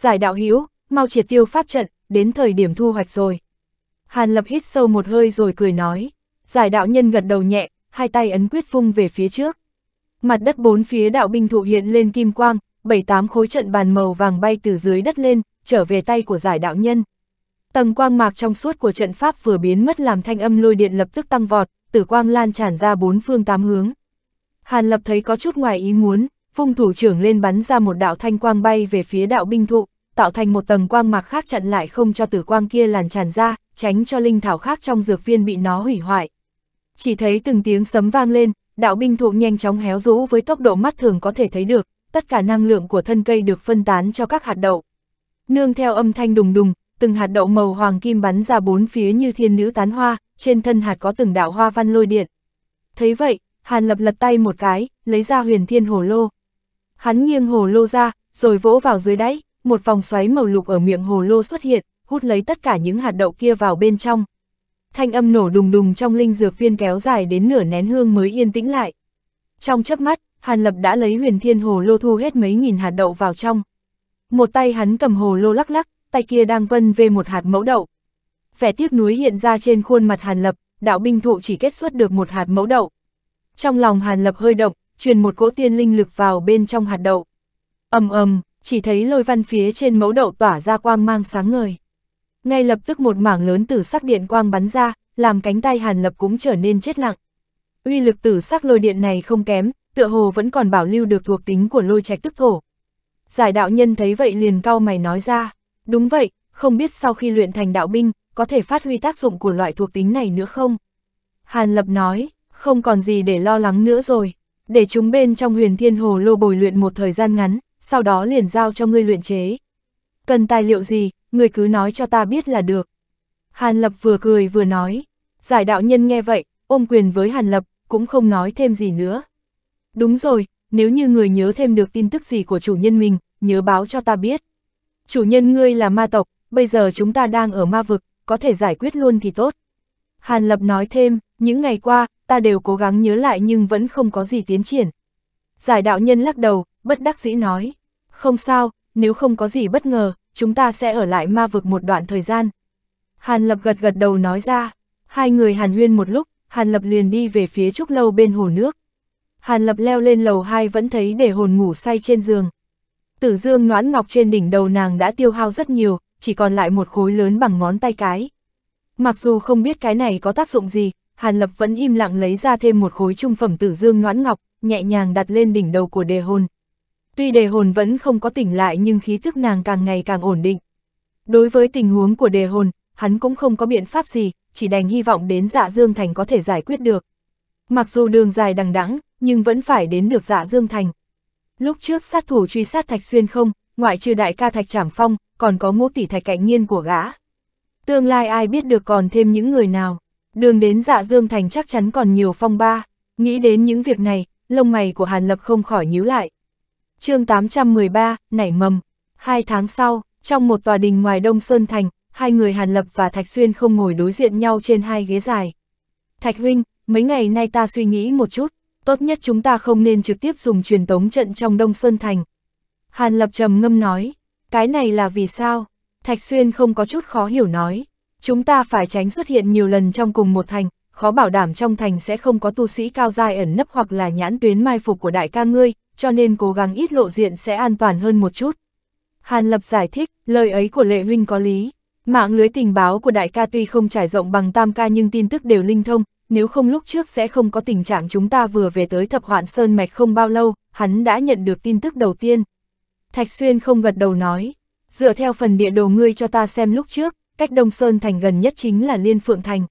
giải đạo hữu mau triệt tiêu pháp trận, đến thời điểm thu hoạch rồi. Hàn Lập hít sâu một hơi rồi cười nói, giải đạo nhân gật đầu nhẹ, hai tay ấn quyết phung về phía trước. Mặt đất bốn phía đạo binh thụ hiện lên kim quang, bảy tám khối trận bàn màu vàng bay từ dưới đất lên, trở về tay của giải đạo nhân. Tầng quang mạc trong suốt của trận pháp vừa biến mất làm thanh âm lôi điện lập tức tăng vọt, tử quang lan tràn ra bốn phương tám hướng. Hàn Lập thấy có chút ngoài ý muốn, phung thủ trưởng lên bắn ra một đạo thanh quang bay về phía đạo binh thụ tạo thành một tầng quang mạc khác chặn lại không cho tử quang kia làn tràn ra, tránh cho linh thảo khác trong dược viên bị nó hủy hoại. Chỉ thấy từng tiếng sấm vang lên, đạo binh thụ nhanh chóng héo rũ với tốc độ mắt thường có thể thấy được, tất cả năng lượng của thân cây được phân tán cho các hạt đậu. Nương theo âm thanh đùng đùng, từng hạt đậu màu hoàng kim bắn ra bốn phía như thiên nữ tán hoa, trên thân hạt có từng đạo hoa văn lôi điện. Thấy vậy, Hàn Lập lật tay một cái, lấy ra huyền thiên hồ lô. Hắn nghiêng hồ lô ra, rồi vỗ vào dưới đáy, một vòng xoáy màu lục ở miệng hồ lô xuất hiện, hút lấy tất cả những hạt đậu kia vào bên trong. Thanh âm nổ đùng đùng trong linh dược viên kéo dài đến nửa nén hương mới yên tĩnh lại. Trong chớp mắt, Hàn Lập đã lấy huyền thiên hồ lô thu hết mấy nghìn hạt đậu vào trong. Một tay hắn cầm hồ lô lắc lắc, tay kia đang vân về một hạt mẫu đậu. Vẻ tiếc nuối hiện ra trên khuôn mặt Hàn Lập, đạo binh thụ chỉ kết xuất được một hạt mẫu đậu. Trong lòng Hàn Lập hơi động, truyền một cỗ tiên linh lực vào bên trong hạt đậu. ầm ầm, chỉ thấy lôi văn phía trên mẫu đậu tỏa ra quang mang sáng ngời. Ngay lập tức một mảng lớn tử sắc điện quang bắn ra, làm cánh tay Hàn Lập cũng trở nên chết lặng. Uy lực tử sắc lôi điện này không kém, tựa hồ vẫn còn bảo lưu được thuộc tính của lôi trạch tức thổ. Giải đạo nhân thấy vậy liền cau mày nói ra, đúng vậy, không biết sau khi luyện thành đạo binh, có thể phát huy tác dụng của loại thuộc tính này nữa không? Hàn Lập nói, không còn gì để lo lắng nữa rồi, để chúng bên trong huyền thiên hồ lô bồi luyện một thời gian ngắn, sau đó liền giao cho ngươi luyện chế. Cần tài liệu gì, ngươi cứ nói cho ta biết là được. Hàn Lập vừa cười vừa nói, giải đạo nhân nghe vậy, ôm quyền với Hàn Lập, cũng không nói thêm gì nữa. Đúng rồi, nếu như người nhớ thêm được tin tức gì của chủ nhân mình, nhớ báo cho ta biết. Chủ nhân ngươi là ma tộc, bây giờ chúng ta đang ở ma vực, có thể giải quyết luôn thì tốt. Hàn Lập nói thêm, những ngày qua, ta đều cố gắng nhớ lại nhưng vẫn không có gì tiến triển. Giải đạo nhân lắc đầu, bất đắc dĩ nói. Không sao, nếu không có gì bất ngờ, chúng ta sẽ ở lại ma vực một đoạn thời gian. Hàn Lập gật gật đầu nói ra, hai người hàn huyên một lúc, Hàn Lập liền đi về phía trúc lâu bên hồ nước. Hàn Lập leo lên lầu hai vẫn thấy để hồn ngủ say trên giường. Tử dương noãn ngọc trên đỉnh đầu nàng đã tiêu hao rất nhiều, chỉ còn lại một khối lớn bằng ngón tay cái. Mặc dù không biết cái này có tác dụng gì, Hàn Lập vẫn im lặng lấy ra thêm một khối trung phẩm tử dương noãn ngọc, nhẹ nhàng đặt lên đỉnh đầu của đề hồn, Tuy đề hồn vẫn không có tỉnh lại nhưng khí thức nàng càng ngày càng ổn định. Đối với tình huống của đề hồn, hắn cũng không có biện pháp gì, chỉ đành hy vọng đến dạ Dương Thành có thể giải quyết được. Mặc dù đường dài đằng đẵng nhưng vẫn phải đến được dạ Dương Thành. Lúc trước sát thủ truy sát Thạch Xuyên không, ngoại trừ đại ca Thạch Trảm Phong, còn có ngũ tỷ Thạch Cạnh nhiên của gã. Tương lai ai biết được còn thêm những người nào. Đường đến dạ Dương Thành chắc chắn còn nhiều phong ba. Nghĩ đến những việc này, lông mày của Hàn Lập không khỏi nhíu lại chương 813, nảy mầm. Hai tháng sau, trong một tòa đình ngoài Đông Sơn Thành, hai người Hàn Lập và Thạch Xuyên không ngồi đối diện nhau trên hai ghế dài. Thạch Huynh, mấy ngày nay ta suy nghĩ một chút, tốt nhất chúng ta không nên trực tiếp dùng truyền tống trận trong Đông Sơn Thành. Hàn Lập trầm ngâm nói, cái này là vì sao? Thạch Xuyên không có chút khó hiểu nói, chúng ta phải tránh xuất hiện nhiều lần trong cùng một thành, khó bảo đảm trong thành sẽ không có tu sĩ cao dài ẩn nấp hoặc là nhãn tuyến mai phục của đại ca ngươi, cho nên cố gắng ít lộ diện sẽ an toàn hơn một chút. Hàn Lập giải thích, lời ấy của Lệ Huynh có lý. Mạng lưới tình báo của đại ca tuy không trải rộng bằng tam ca nhưng tin tức đều linh thông, nếu không lúc trước sẽ không có tình trạng chúng ta vừa về tới thập hoạn sơn mạch không bao lâu, hắn đã nhận được tin tức đầu tiên. Thạch Xuyên không gật đầu nói, dựa theo phần địa đồ ngươi cho ta xem lúc trước, cách Đông Sơn Thành gần nhất chính là Liên Phượng Thành.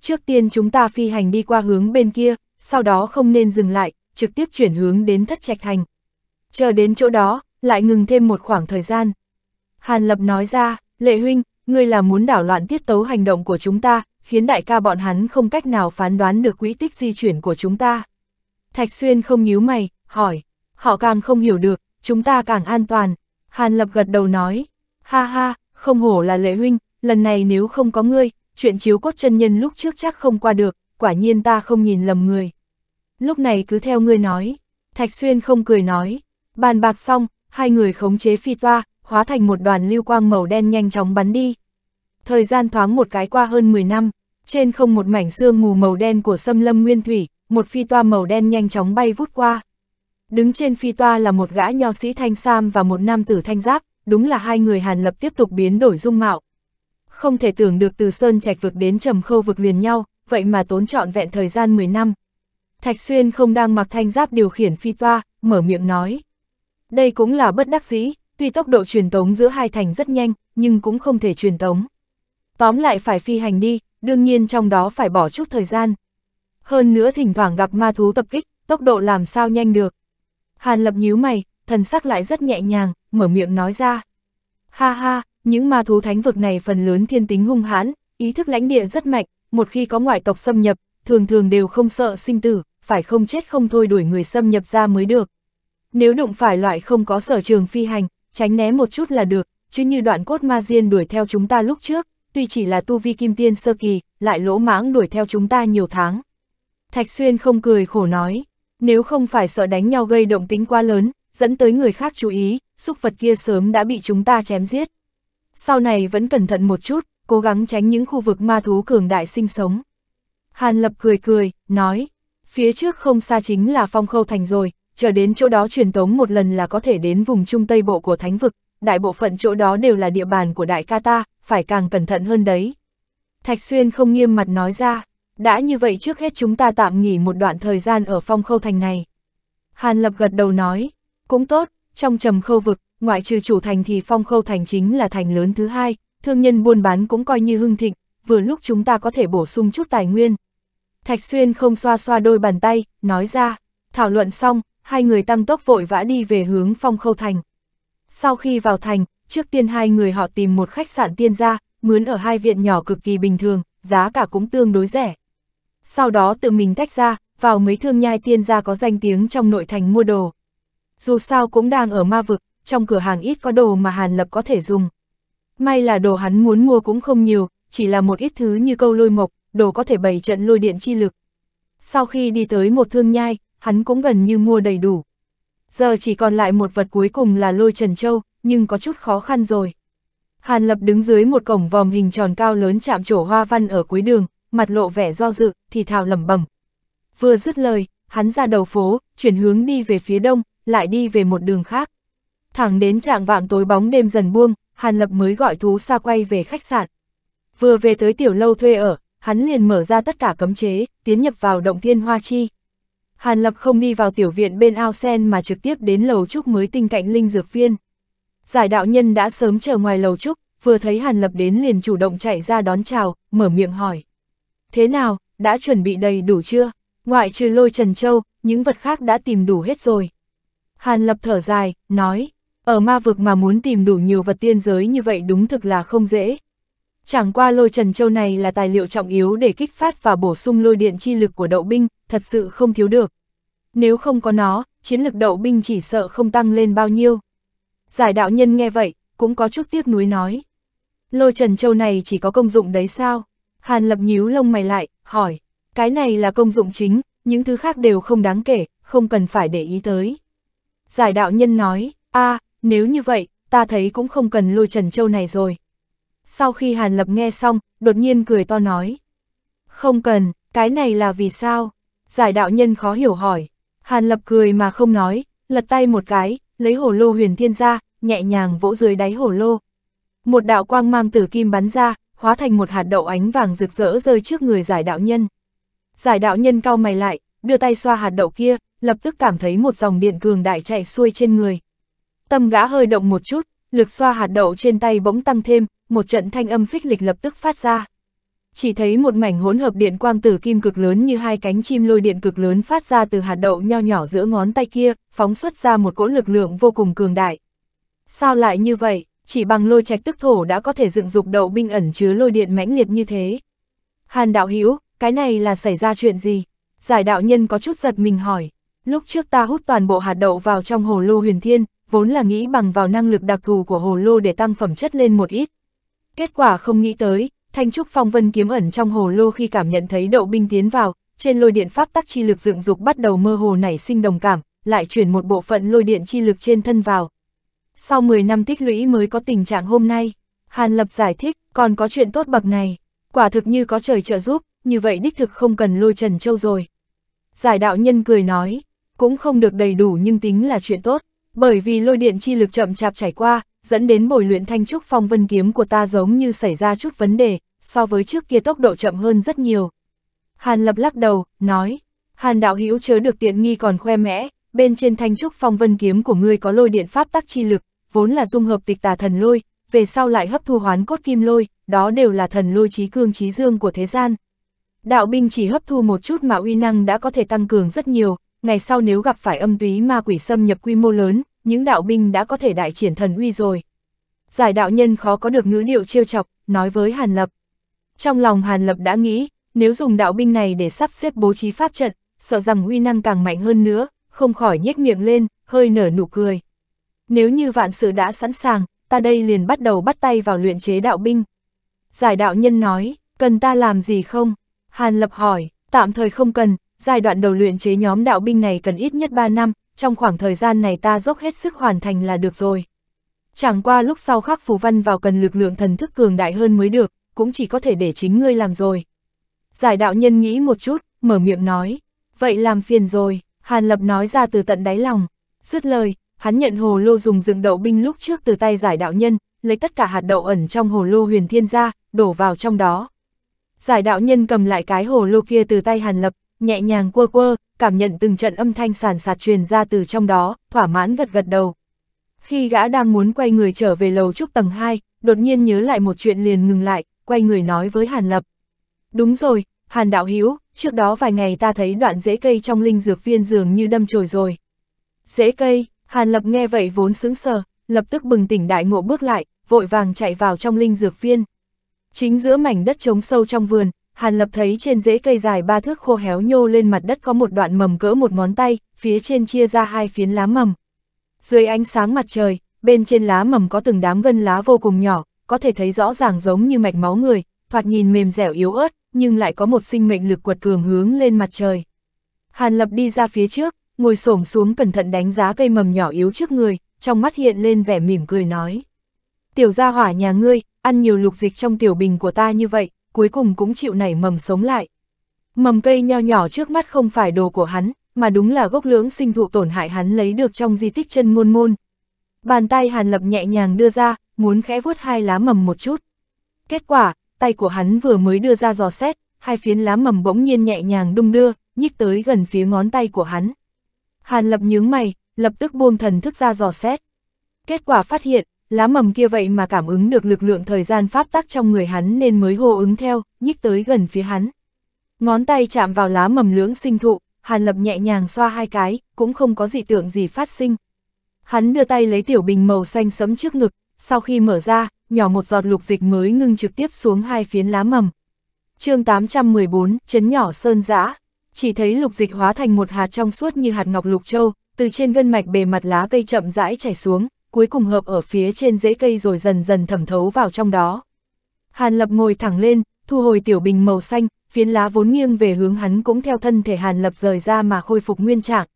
Trước tiên chúng ta phi hành đi qua hướng bên kia, sau đó không nên dừng lại, trực tiếp chuyển hướng đến thất trạch thành. Chờ đến chỗ đó, lại ngừng thêm một khoảng thời gian. Hàn Lập nói ra, Lệ Huynh, ngươi là muốn đảo loạn tiết tấu hành động của chúng ta, khiến đại ca bọn hắn không cách nào phán đoán được quỹ tích di chuyển của chúng ta. Thạch Xuyên không nhíu mày, hỏi, họ càng không hiểu được, chúng ta càng an toàn. Hàn Lập gật đầu nói, ha ha, không hổ là Lệ Huynh, lần này nếu không có ngươi, chuyện chiếu cốt chân nhân lúc trước chắc không qua được, quả nhiên ta không nhìn lầm người lúc này cứ theo ngươi nói. Thạch Xuyên không cười nói. Bàn bạc xong, hai người khống chế phi toa, hóa thành một đoàn lưu quang màu đen nhanh chóng bắn đi. Thời gian thoáng một cái qua hơn 10 năm, trên không một mảnh xương mù màu đen của xâm lâm nguyên thủy, một phi toa màu đen nhanh chóng bay vút qua. Đứng trên phi toa là một gã nho sĩ thanh sam và một nam tử thanh giáp, đúng là hai người Hàn Lập tiếp tục biến đổi dung mạo. Không thể tưởng được từ Sơn Trạch vực đến Trầm Khâu vực liền nhau, vậy mà tốn trọn vẹn thời gian 10 năm, Thạch Xuyên không đang mặc thanh giáp điều khiển phi toa, mở miệng nói. Đây cũng là bất đắc dĩ, tuy tốc độ truyền tống giữa hai thành rất nhanh, nhưng cũng không thể truyền tống. Tóm lại phải phi hành đi, đương nhiên trong đó phải bỏ chút thời gian. Hơn nữa thỉnh thoảng gặp ma thú tập kích, tốc độ làm sao nhanh được. Hàn lập nhíu mày, thần sắc lại rất nhẹ nhàng, mở miệng nói ra. Ha ha, những ma thú thánh vực này phần lớn thiên tính hung hãn, ý thức lãnh địa rất mạnh, một khi có ngoại tộc xâm nhập, thường thường đều không sợ sinh tử, phải không chết không thôi đuổi người xâm nhập ra mới được. Nếu đụng phải loại không có sở trường phi hành, tránh né một chút là được, chứ như đoạn cốt ma diên đuổi theo chúng ta lúc trước, tuy chỉ là tu vi kim tiên sơ kỳ, lại lỗ mãng đuổi theo chúng ta nhiều tháng. Thạch Xuyên không cười khổ nói, nếu không phải sợ đánh nhau gây động tính quá lớn, dẫn tới người khác chú ý, xúc vật kia sớm đã bị chúng ta chém giết. Sau này vẫn cẩn thận một chút, cố gắng tránh những khu vực ma thú cường đại sinh sống. Hàn Lập cười cười, nói, Phía trước không xa chính là phong khâu thành rồi, chờ đến chỗ đó truyền tống một lần là có thể đến vùng trung tây bộ của thánh vực, đại bộ phận chỗ đó đều là địa bàn của đại ca ta, phải càng cẩn thận hơn đấy. Thạch Xuyên không nghiêm mặt nói ra, đã như vậy trước hết chúng ta tạm nghỉ một đoạn thời gian ở phong khâu thành này. Hàn Lập gật đầu nói, cũng tốt, trong trầm khâu vực, ngoại trừ chủ thành thì phong khâu thành chính là thành lớn thứ hai, thương nhân buôn bán cũng coi như hưng thịnh, vừa lúc chúng ta có thể bổ sung chút tài nguyên, Thạch Xuyên không xoa xoa đôi bàn tay, nói ra, thảo luận xong, hai người tăng tốc vội vã đi về hướng phong khâu thành. Sau khi vào thành, trước tiên hai người họ tìm một khách sạn tiên gia, mướn ở hai viện nhỏ cực kỳ bình thường, giá cả cũng tương đối rẻ. Sau đó tự mình tách ra, vào mấy thương nhai tiên gia có danh tiếng trong nội thành mua đồ. Dù sao cũng đang ở ma vực, trong cửa hàng ít có đồ mà Hàn Lập có thể dùng. May là đồ hắn muốn mua cũng không nhiều, chỉ là một ít thứ như câu lôi mộc, đồ có thể bày trận lôi điện chi lực. Sau khi đi tới một thương nhai, hắn cũng gần như mua đầy đủ. Giờ chỉ còn lại một vật cuối cùng là lôi trần châu, nhưng có chút khó khăn rồi. Hàn Lập đứng dưới một cổng vòm hình tròn cao lớn chạm trổ hoa văn ở cuối đường, mặt lộ vẻ do dự, thì thào lẩm bẩm. Vừa dứt lời, hắn ra đầu phố, chuyển hướng đi về phía đông, lại đi về một đường khác. Thẳng đến trạng vạng tối bóng đêm dần buông, Hàn Lập mới gọi thú xa quay về khách sạn. Vừa về tới tiểu lâu thuê ở, hắn liền mở ra tất cả cấm chế, tiến nhập vào động thiên hoa chi. Hàn Lập không đi vào tiểu viện bên ao sen mà trực tiếp đến lầu trúc mới tinh cạnh linh dược viên. Giải đạo nhân đã sớm chờ ngoài lầu trúc, vừa thấy Hàn Lập đến liền chủ động chạy ra đón chào, mở miệng hỏi. Thế nào, đã chuẩn bị đầy đủ chưa? Ngoại trừ lôi trần châu, những vật khác đã tìm đủ hết rồi. Hàn Lập thở dài, nói, ở ma vực mà muốn tìm đủ nhiều vật tiên giới như vậy đúng thực là không dễ, Chẳng qua lôi trần châu này là tài liệu trọng yếu để kích phát và bổ sung lôi điện chi lực của đậu binh, thật sự không thiếu được. Nếu không có nó, chiến lực đậu binh chỉ sợ không tăng lên bao nhiêu. Giải đạo nhân nghe vậy, cũng có chút tiếc nuối nói. Lôi trần châu này chỉ có công dụng đấy sao? Hàn lập nhíu lông mày lại, hỏi. Cái này là công dụng chính, những thứ khác đều không đáng kể, không cần phải để ý tới. Giải đạo nhân nói, a nếu như vậy, ta thấy cũng không cần lôi trần châu này rồi. Sau khi Hàn Lập nghe xong, đột nhiên cười to nói. Không cần, cái này là vì sao? Giải đạo nhân khó hiểu hỏi. Hàn Lập cười mà không nói, lật tay một cái, lấy hổ lô huyền thiên ra, nhẹ nhàng vỗ dưới đáy hổ lô. Một đạo quang mang tử kim bắn ra, hóa thành một hạt đậu ánh vàng rực rỡ rơi trước người giải đạo nhân. Giải đạo nhân cau mày lại, đưa tay xoa hạt đậu kia, lập tức cảm thấy một dòng điện cường đại chạy xuôi trên người. Tâm gã hơi động một chút, lực xoa hạt đậu trên tay bỗng tăng thêm, một trận thanh âm phích lịch lập tức phát ra. Chỉ thấy một mảnh hỗn hợp điện quang tử kim cực lớn như hai cánh chim lôi điện cực lớn phát ra từ hạt đậu nho nhỏ giữa ngón tay kia, phóng xuất ra một cỗ lực lượng vô cùng cường đại. Sao lại như vậy, chỉ bằng lôi trạch tức thổ đã có thể dựng dục đậu binh ẩn chứa lôi điện mãnh liệt như thế. Hàn đạo hữu cái này là xảy ra chuyện gì? Giải đạo nhân có chút giật mình hỏi. Lúc trước ta hút toàn bộ hạt đậu vào trong hồ lô huyền thiên, vốn là nghĩ bằng vào năng lực đặc thù của hồ lô để tăng phẩm chất lên một ít. Kết quả không nghĩ tới, Thanh Trúc Phong Vân kiếm ẩn trong hồ lô khi cảm nhận thấy đậu binh tiến vào, trên lôi điện pháp tắc chi lực dựng dục bắt đầu mơ hồ nảy sinh đồng cảm, lại chuyển một bộ phận lôi điện chi lực trên thân vào. Sau 10 năm tích lũy mới có tình trạng hôm nay, Hàn Lập giải thích, còn có chuyện tốt bậc này, quả thực như có trời trợ giúp, như vậy đích thực không cần lôi Trần Châu rồi. Giải đạo nhân cười nói, cũng không được đầy đủ nhưng tính là chuyện tốt. Bởi vì lôi điện chi lực chậm chạp chảy qua, dẫn đến bồi luyện thanh trúc phong vân kiếm của ta giống như xảy ra chút vấn đề, so với trước kia tốc độ chậm hơn rất nhiều. Hàn lập lắc đầu, nói, Hàn đạo hữu chớ được tiện nghi còn khoe mẽ, bên trên thanh trúc phong vân kiếm của ngươi có lôi điện pháp tắc chi lực, vốn là dung hợp tịch tà thần lôi, về sau lại hấp thu hoán cốt kim lôi, đó đều là thần lôi trí cương trí dương của thế gian. Đạo binh chỉ hấp thu một chút mà uy năng đã có thể tăng cường rất nhiều, ngày sau nếu gặp phải âm túy ma quỷ xâm nhập quy mô lớn, những đạo binh đã có thể đại triển thần uy rồi. Giải đạo nhân khó có được ngữ điệu trêu chọc, nói với Hàn Lập. Trong lòng Hàn Lập đã nghĩ, nếu dùng đạo binh này để sắp xếp bố trí pháp trận, sợ rằng uy năng càng mạnh hơn nữa, không khỏi nhếch miệng lên, hơi nở nụ cười. Nếu như vạn sự đã sẵn sàng, ta đây liền bắt đầu bắt tay vào luyện chế đạo binh. Giải đạo nhân nói, cần ta làm gì không? Hàn Lập hỏi, tạm thời không cần, giai đoạn đầu luyện chế nhóm đạo binh này cần ít nhất 3 năm, trong khoảng thời gian này ta dốc hết sức hoàn thành là được rồi. Chẳng qua lúc sau khắc phù văn vào cần lực lượng thần thức cường đại hơn mới được, cũng chỉ có thể để chính ngươi làm rồi. Giải đạo nhân nghĩ một chút, mở miệng nói, vậy làm phiền rồi, Hàn Lập nói ra từ tận đáy lòng. Dứt lời, hắn nhận hồ lô dùng dựng đậu binh lúc trước từ tay giải đạo nhân, lấy tất cả hạt đậu ẩn trong hồ lô huyền thiên ra, đổ vào trong đó. Giải đạo nhân cầm lại cái hồ lô kia từ tay Hàn Lập, nhẹ nhàng quơ quơ, cảm nhận từng trận âm thanh sản sạt truyền ra từ trong đó, thỏa mãn gật gật đầu. Khi gã đang muốn quay người trở về lầu trúc tầng 2, đột nhiên nhớ lại một chuyện liền ngừng lại, quay người nói với Hàn Lập. Đúng rồi, Hàn Đạo Hiếu, trước đó vài ngày ta thấy đoạn rễ cây trong linh dược viên dường như đâm chồi rồi. Rễ cây, Hàn Lập nghe vậy vốn sững sờ, lập tức bừng tỉnh đại ngộ bước lại, vội vàng chạy vào trong linh dược viên. Chính giữa mảnh đất trống sâu trong vườn, Hàn Lập thấy trên rễ cây dài ba thước khô héo nhô lên mặt đất có một đoạn mầm cỡ một ngón tay, phía trên chia ra hai phiến lá mầm. Dưới ánh sáng mặt trời, bên trên lá mầm có từng đám gân lá vô cùng nhỏ, có thể thấy rõ ràng giống như mạch máu người, thoạt nhìn mềm dẻo yếu ớt, nhưng lại có một sinh mệnh lực quật cường hướng lên mặt trời. Hàn Lập đi ra phía trước, ngồi xổm xuống cẩn thận đánh giá cây mầm nhỏ yếu trước người, trong mắt hiện lên vẻ mỉm cười nói. Tiểu gia hỏa nhà ngươi, ăn nhiều lục dịch trong tiểu bình của ta như vậy, cuối cùng cũng chịu nảy mầm sống lại. Mầm cây nho nhỏ trước mắt không phải đồ của hắn, mà đúng là gốc lưỡng sinh thụ tổn hại hắn lấy được trong di tích chân môn môn. Bàn tay Hàn Lập nhẹ nhàng đưa ra, muốn khẽ vuốt hai lá mầm một chút. Kết quả, tay của hắn vừa mới đưa ra dò xét, hai phiến lá mầm bỗng nhiên nhẹ nhàng đung đưa, nhích tới gần phía ngón tay của hắn. Hàn Lập nhướng mày, lập tức buông thần thức ra dò xét. Kết quả phát hiện, lá mầm kia vậy mà cảm ứng được lực lượng thời gian pháp tắc trong người hắn nên mới hô ứng theo, nhích tới gần phía hắn. Ngón tay chạm vào lá mầm lưỡng sinh thụ, Hàn Lập nhẹ nhàng xoa hai cái, cũng không có dị tượng gì phát sinh. Hắn đưa tay lấy tiểu bình màu xanh sẫm trước ngực, sau khi mở ra, nhỏ một giọt lục dịch mới ngưng trực tiếp xuống hai phiến lá mầm. chương 814, chấn nhỏ sơn giã, chỉ thấy lục dịch hóa thành một hạt trong suốt như hạt ngọc lục châu, từ trên gân mạch bề mặt lá cây chậm rãi chảy xuống, cuối cùng hợp ở phía trên rễ cây rồi dần dần thẩm thấu vào trong đó. Hàn Lập ngồi thẳng lên, thu hồi tiểu bình màu xanh, phiến lá vốn nghiêng về hướng hắn cũng theo thân thể Hàn Lập rời ra mà khôi phục nguyên trạng.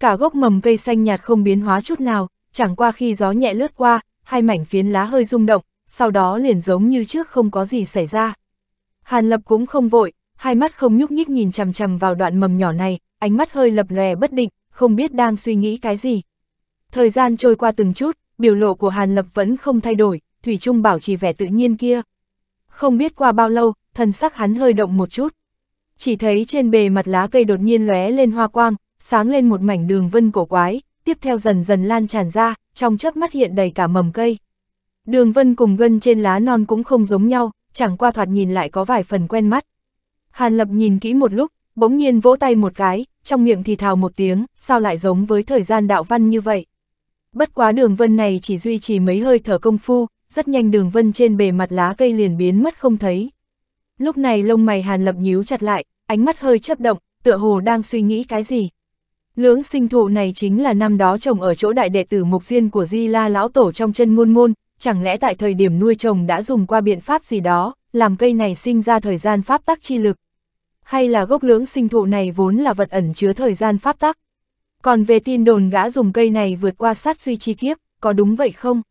Cả gốc mầm cây xanh nhạt không biến hóa chút nào, chẳng qua khi gió nhẹ lướt qua, hai mảnh phiến lá hơi rung động, sau đó liền giống như trước không có gì xảy ra. Hàn Lập cũng không vội, hai mắt không nhúc nhích nhìn chằm chằm vào đoạn mầm nhỏ này, ánh mắt hơi lập lè bất định, không biết đang suy nghĩ cái gì, Thời gian trôi qua từng chút, biểu lộ của Hàn Lập vẫn không thay đổi, Thủy Trung bảo trì vẻ tự nhiên kia. Không biết qua bao lâu, thần sắc hắn hơi động một chút. Chỉ thấy trên bề mặt lá cây đột nhiên lóe lên hoa quang, sáng lên một mảnh đường vân cổ quái, tiếp theo dần dần lan tràn ra, trong chớp mắt hiện đầy cả mầm cây. Đường vân cùng gân trên lá non cũng không giống nhau, chẳng qua thoạt nhìn lại có vài phần quen mắt. Hàn Lập nhìn kỹ một lúc, bỗng nhiên vỗ tay một cái, trong miệng thì thào một tiếng, sao lại giống với thời gian đạo văn như vậy. Bất quá đường vân này chỉ duy trì mấy hơi thở công phu, rất nhanh đường vân trên bề mặt lá cây liền biến mất không thấy. Lúc này lông mày Hàn Lập nhíu chặt lại, ánh mắt hơi chớp động, tựa hồ đang suy nghĩ cái gì. Lưỡng sinh thụ này chính là năm đó trồng ở chỗ đại đệ tử Mục riêng của Di La Lão Tổ trong chân môn môn, chẳng lẽ tại thời điểm nuôi trồng đã dùng qua biện pháp gì đó, làm cây này sinh ra thời gian pháp tắc chi lực. Hay là gốc lưỡng sinh thụ này vốn là vật ẩn chứa thời gian pháp tắc. Còn về tin đồn gã dùng cây này vượt qua sát suy chi kiếp, có đúng vậy không?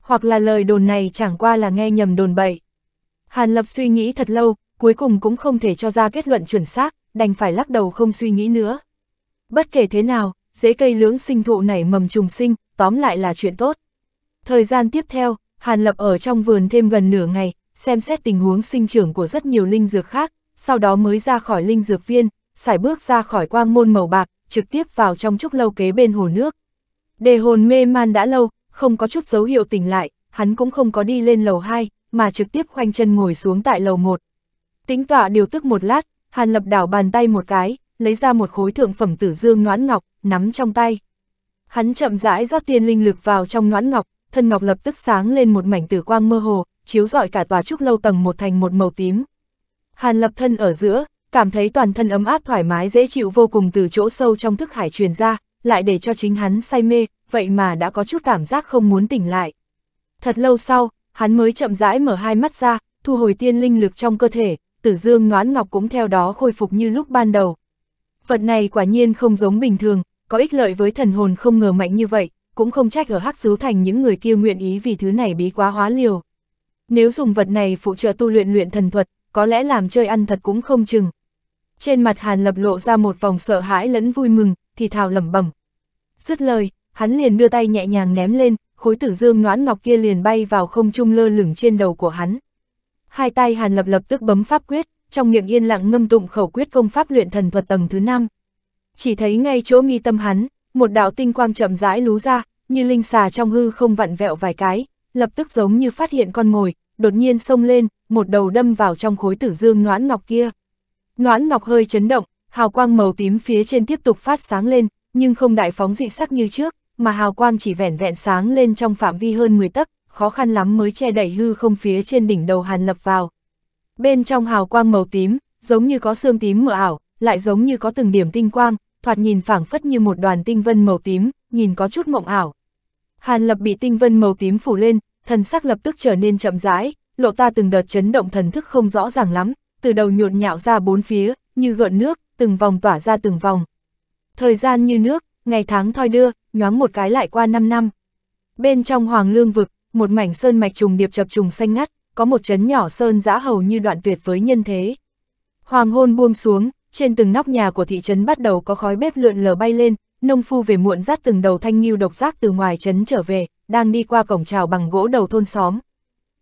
Hoặc là lời đồn này chẳng qua là nghe nhầm đồn bậy. Hàn Lập suy nghĩ thật lâu, cuối cùng cũng không thể cho ra kết luận chuẩn xác, đành phải lắc đầu không suy nghĩ nữa. Bất kể thế nào, dễ cây lưỡng sinh thụ nảy mầm trùng sinh, tóm lại là chuyện tốt. Thời gian tiếp theo, Hàn Lập ở trong vườn thêm gần nửa ngày, xem xét tình huống sinh trưởng của rất nhiều linh dược khác, sau đó mới ra khỏi linh dược viên, sải bước ra khỏi quang môn màu bạc, trực tiếp vào trong trúc lâu kế bên hồ nước. Đề hồn mê man đã lâu, không có chút dấu hiệu tỉnh lại, hắn cũng không có đi lên lầu 2, mà trực tiếp khoanh chân ngồi xuống tại lầu 1. Tính tọa điều tức một lát, Hàn Lập đảo bàn tay một cái, lấy ra một khối thượng phẩm tử dương noãn ngọc, nắm trong tay. Hắn chậm rãi rót tiên linh lực vào trong noãn ngọc, thân ngọc lập tức sáng lên một mảnh tử quang mơ hồ, chiếu rọi cả tòa trúc lâu tầng một thành một màu tím. Hàn Lập thân ở giữa, cảm thấy toàn thân ấm áp thoải mái dễ chịu vô cùng từ chỗ sâu trong thức hải truyền ra, lại để cho chính hắn say mê, vậy mà đã có chút cảm giác không muốn tỉnh lại. Thật lâu sau, hắn mới chậm rãi mở hai mắt ra, thu hồi tiên linh lực trong cơ thể, tử dương noãn ngọc cũng theo đó khôi phục như lúc ban đầu. Vật này quả nhiên không giống bình thường, có ích lợi với thần hồn không ngờ mạnh như vậy, cũng không trách ở hắc xứ thành những người kia nguyện ý vì thứ này bí quá hóa liều. Nếu dùng vật này phụ trợ tu luyện luyện thần thuật, có lẽ làm chơi ăn thật cũng không chừng, trên mặt Hàn Lập lộ ra một vòng sợ hãi lẫn vui mừng, thì thào lẩm bẩm. Dứt lời, hắn liền đưa tay nhẹ nhàng ném lên, khối tử dương noãn ngọc kia liền bay vào không trung lơ lửng trên đầu của hắn. Hai tay Hàn Lập lập tức bấm pháp quyết, trong miệng yên lặng ngâm tụng khẩu quyết công pháp luyện thần thuật tầng thứ năm. Chỉ thấy ngay chỗ mi tâm hắn, một đạo tinh quang chậm rãi lú ra, như linh xà trong hư không vặn vẹo vài cái, lập tức giống như phát hiện con mồi, đột nhiên xông lên, một đầu đâm vào trong khối tử dương noãn ngọc kia. Noãn ngọc hơi chấn động, hào quang màu tím phía trên tiếp tục phát sáng lên, nhưng không đại phóng dị sắc như trước, mà hào quang chỉ vẻn vẹn sáng lên trong phạm vi hơn 10 tấc, khó khăn lắm mới che đẩy hư không phía trên đỉnh đầu Hàn Lập vào. Bên trong hào quang màu tím, giống như có xương tím mờ ảo, lại giống như có từng điểm tinh quang, thoạt nhìn phảng phất như một đoàn tinh vân màu tím, nhìn có chút mộng ảo. Hàn Lập bị tinh vân màu tím phủ lên, thần sắc lập tức trở nên chậm rãi, lộ ta từng đợt chấn động thần thức không rõ ràng lắm, từ đầu nhộn nhạo ra bốn phía, như gợn nước, từng vòng tỏa ra từng vòng. Thời gian như nước, ngày tháng thoi đưa, nhoáng một cái lại qua 5 năm. Bên trong Hoàng Lương vực, một mảnh sơn mạch trùng điệp chập trùng xanh ngắt, có một chấn nhỏ sơn giã hầu như đoạn tuyệt với nhân thế. Hoàng hôn buông xuống, trên từng nóc nhà của thị trấn bắt đầu có khói bếp lượn lờ bay lên, nông phu về muộn dắt từng đầu thanh nghiêu độc giác từ ngoài trấn trở về, đang đi qua cổng trào bằng gỗ đầu thôn xóm.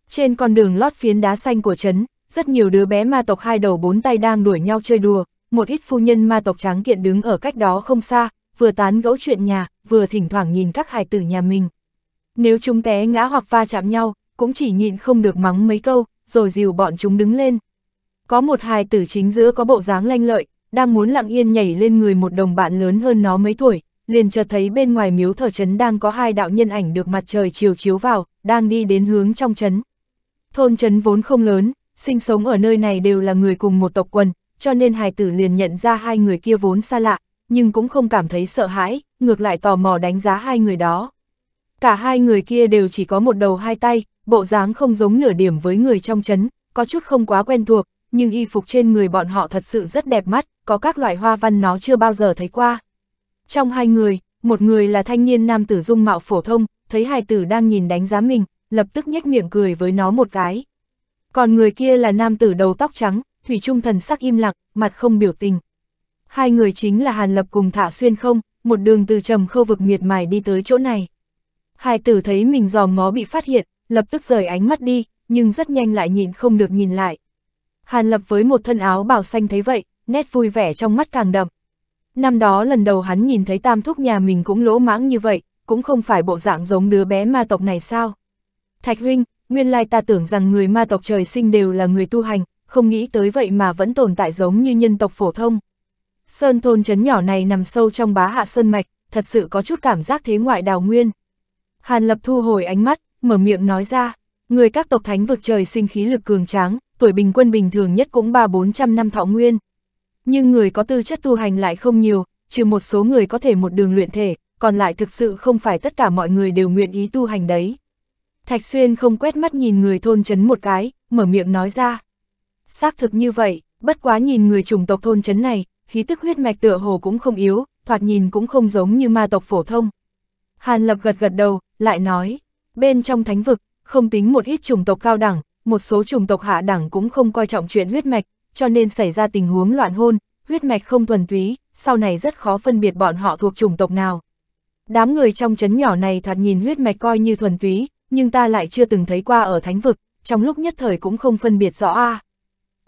Trên con đường lót phiến đá xanh của trấn, rất nhiều đứa bé ma tộc hai đầu bốn tay đang đuổi nhau chơi đùa, một ít phu nhân ma tộc trắng kiện đứng ở cách đó không xa, vừa tán gẫu chuyện nhà, vừa thỉnh thoảng nhìn các hài tử nhà mình. Nếu chúng té ngã hoặc va chạm nhau, cũng chỉ nhịn không được mắng mấy câu, rồi dìu bọn chúng đứng lên. Có một hài tử chính giữa có bộ dáng lanh lợi, đang muốn lặng yên nhảy lên người một đồng bạn lớn hơn nó mấy tuổi, liền chợt thấy bên ngoài miếu thờ trấn đang có hai đạo nhân ảnh được mặt trời chiều chiếu vào, đang đi đến hướng trong trấn. Thôn trấn vốn không lớn, sinh sống ở nơi này đều là người cùng một tộc quần, cho nên hài tử liền nhận ra hai người kia vốn xa lạ, nhưng cũng không cảm thấy sợ hãi, ngược lại tò mò đánh giá hai người đó. Cả hai người kia đều chỉ có một đầu hai tay, bộ dáng không giống nửa điểm với người trong chấn, có chút không quá quen thuộc, nhưng y phục trên người bọn họ thật sự rất đẹp mắt, có các loại hoa văn nó chưa bao giờ thấy qua. Trong hai người, một người là thanh niên nam tử dung mạo phổ thông, thấy hài tử đang nhìn đánh giá mình, lập tức nhếch miệng cười với nó một cái. Còn người kia là nam tử đầu tóc trắng, Thủy Trung thần sắc im lặng, mặt không biểu tình. Hai người chính là Hàn Lập cùng Thả Xuyên không, một đường từ trầm khâu vực miệt mài đi tới chỗ này. Hai tử thấy mình giò ngó bị phát hiện, lập tức rời ánh mắt đi, nhưng rất nhanh lại nhìn không được nhìn lại. Hàn Lập với một thân áo bào xanh thấy vậy, nét vui vẻ trong mắt càng đậm. Năm đó lần đầu hắn nhìn thấy tam thúc nhà mình cũng lỗ mãng như vậy, cũng không phải bộ dạng giống đứa bé ma tộc này sao. Thạch huynh, nguyên lai ta tưởng rằng người ma tộc trời sinh đều là người tu hành, không nghĩ tới vậy mà vẫn tồn tại giống như nhân tộc phổ thông. Sơn thôn trấn nhỏ này nằm sâu trong bá hạ sơn mạch, thật sự có chút cảm giác thế ngoại đào nguyên. Hàn Lập thu hồi ánh mắt, mở miệng nói ra, người các tộc thánh vực trời sinh khí lực cường tráng, tuổi bình quân bình thường nhất cũng 3-400 năm thọ nguyên. Nhưng người có tư chất tu hành lại không nhiều, trừ một số người có thể một đường luyện thể, còn lại thực sự không phải tất cả mọi người đều nguyện ý tu hành đấy. Thạch Xuyên không quét mắt nhìn người thôn chấn một cái, mở miệng nói ra. Xác thực như vậy, bất quá nhìn người chủng tộc thôn chấn này, khí tức huyết mạch tựa hồ cũng không yếu, thoạt nhìn cũng không giống như ma tộc phổ thông. Hàn Lập gật gật đầu, lại nói, bên trong thánh vực, không tính một ít chủng tộc cao đẳng, một số chủng tộc hạ đẳng cũng không coi trọng chuyện huyết mạch, cho nên xảy ra tình huống loạn hôn, huyết mạch không thuần túy, sau này rất khó phân biệt bọn họ thuộc chủng tộc nào. Đám người trong chấn nhỏ này thoạt nhìn huyết mạch coi như thuần túy, nhưng ta lại chưa từng thấy qua ở thánh vực, trong lúc nhất thời cũng không phân biệt rõ a.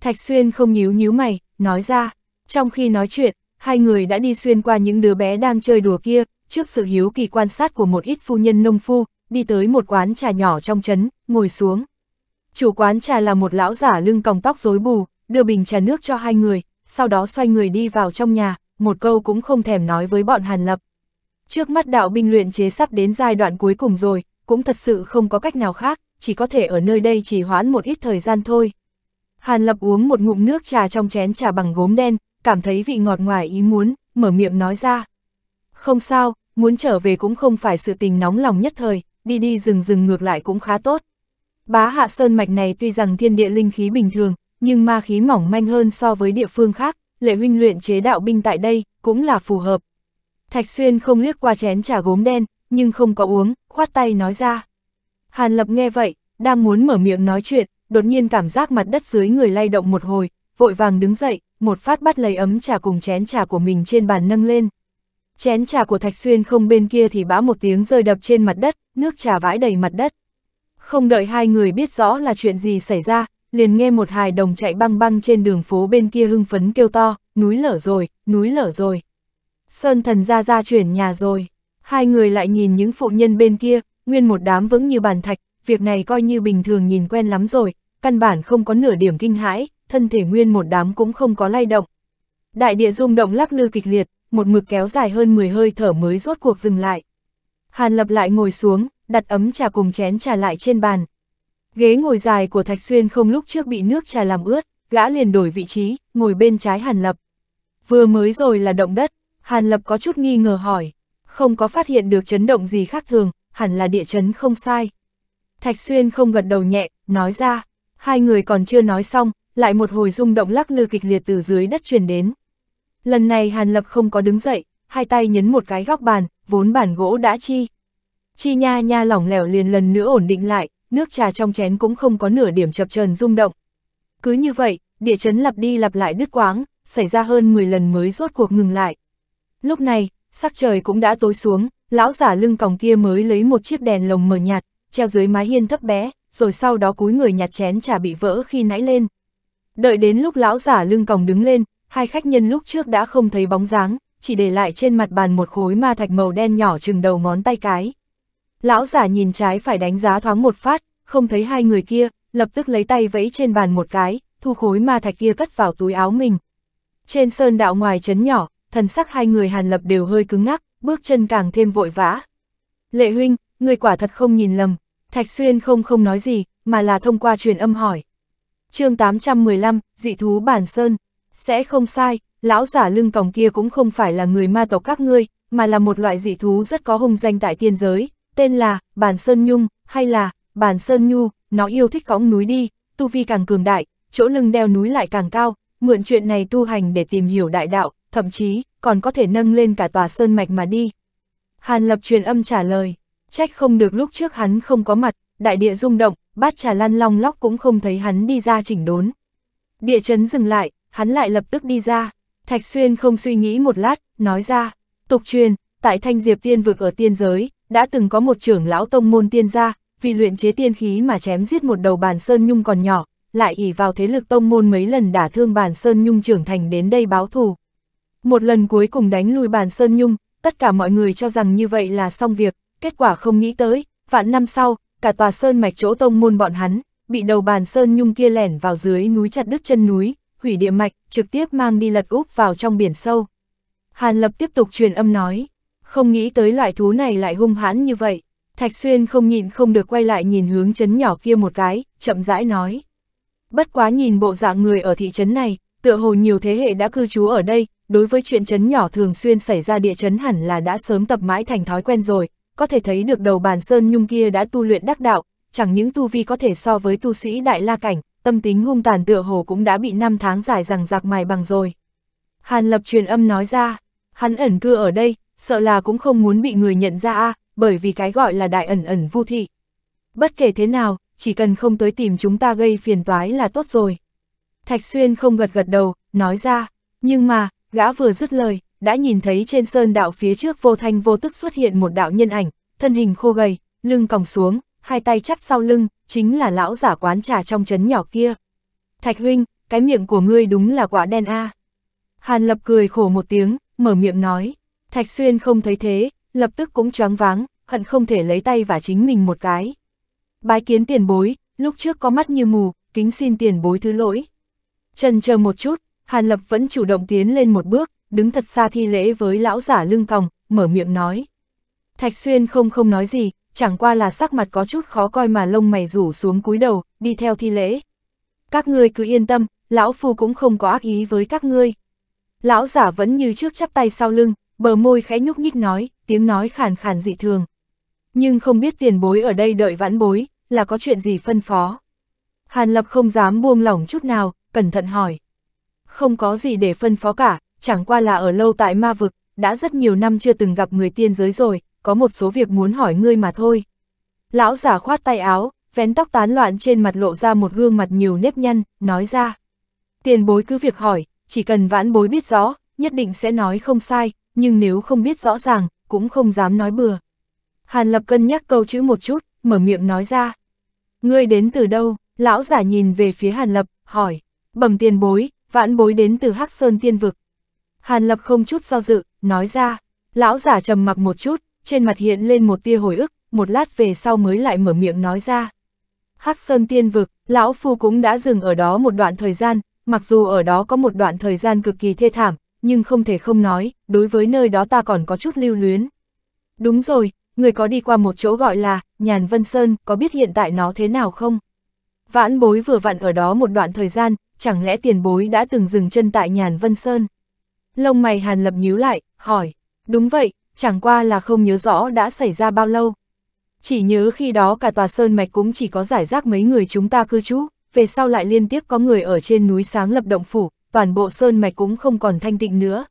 Thạch Xuyên không nhíu nhíu mày, nói ra, trong khi nói chuyện, hai người đã đi xuyên qua những đứa bé đang chơi đùa kia, trước sự hiếu kỳ quan sát của một ít phu nhân nông phu, đi tới một quán trà nhỏ trong trấn, ngồi xuống. Chủ quán trà là một lão giả lưng còng tóc rối bù, đưa bình trà nước cho hai người, sau đó xoay người đi vào trong nhà, một câu cũng không thèm nói với bọn Hàn Lập. Trước mắt đạo binh luyện chế sắp đến giai đoạn cuối cùng rồi, cũng thật sự không có cách nào khác, chỉ có thể ở nơi đây trì hoãn một ít thời gian thôi. Hàn Lập uống một ngụm nước trà trong chén trà bằng gốm đen, cảm thấy vị ngọt ngoài ý muốn, mở miệng nói ra. Không sao, muốn trở về cũng không phải sự tình nóng lòng nhất thời, đi đi rừng rừng ngược lại cũng khá tốt. Bá hạ sơn mạch này tuy rằng thiên địa linh khí bình thường, nhưng ma khí mỏng manh hơn so với địa phương khác, lệ huynh luyện chế đạo binh tại đây, cũng là phù hợp. Thạch Xuyên không liếc qua chén trà gốm đen, nhưng không có uống, khoát tay nói ra. Hàn Lập nghe vậy, đang muốn mở miệng nói chuyện, đột nhiên cảm giác mặt đất dưới người lay động một hồi, vội vàng đứng dậy, một phát bắt lấy ấm trà cùng chén trà của mình trên bàn nâng lên. Chén trà của Thạch Xuyên không bên kia thì bã một tiếng rơi đập trên mặt đất, nước trà vãi đầy mặt đất. Không đợi hai người biết rõ là chuyện gì xảy ra, liền nghe một hài đồng chạy băng băng trên đường phố bên kia hưng phấn kêu to, núi lở rồi, núi lở rồi. Sơn thần ra ra chuyển nhà rồi. Hai người lại nhìn những phụ nhân bên kia, nguyên một đám vững như bàn thạch, việc này coi như bình thường nhìn quen lắm rồi, căn bản không có nửa điểm kinh hãi, thân thể nguyên một đám cũng không có lay động. Đại địa rung động lắc lư kịch liệt, một mực kéo dài hơn 10 hơi thở mới rốt cuộc dừng lại. Hàn lập lại ngồi xuống, đặt ấm trà cùng chén trà lại trên bàn. Ghế ngồi dài của Thạch Xuyên không lúc trước bị nước trà làm ướt, gã liền đổi vị trí, ngồi bên trái Hàn Lập. Vừa mới rồi là động đất, Hàn Lập có chút nghi ngờ hỏi, không có phát hiện được chấn động gì khác thường, hẳn là địa chấn không sai. Thạch Xuyên không gật đầu nhẹ, nói ra, hai người còn chưa nói xong, lại một hồi rung động lắc lư kịch liệt từ dưới đất truyền đến. Lần này Hàn Lập không có đứng dậy, hai tay nhấn một cái góc bàn, vốn bản gỗ đã chi. Chi nha nha lỏng lẻo liền lần nữa ổn định lại, nước trà trong chén cũng không có nửa điểm chập trần rung động. Cứ như vậy, địa chấn lặp đi lặp lại đứt quãng, xảy ra hơn 10 lần mới rốt cuộc ngừng lại. Lúc này, sắc trời cũng đã tối xuống, lão giả lưng còng kia mới lấy một chiếc đèn lồng mờ nhạt, treo dưới mái hiên thấp bé, rồi sau đó cúi người nhặt chén trà bị vỡ khi nãy lên. Đợi đến lúc lão giả lưng còng đứng lên, hai khách nhân lúc trước đã không thấy bóng dáng, chỉ để lại trên mặt bàn một khối ma thạch màu đen nhỏ chừng đầu ngón tay cái. Lão giả nhìn trái phải đánh giá thoáng một phát, không thấy hai người kia, lập tức lấy tay vẫy trên bàn một cái, thu khối ma thạch kia cất vào túi áo mình. Trên sơn đạo ngoài trấn nhỏ, thần sắc hai người Hàn Lập đều hơi cứng ngắc, bước chân càng thêm vội vã. Lệ huynh, người quả thật không nhìn lầm, Thạch Xuyên không không nói gì, mà là thông qua truyền âm hỏi. chương 815, dị thú bản sơn, sẽ không sai, lão giả lưng còng kia cũng không phải là người ma tộc các ngươi, mà là một loại dị thú rất có hung danh tại tiên giới, tên là bản sơn nhung, hay là bản sơn nhu, nó yêu thích cõng núi đi, tu vi càng cường đại, chỗ lưng đeo núi lại càng cao, mượn chuyện này tu hành để tìm hiểu đại đạo, thậm chí còn có thể nâng lên cả tòa sơn mạch mà đi. Hàn Lập truyền âm trả lời, trách không được lúc trước hắn không có mặt, đại địa rung động, bát trà lăn long lóc cũng không thấy hắn đi ra chỉnh đốn. Địa chấn dừng lại, hắn lại lập tức đi ra, Thạch Xuyên không suy nghĩ một lát, nói ra, tục truyền, tại Thanh Diệp Tiên vực ở tiên giới, đã từng có một trưởng lão tông môn tiên gia, vì luyện chế tiên khí mà chém giết một đầu bàn sơn nhung còn nhỏ, lại ỉ vào thế lực tông môn mấy lần đả thương bàn sơn nhung trưởng thành đến đây báo thù. Một lần cuối cùng đánh lui bàn Sơn Nhung, tất cả mọi người cho rằng như vậy là xong việc, kết quả không nghĩ tới, vạn năm sau, cả tòa Sơn mạch chỗ tông môn bọn hắn, bị đầu bàn Sơn Nhung kia lẻn vào dưới núi chặt đứt chân núi, hủy địa mạch, trực tiếp mang đi lật úp vào trong biển sâu. Hàn Lập tiếp tục truyền âm nói, không nghĩ tới loại thú này lại hung hãn như vậy. Thạch Xuyên không nhịn không được quay lại nhìn hướng chấn nhỏ kia một cái, chậm rãi nói. Bất quá nhìn bộ dạng người ở thị trấn này, tựa hồ nhiều thế hệ đã cư trú ở đây, đối với chuyện chấn nhỏ thường xuyên xảy ra địa chấn hẳn là đã sớm tập mãi thành thói quen rồi, có thể thấy được đầu bàn Sơn Nhung kia đã tu luyện đắc đạo, chẳng những tu vi có thể so với tu sĩ Đại La Cảnh, tâm tính hung tàn tựa hồ cũng đã bị năm tháng dài rằng giặc mài bằng rồi. Hàn lập truyền âm nói ra, hắn ẩn cư ở đây, sợ là cũng không muốn bị người nhận ra a bởi vì cái gọi là đại ẩn ẩn vu thị. Bất kể thế nào, chỉ cần không tới tìm chúng ta gây phiền toái là tốt rồi. Thạch Xuyên không gật gật đầu, nói ra, nhưng mà, Gã vừa dứt lời, đã nhìn thấy trên sơn đạo phía trước vô thanh vô tức xuất hiện một đạo nhân ảnh, thân hình khô gầy, lưng còng xuống, hai tay chắp sau lưng, chính là lão giả quán trà trong trấn nhỏ kia. Thạch huynh, cái miệng của ngươi đúng là quả đen a. Hàn lập cười khổ một tiếng, mở miệng nói. Thạch xuyên không thấy thế, lập tức cũng choáng váng, hận không thể lấy tay và chính mình một cái. Bái kiến tiền bối, lúc trước có mắt như mù, kính xin tiền bối thứ lỗi. Trần chờ một chút, Hàn Lập vẫn chủ động tiến lên một bước, đứng thật xa thi lễ với lão giả lưng còng, mở miệng nói. Thạch Xuyên không không nói gì, chẳng qua là sắc mặt có chút khó coi mà lông mày rủ xuống cúi đầu, đi theo thi lễ. Các ngươi cứ yên tâm, lão phu cũng không có ác ý với các ngươi. Lão giả vẫn như trước chắp tay sau lưng, bờ môi khẽ nhúc nhích nói, tiếng nói khàn khàn dị thường. Nhưng không biết tiền bối ở đây đợi vãn bối, là có chuyện gì phân phó. Hàn Lập không dám buông lỏng chút nào, cẩn thận hỏi không có gì để phân phó cả, chẳng qua là ở lâu tại ma vực, đã rất nhiều năm chưa từng gặp người tiên giới rồi, có một số việc muốn hỏi ngươi mà thôi. Lão giả khoát tay áo, vén tóc tán loạn trên mặt lộ ra một gương mặt nhiều nếp nhăn, nói ra. Tiền bối cứ việc hỏi, chỉ cần vãn bối biết rõ, nhất định sẽ nói không sai, nhưng nếu không biết rõ ràng, cũng không dám nói bừa. Hàn Lập cân nhắc câu chữ một chút, mở miệng nói ra. Ngươi đến từ đâu? Lão giả nhìn về phía Hàn Lập, hỏi. Bẩm tiền bối, vãn bối đến từ Hắc Sơn Tiên Vực. Hàn Lập không chút do dự, nói ra, lão giả trầm mặc một chút, trên mặt hiện lên một tia hồi ức, một lát về sau mới lại mở miệng nói ra. Hắc Sơn Tiên Vực, lão phu cũng đã dừng ở đó một đoạn thời gian, mặc dù ở đó có một đoạn thời gian cực kỳ thê thảm, nhưng không thể không nói, đối với nơi đó ta còn có chút lưu luyến. Đúng rồi, người có đi qua một chỗ gọi là, Nhàn Vân Sơn, có biết hiện tại nó thế nào không? Vãn bối vừa vặn ở đó một đoạn thời gian, chẳng lẽ tiền bối đã từng dừng chân tại nhàn Vân Sơn? Lông mày Hàn Lập nhíu lại, hỏi, đúng vậy, chẳng qua là không nhớ rõ đã xảy ra bao lâu. Chỉ nhớ khi đó cả tòa sơn mạch cũng chỉ có giải rác mấy người chúng ta cư trú, về sau lại liên tiếp có người ở trên núi sáng lập động phủ, toàn bộ sơn mạch cũng không còn thanh tịnh nữa.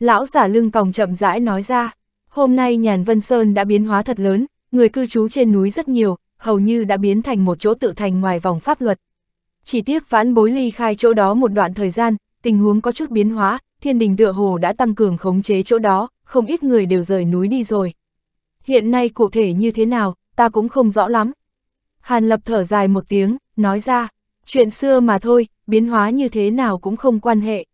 Lão giả lưng còng chậm rãi nói ra, hôm nay nhàn Vân Sơn đã biến hóa thật lớn, người cư trú trên núi rất nhiều, hầu như đã biến thành một chỗ tự thành ngoài vòng pháp luật. Chỉ tiếc vãn bối ly khai chỗ đó một đoạn thời gian, tình huống có chút biến hóa, thiên đình tựa hồ đã tăng cường khống chế chỗ đó, không ít người đều rời núi đi rồi. Hiện nay cụ thể như thế nào, ta cũng không rõ lắm. Hàn lập thở dài một tiếng, nói ra, chuyện xưa mà thôi, biến hóa như thế nào cũng không quan hệ.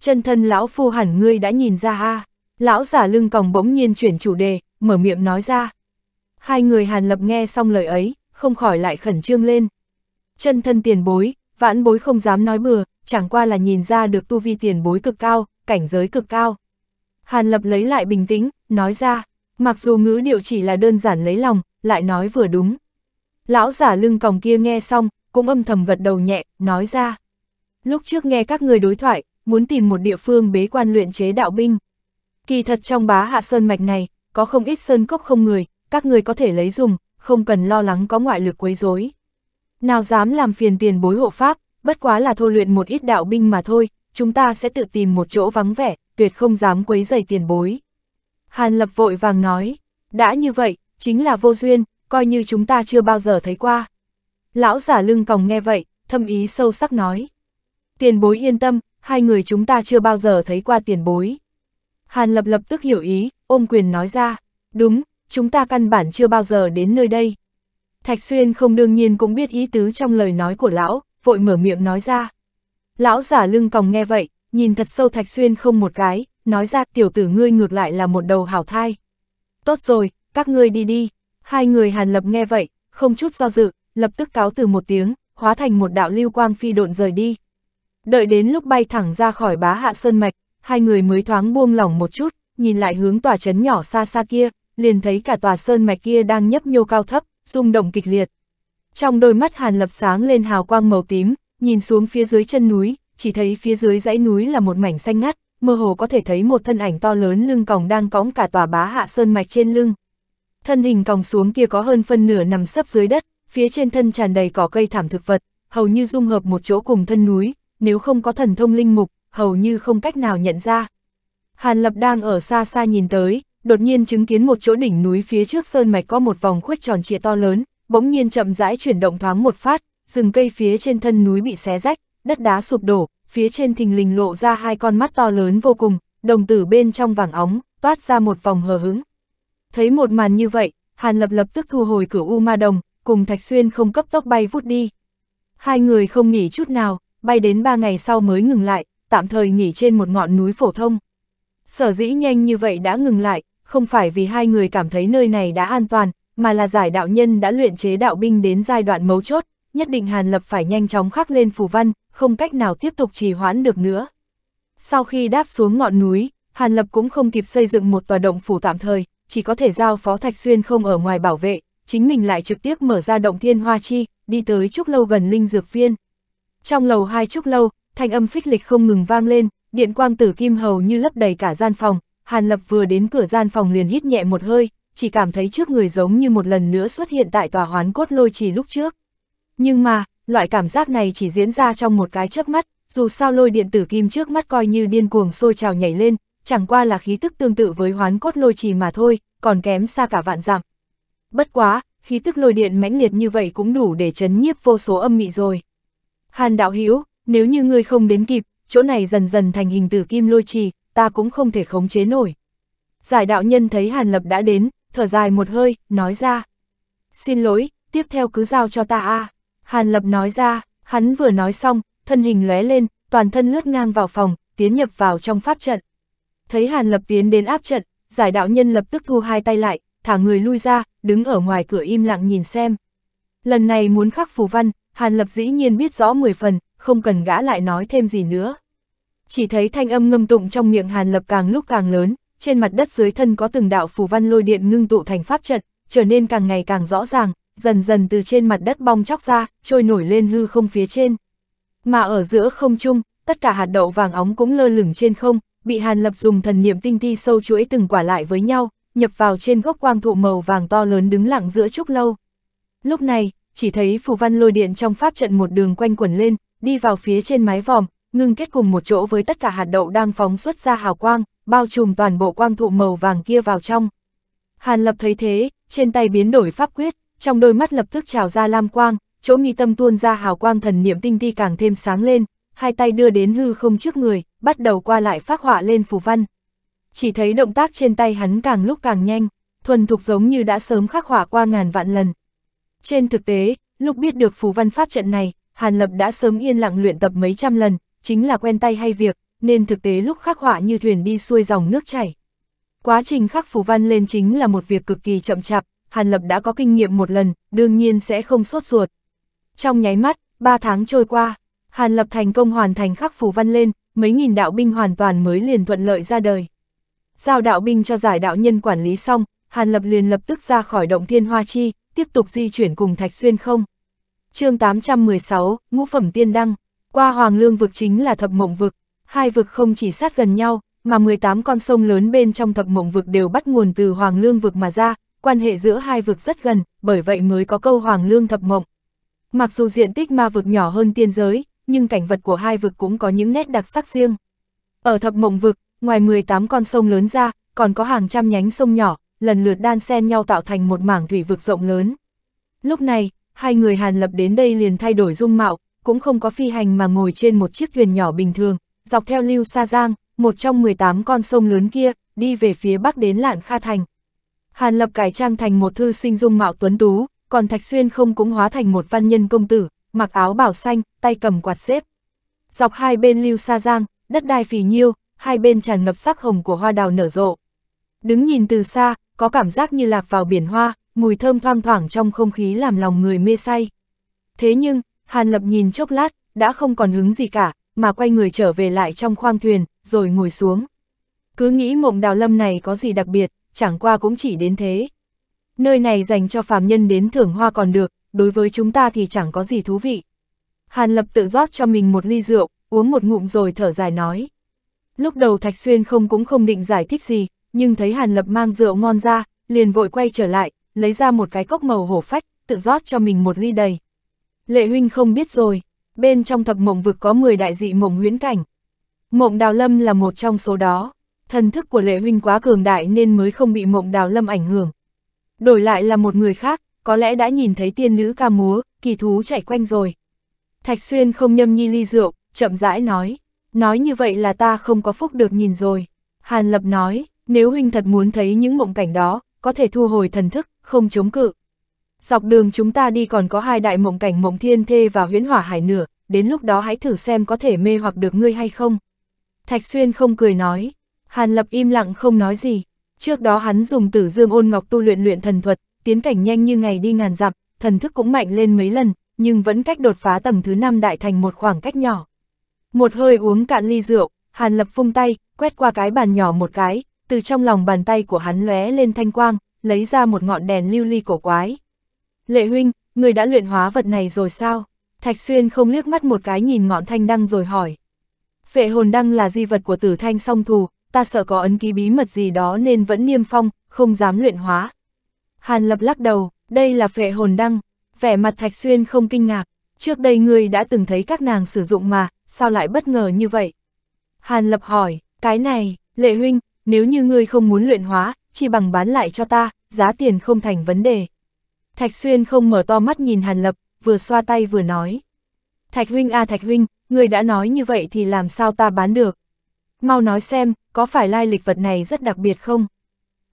Chân thân lão phu hẳn ngươi đã nhìn ra ha, lão giả lưng còng bỗng nhiên chuyển chủ đề, mở miệng nói ra. Hai người hàn lập nghe xong lời ấy, không khỏi lại khẩn trương lên chân thân tiền bối, vãn bối không dám nói bừa, chẳng qua là nhìn ra được tu vi tiền bối cực cao, cảnh giới cực cao. Hàn Lập lấy lại bình tĩnh, nói ra, mặc dù ngữ điệu chỉ là đơn giản lấy lòng, lại nói vừa đúng. Lão giả lưng còng kia nghe xong, cũng âm thầm gật đầu nhẹ, nói ra. Lúc trước nghe các người đối thoại, muốn tìm một địa phương bế quan luyện chế đạo binh. Kỳ thật trong bá hạ sơn mạch này, có không ít sơn cốc không người, các người có thể lấy dùng, không cần lo lắng có ngoại lực quấy rối. Nào dám làm phiền tiền bối hộ pháp, bất quá là thô luyện một ít đạo binh mà thôi, chúng ta sẽ tự tìm một chỗ vắng vẻ, tuyệt không dám quấy dày tiền bối. Hàn Lập vội vàng nói, đã như vậy, chính là vô duyên, coi như chúng ta chưa bao giờ thấy qua. Lão giả lưng còng nghe vậy, thâm ý sâu sắc nói. Tiền bối yên tâm, hai người chúng ta chưa bao giờ thấy qua tiền bối. Hàn Lập lập tức hiểu ý, ôm quyền nói ra, đúng, chúng ta căn bản chưa bao giờ đến nơi đây. Thạch Xuyên không đương nhiên cũng biết ý tứ trong lời nói của lão, vội mở miệng nói ra. Lão giả lưng còng nghe vậy, nhìn thật sâu Thạch Xuyên không một cái, nói ra tiểu tử ngươi ngược lại là một đầu hảo thai. Tốt rồi, các ngươi đi đi. Hai người Hàn Lập nghe vậy, không chút do dự, lập tức cáo từ một tiếng, hóa thành một đạo lưu quang phi độn rời đi. Đợi đến lúc bay thẳng ra khỏi bá hạ sơn mạch, hai người mới thoáng buông lỏng một chút, nhìn lại hướng tòa trấn nhỏ xa xa kia, liền thấy cả tòa sơn mạch kia đang nhấp nhô cao thấp, rung động kịch liệt. Trong đôi mắt Hàn Lập sáng lên hào quang màu tím, nhìn xuống phía dưới chân núi, chỉ thấy phía dưới dãy núi là một mảnh xanh ngắt, mơ hồ có thể thấy một thân ảnh to lớn lưng còng đang cõng cả tòa bá hạ sơn mạch trên lưng. Thân hình còng xuống kia có hơn phân nửa nằm sấp dưới đất, phía trên thân tràn đầy cỏ cây thảm thực vật, hầu như dung hợp một chỗ cùng thân núi, nếu không có thần thông linh mục, hầu như không cách nào nhận ra. Hàn Lập đang ở xa xa nhìn tới, đột nhiên chứng kiến một chỗ đỉnh núi phía trước sơn mạch có một vòng khuếch tròn trịa to lớn, bỗng nhiên chậm rãi chuyển động thoáng một phát, rừng cây phía trên thân núi bị xé rách, đất đá sụp đổ, phía trên thình lình lộ ra hai con mắt to lớn vô cùng, đồng tử bên trong vàng óng, toát ra một vòng hờ hững. Thấy một màn như vậy, Hàn Lập lập tức thu hồi cửa U Ma Đồng, cùng Thạch Xuyên không cấp tốc bay vút đi. Hai người không nghỉ chút nào, bay đến ba ngày sau mới ngừng lại, tạm thời nghỉ trên một ngọn núi phổ thông. Sở dĩ nhanh như vậy đã ngừng lại, không phải vì hai người cảm thấy nơi này đã an toàn, mà là giải đạo nhân đã luyện chế đạo binh đến giai đoạn mấu chốt, nhất định Hàn Lập phải nhanh chóng khắc lên phù văn, không cách nào tiếp tục trì hoãn được nữa. Sau khi đáp xuống ngọn núi, Hàn Lập cũng không kịp xây dựng một tòa động phủ tạm thời, chỉ có thể giao Phó Thạch Xuyên không ở ngoài bảo vệ, chính mình lại trực tiếp mở ra động thiên hoa chi, đi tới trúc lâu gần linh dược viên. Trong lầu hai trúc lâu, thanh âm phích lịch không ngừng vang lên, điện quang tử kim hầu như lấp đầy cả gian phòng, Hàn Lập vừa đến cửa gian phòng liền hít nhẹ một hơi, chỉ cảm thấy trước người giống như một lần nữa xuất hiện tại tòa hoán cốt lôi trì lúc trước. Nhưng mà, loại cảm giác này chỉ diễn ra trong một cái chớp mắt, dù sao lôi điện tử kim trước mắt coi như điên cuồng sôi trào nhảy lên, chẳng qua là khí tức tương tự với hoán cốt lôi trì mà thôi, còn kém xa cả vạn dặm. Bất quá, khí tức lôi điện mãnh liệt như vậy cũng đủ để chấn nhiếp vô số âm mị rồi. Hàn đạo Hiếu, nếu như ngươi không đến kịp, chỗ này dần dần thành hình tử kim lôi trì, ta cũng không thể khống chế nổi. Giải đạo nhân thấy Hàn Lập đã đến, thở dài một hơi, nói ra. Xin lỗi, tiếp theo cứ giao cho ta a à. Hàn Lập nói ra, hắn vừa nói xong, thân hình lóe lên, toàn thân lướt ngang vào phòng, tiến nhập vào trong pháp trận. Thấy Hàn Lập tiến đến áp trận, giải đạo nhân lập tức thu hai tay lại, thả người lui ra, đứng ở ngoài cửa im lặng nhìn xem. Lần này muốn khắc phù văn, Hàn Lập dĩ nhiên biết rõ 10 phần, không cần gã lại nói thêm gì nữa chỉ thấy thanh âm ngâm tụng trong miệng Hàn Lập càng lúc càng lớn, trên mặt đất dưới thân có từng đạo phù văn lôi điện ngưng tụ thành pháp trận, trở nên càng ngày càng rõ ràng, dần dần từ trên mặt đất bong chóc ra, trôi nổi lên hư không phía trên. Mà ở giữa không trung, tất cả hạt đậu vàng óng cũng lơ lửng trên không, bị Hàn Lập dùng thần niệm tinh thi sâu chuỗi từng quả lại với nhau, nhập vào trên gốc quang thụ màu vàng to lớn đứng lặng giữa trúc lâu. Lúc này, chỉ thấy phù văn lôi điện trong pháp trận một đường quanh quẩn lên, đi vào phía trên mái vòm, ngưng kết cùng một chỗ với tất cả hạt đậu đang phóng xuất ra hào quang, bao trùm toàn bộ quang thụ màu vàng kia vào trong. Hàn Lập thấy thế, trên tay biến đổi pháp quyết, trong đôi mắt lập tức trào ra lam quang, chỗ mi tâm tuôn ra hào quang thần niệm tinh ti càng thêm sáng lên, hai tay đưa đến hư không trước người, bắt đầu qua lại phát họa lên phù văn. Chỉ thấy động tác trên tay hắn càng lúc càng nhanh, thuần thục giống như đã sớm khắc họa qua ngàn vạn lần. Trên thực tế, lúc biết được phù văn pháp trận này, Hàn Lập đã sớm yên lặng luyện tập mấy trăm lần, chính là quen tay hay việc, nên thực tế lúc khắc họa như thuyền đi xuôi dòng nước chảy. Quá trình khắc phù văn lên chính là một việc cực kỳ chậm chạp, Hàn Lập đã có kinh nghiệm một lần, đương nhiên sẽ không sốt ruột. Trong nháy mắt, ba tháng trôi qua, Hàn Lập thành công hoàn thành khắc phù văn lên, mấy nghìn đạo binh hoàn toàn mới liền thuận lợi ra đời. Giao đạo binh cho giải đạo nhân quản lý xong, Hàn Lập liền lập tức ra khỏi động thiên hoa chi, tiếp tục di chuyển cùng Thạch Xuyên không. chương 816, Ngũ Phẩm Tiên Đăng qua Hoàng Lương vực chính là thập mộng vực, hai vực không chỉ sát gần nhau, mà 18 con sông lớn bên trong thập mộng vực đều bắt nguồn từ Hoàng Lương vực mà ra, quan hệ giữa hai vực rất gần, bởi vậy mới có câu Hoàng Lương thập mộng. Mặc dù diện tích ma vực nhỏ hơn tiên giới, nhưng cảnh vật của hai vực cũng có những nét đặc sắc riêng. Ở thập mộng vực, ngoài 18 con sông lớn ra, còn có hàng trăm nhánh sông nhỏ, lần lượt đan xen nhau tạo thành một mảng thủy vực rộng lớn. Lúc này, hai người Hàn Lập đến đây liền thay đổi dung mạo, cũng không có phi hành mà ngồi trên một chiếc thuyền nhỏ bình thường, dọc theo Lưu Sa Giang, một trong 18 con sông lớn kia, đi về phía bắc đến Lạn Kha Thành. Hàn Lập cải trang thành một thư sinh dung mạo tuấn tú, còn Thạch Xuyên không cũng hóa thành một văn nhân công tử, mặc áo bảo xanh, tay cầm quạt xếp. Dọc hai bên Lưu Sa Giang, đất đai phì nhiêu, hai bên tràn ngập sắc hồng của hoa đào nở rộ. Đứng nhìn từ xa, có cảm giác như lạc vào biển hoa, mùi thơm thoang thoảng trong không khí làm lòng người mê say. Thế nhưng, Hàn Lập nhìn chốc lát, đã không còn hứng gì cả, mà quay người trở về lại trong khoang thuyền, rồi ngồi xuống. Cứ nghĩ mộng đào lâm này có gì đặc biệt, chẳng qua cũng chỉ đến thế. Nơi này dành cho phàm nhân đến thưởng hoa còn được, đối với chúng ta thì chẳng có gì thú vị. Hàn Lập tự rót cho mình một ly rượu, uống một ngụm rồi thở dài nói. Lúc đầu Thạch Xuyên không cũng không định giải thích gì, nhưng thấy Hàn Lập mang rượu ngon ra, liền vội quay trở lại, lấy ra một cái cốc màu hổ phách, tự rót cho mình một ly đầy. Lệ huynh không biết rồi, bên trong thập mộng vực có 10 đại dị mộng huyễn cảnh. Mộng đào lâm là một trong số đó, thần thức của lệ huynh quá cường đại nên mới không bị mộng đào lâm ảnh hưởng. Đổi lại là một người khác, có lẽ đã nhìn thấy tiên nữ ca múa, kỳ thú chạy quanh rồi. Thạch Xuyên không nhâm nhi ly rượu, chậm rãi nói, nói như vậy là ta không có phúc được nhìn rồi. Hàn Lập nói, nếu huynh thật muốn thấy những mộng cảnh đó, có thể thu hồi thần thức, không chống cự dọc đường chúng ta đi còn có hai đại mộng cảnh mộng thiên thê và huyễn hỏa hải nửa, đến lúc đó hãy thử xem có thể mê hoặc được ngươi hay không. Thạch Xuyên không cười nói, Hàn Lập im lặng không nói gì, trước đó hắn dùng tử dương ôn ngọc tu luyện luyện thần thuật, tiến cảnh nhanh như ngày đi ngàn dặm, thần thức cũng mạnh lên mấy lần, nhưng vẫn cách đột phá tầng thứ 5 đại thành một khoảng cách nhỏ. Một hơi uống cạn ly rượu, Hàn Lập phung tay, quét qua cái bàn nhỏ một cái, từ trong lòng bàn tay của hắn lóe lên thanh quang, lấy ra một ngọn đèn lưu ly cổ quái. Lệ huynh, người đã luyện hóa vật này rồi sao? Thạch Xuyên không liếc mắt một cái nhìn ngọn thanh đăng rồi hỏi. Phệ hồn đăng là di vật của tử thanh song thù, ta sợ có ấn ký bí mật gì đó nên vẫn niêm phong, không dám luyện hóa. Hàn lập lắc đầu, đây là phệ hồn đăng, vẻ mặt Thạch Xuyên không kinh ngạc, trước đây ngươi đã từng thấy các nàng sử dụng mà, sao lại bất ngờ như vậy? Hàn lập hỏi, cái này, lệ huynh, nếu như ngươi không muốn luyện hóa, chỉ bằng bán lại cho ta, giá tiền không thành vấn đề. Thạch Xuyên không mở to mắt nhìn Hàn Lập, vừa xoa tay vừa nói. Thạch Huynh a à, Thạch Huynh, người đã nói như vậy thì làm sao ta bán được? Mau nói xem, có phải lai lịch vật này rất đặc biệt không?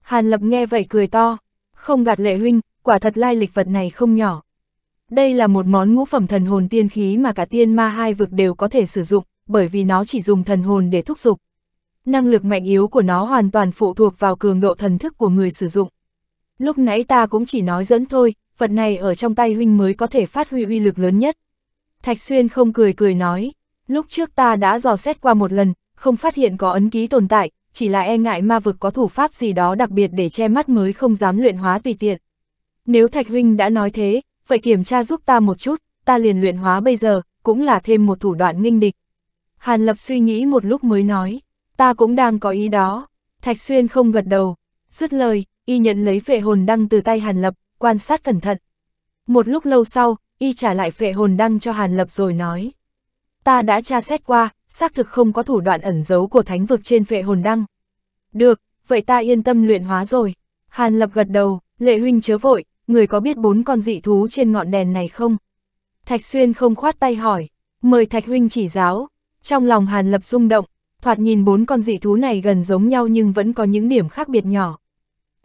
Hàn Lập nghe vậy cười to, không gạt lệ huynh, quả thật lai lịch vật này không nhỏ. Đây là một món ngũ phẩm thần hồn tiên khí mà cả tiên ma hai vực đều có thể sử dụng, bởi vì nó chỉ dùng thần hồn để thúc giục, Năng lực mạnh yếu của nó hoàn toàn phụ thuộc vào cường độ thần thức của người sử dụng lúc nãy ta cũng chỉ nói dẫn thôi, vật này ở trong tay huynh mới có thể phát huy uy lực lớn nhất. Thạch Xuyên không cười cười nói, lúc trước ta đã dò xét qua một lần, không phát hiện có ấn ký tồn tại, chỉ là e ngại ma vực có thủ pháp gì đó đặc biệt để che mắt mới không dám luyện hóa tùy tiện. Nếu Thạch Huynh đã nói thế, vậy kiểm tra giúp ta một chút, ta liền luyện hóa bây giờ, cũng là thêm một thủ đoạn nghinh địch. Hàn Lập suy nghĩ một lúc mới nói, ta cũng đang có ý đó. Thạch Xuyên không gật đầu, dứt lời, y nhận lấy phệ hồn đăng từ tay Hàn Lập, quan sát cẩn thận. Một lúc lâu sau, y trả lại phệ hồn đăng cho Hàn Lập rồi nói. Ta đã tra xét qua, xác thực không có thủ đoạn ẩn giấu của thánh vực trên phệ hồn đăng. Được, vậy ta yên tâm luyện hóa rồi. Hàn Lập gật đầu, lệ huynh chớ vội, người có biết bốn con dị thú trên ngọn đèn này không? Thạch Xuyên không khoát tay hỏi, mời Thạch huynh chỉ giáo. Trong lòng Hàn Lập rung động, thoạt nhìn bốn con dị thú này gần giống nhau nhưng vẫn có những điểm khác biệt nhỏ.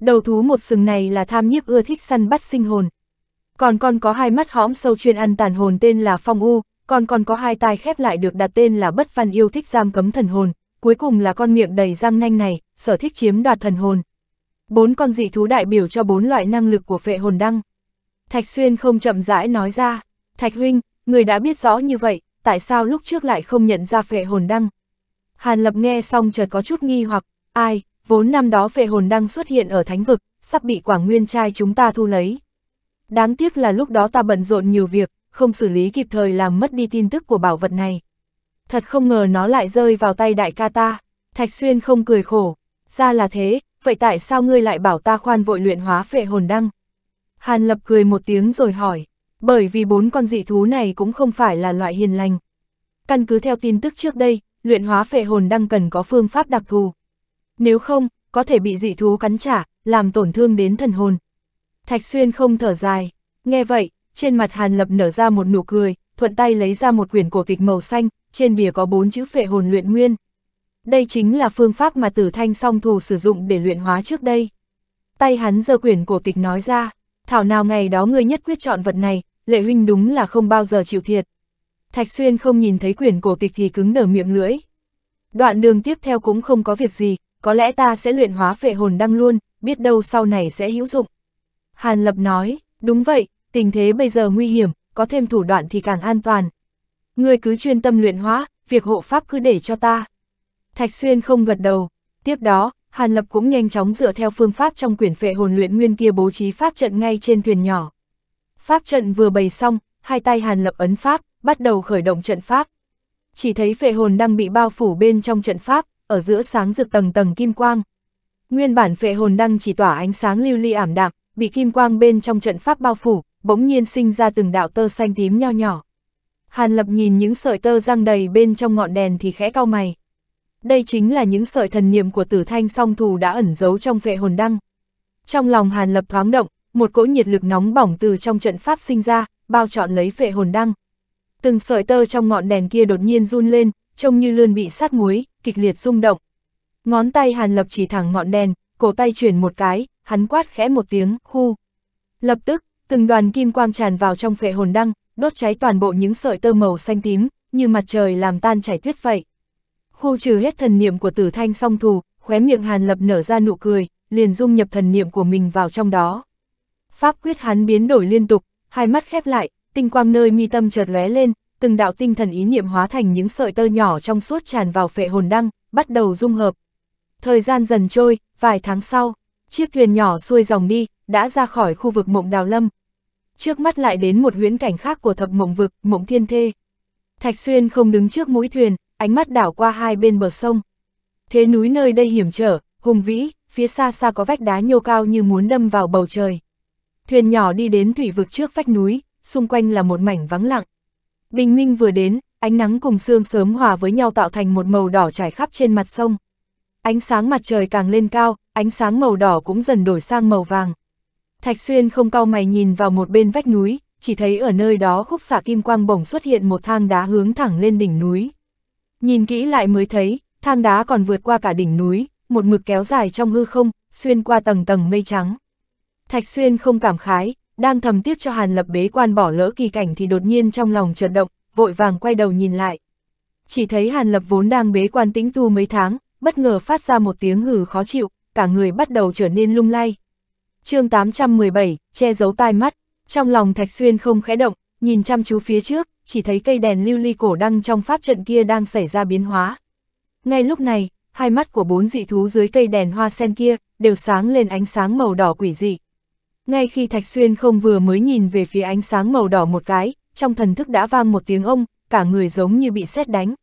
Đầu thú một sừng này là tham nhiếp ưa thích săn bắt sinh hồn. Còn con có hai mắt hõm sâu chuyên ăn tàn hồn tên là Phong U, còn con có hai tai khép lại được đặt tên là Bất Văn yêu thích giam cấm thần hồn, cuối cùng là con miệng đầy răng nanh này, sở thích chiếm đoạt thần hồn. Bốn con dị thú đại biểu cho bốn loại năng lực của phệ hồn đăng. Thạch Xuyên không chậm rãi nói ra, Thạch Huynh, người đã biết rõ như vậy, tại sao lúc trước lại không nhận ra phệ hồn đăng? Hàn Lập nghe xong chợt có chút nghi hoặc, ai, vốn năm đó phệ hồn đang xuất hiện ở thánh vực, sắp bị Quảng Nguyên trai chúng ta thu lấy. Đáng tiếc là lúc đó ta bận rộn nhiều việc, không xử lý kịp thời làm mất đi tin tức của bảo vật này. Thật không ngờ nó lại rơi vào tay đại ca ta, Thạch Xuyên không cười khổ, ra là thế, vậy tại sao ngươi lại bảo ta khoan vội luyện hóa phệ hồn đăng? Hàn Lập cười một tiếng rồi hỏi, bởi vì bốn con dị thú này cũng không phải là loại hiền lành. Căn cứ theo tin tức trước đây, luyện hóa phệ hồn đăng cần có phương pháp đặc thù nếu không, có thể bị dị thú cắn trả, làm tổn thương đến thần hồn. Thạch Xuyên không thở dài, nghe vậy, trên mặt Hàn Lập nở ra một nụ cười, thuận tay lấy ra một quyển cổ tịch màu xanh, trên bìa có bốn chữ phệ hồn luyện nguyên. Đây chính là phương pháp mà tử thanh song thù sử dụng để luyện hóa trước đây. Tay hắn giơ quyển cổ tịch nói ra, thảo nào ngày đó ngươi nhất quyết chọn vật này, lệ huynh đúng là không bao giờ chịu thiệt. Thạch Xuyên không nhìn thấy quyển cổ tịch thì cứng nở miệng lưỡi. Đoạn đường tiếp theo cũng không có việc gì, có lẽ ta sẽ luyện hóa phệ hồn đăng luôn, biết đâu sau này sẽ hữu dụng. Hàn Lập nói, đúng vậy, tình thế bây giờ nguy hiểm, có thêm thủ đoạn thì càng an toàn. người cứ chuyên tâm luyện hóa, việc hộ pháp cứ để cho ta. Thạch Xuyên không gật đầu. Tiếp đó, Hàn Lập cũng nhanh chóng dựa theo phương pháp trong quyển phệ hồn luyện nguyên kia bố trí pháp trận ngay trên thuyền nhỏ. Pháp trận vừa bày xong, hai tay Hàn Lập ấn pháp, bắt đầu khởi động trận pháp. Chỉ thấy phệ hồn đang bị bao phủ bên trong trận pháp, ở giữa sáng rực tầng tầng kim quang. Nguyên bản phệ hồn đăng chỉ tỏa ánh sáng lưu ly ảm đạm, bị kim quang bên trong trận pháp bao phủ, bỗng nhiên sinh ra từng đạo tơ xanh tím nho nhỏ. Hàn Lập nhìn những sợi tơ răng đầy bên trong ngọn đèn thì khẽ cau mày. Đây chính là những sợi thần niệm của tử thanh song thù đã ẩn giấu trong phệ hồn đăng. Trong lòng Hàn Lập thoáng động, một cỗ nhiệt lực nóng bỏng từ trong trận pháp sinh ra, bao trọn lấy phệ hồn đăng. Từng sợi tơ trong ngọn đèn kia đột nhiên run lên, trông như lươn bị sát muối, kịch liệt rung động. Ngón tay Hàn Lập chỉ thẳng ngọn đèn, cổ tay chuyển một cái, hắn quát khẽ một tiếng, khu. Lập tức, từng đoàn kim quang tràn vào trong phệ hồn đăng, đốt cháy toàn bộ những sợi tơ màu xanh tím, như mặt trời làm tan chảy tuyết vậy. Khu trừ hết thần niệm của tử thanh song thù, khóe miệng Hàn Lập nở ra nụ cười, liền dung nhập thần niệm của mình vào trong đó. Pháp quyết hắn biến đổi liên tục, hai mắt khép lại, tinh quang nơi mi tâm chợt lóe lên, từng đạo tinh thần ý niệm hóa thành những sợi tơ nhỏ trong suốt tràn vào phệ hồn đăng, bắt đầu dung hợp. Thời gian dần trôi, vài tháng sau, chiếc thuyền nhỏ xuôi dòng đi, đã ra khỏi khu vực mộng đào lâm. Trước mắt lại đến một huyễn cảnh khác của thập mộng vực, mộng thiên thê. Thạch Xuyên không đứng trước mũi thuyền, ánh mắt đảo qua hai bên bờ sông. Thế núi nơi đây hiểm trở, hùng vĩ, phía xa xa có vách đá nhô cao như muốn đâm vào bầu trời. Thuyền nhỏ đi đến thủy vực trước vách núi, xung quanh là một mảnh vắng lặng. Bình minh vừa đến, ánh nắng cùng sương sớm hòa với nhau tạo thành một màu đỏ trải khắp trên mặt sông. Ánh sáng mặt trời càng lên cao, ánh sáng màu đỏ cũng dần đổi sang màu vàng. Thạch Xuyên không cau mày nhìn vào một bên vách núi, chỉ thấy ở nơi đó khúc xạ kim quang bổng xuất hiện một thang đá hướng thẳng lên đỉnh núi. Nhìn kỹ lại mới thấy, thang đá còn vượt qua cả đỉnh núi, một mực kéo dài trong hư không, xuyên qua tầng tầng mây trắng. Thạch Xuyên không cảm khái, đang thầm tiếc cho Hàn Lập bế quan bỏ lỡ kỳ cảnh thì đột nhiên trong lòng chợt động, vội vàng quay đầu nhìn lại. Chỉ thấy Hàn Lập vốn đang bế quan tĩnh tu mấy tháng, bất ngờ phát ra một tiếng hừ khó chịu, cả người bắt đầu trở nên lung lay. chương 817, che giấu tai mắt, trong lòng Thạch Xuyên không khẽ động, nhìn chăm chú phía trước, chỉ thấy cây đèn lưu ly cổ đăng trong pháp trận kia đang xảy ra biến hóa. Ngay lúc này, hai mắt của bốn dị thú dưới cây đèn hoa sen kia đều sáng lên ánh sáng màu đỏ quỷ dị ngay khi Thạch Xuyên không vừa mới nhìn về phía ánh sáng màu đỏ một cái, trong thần thức đã vang một tiếng ông, cả người giống như bị sét đánh.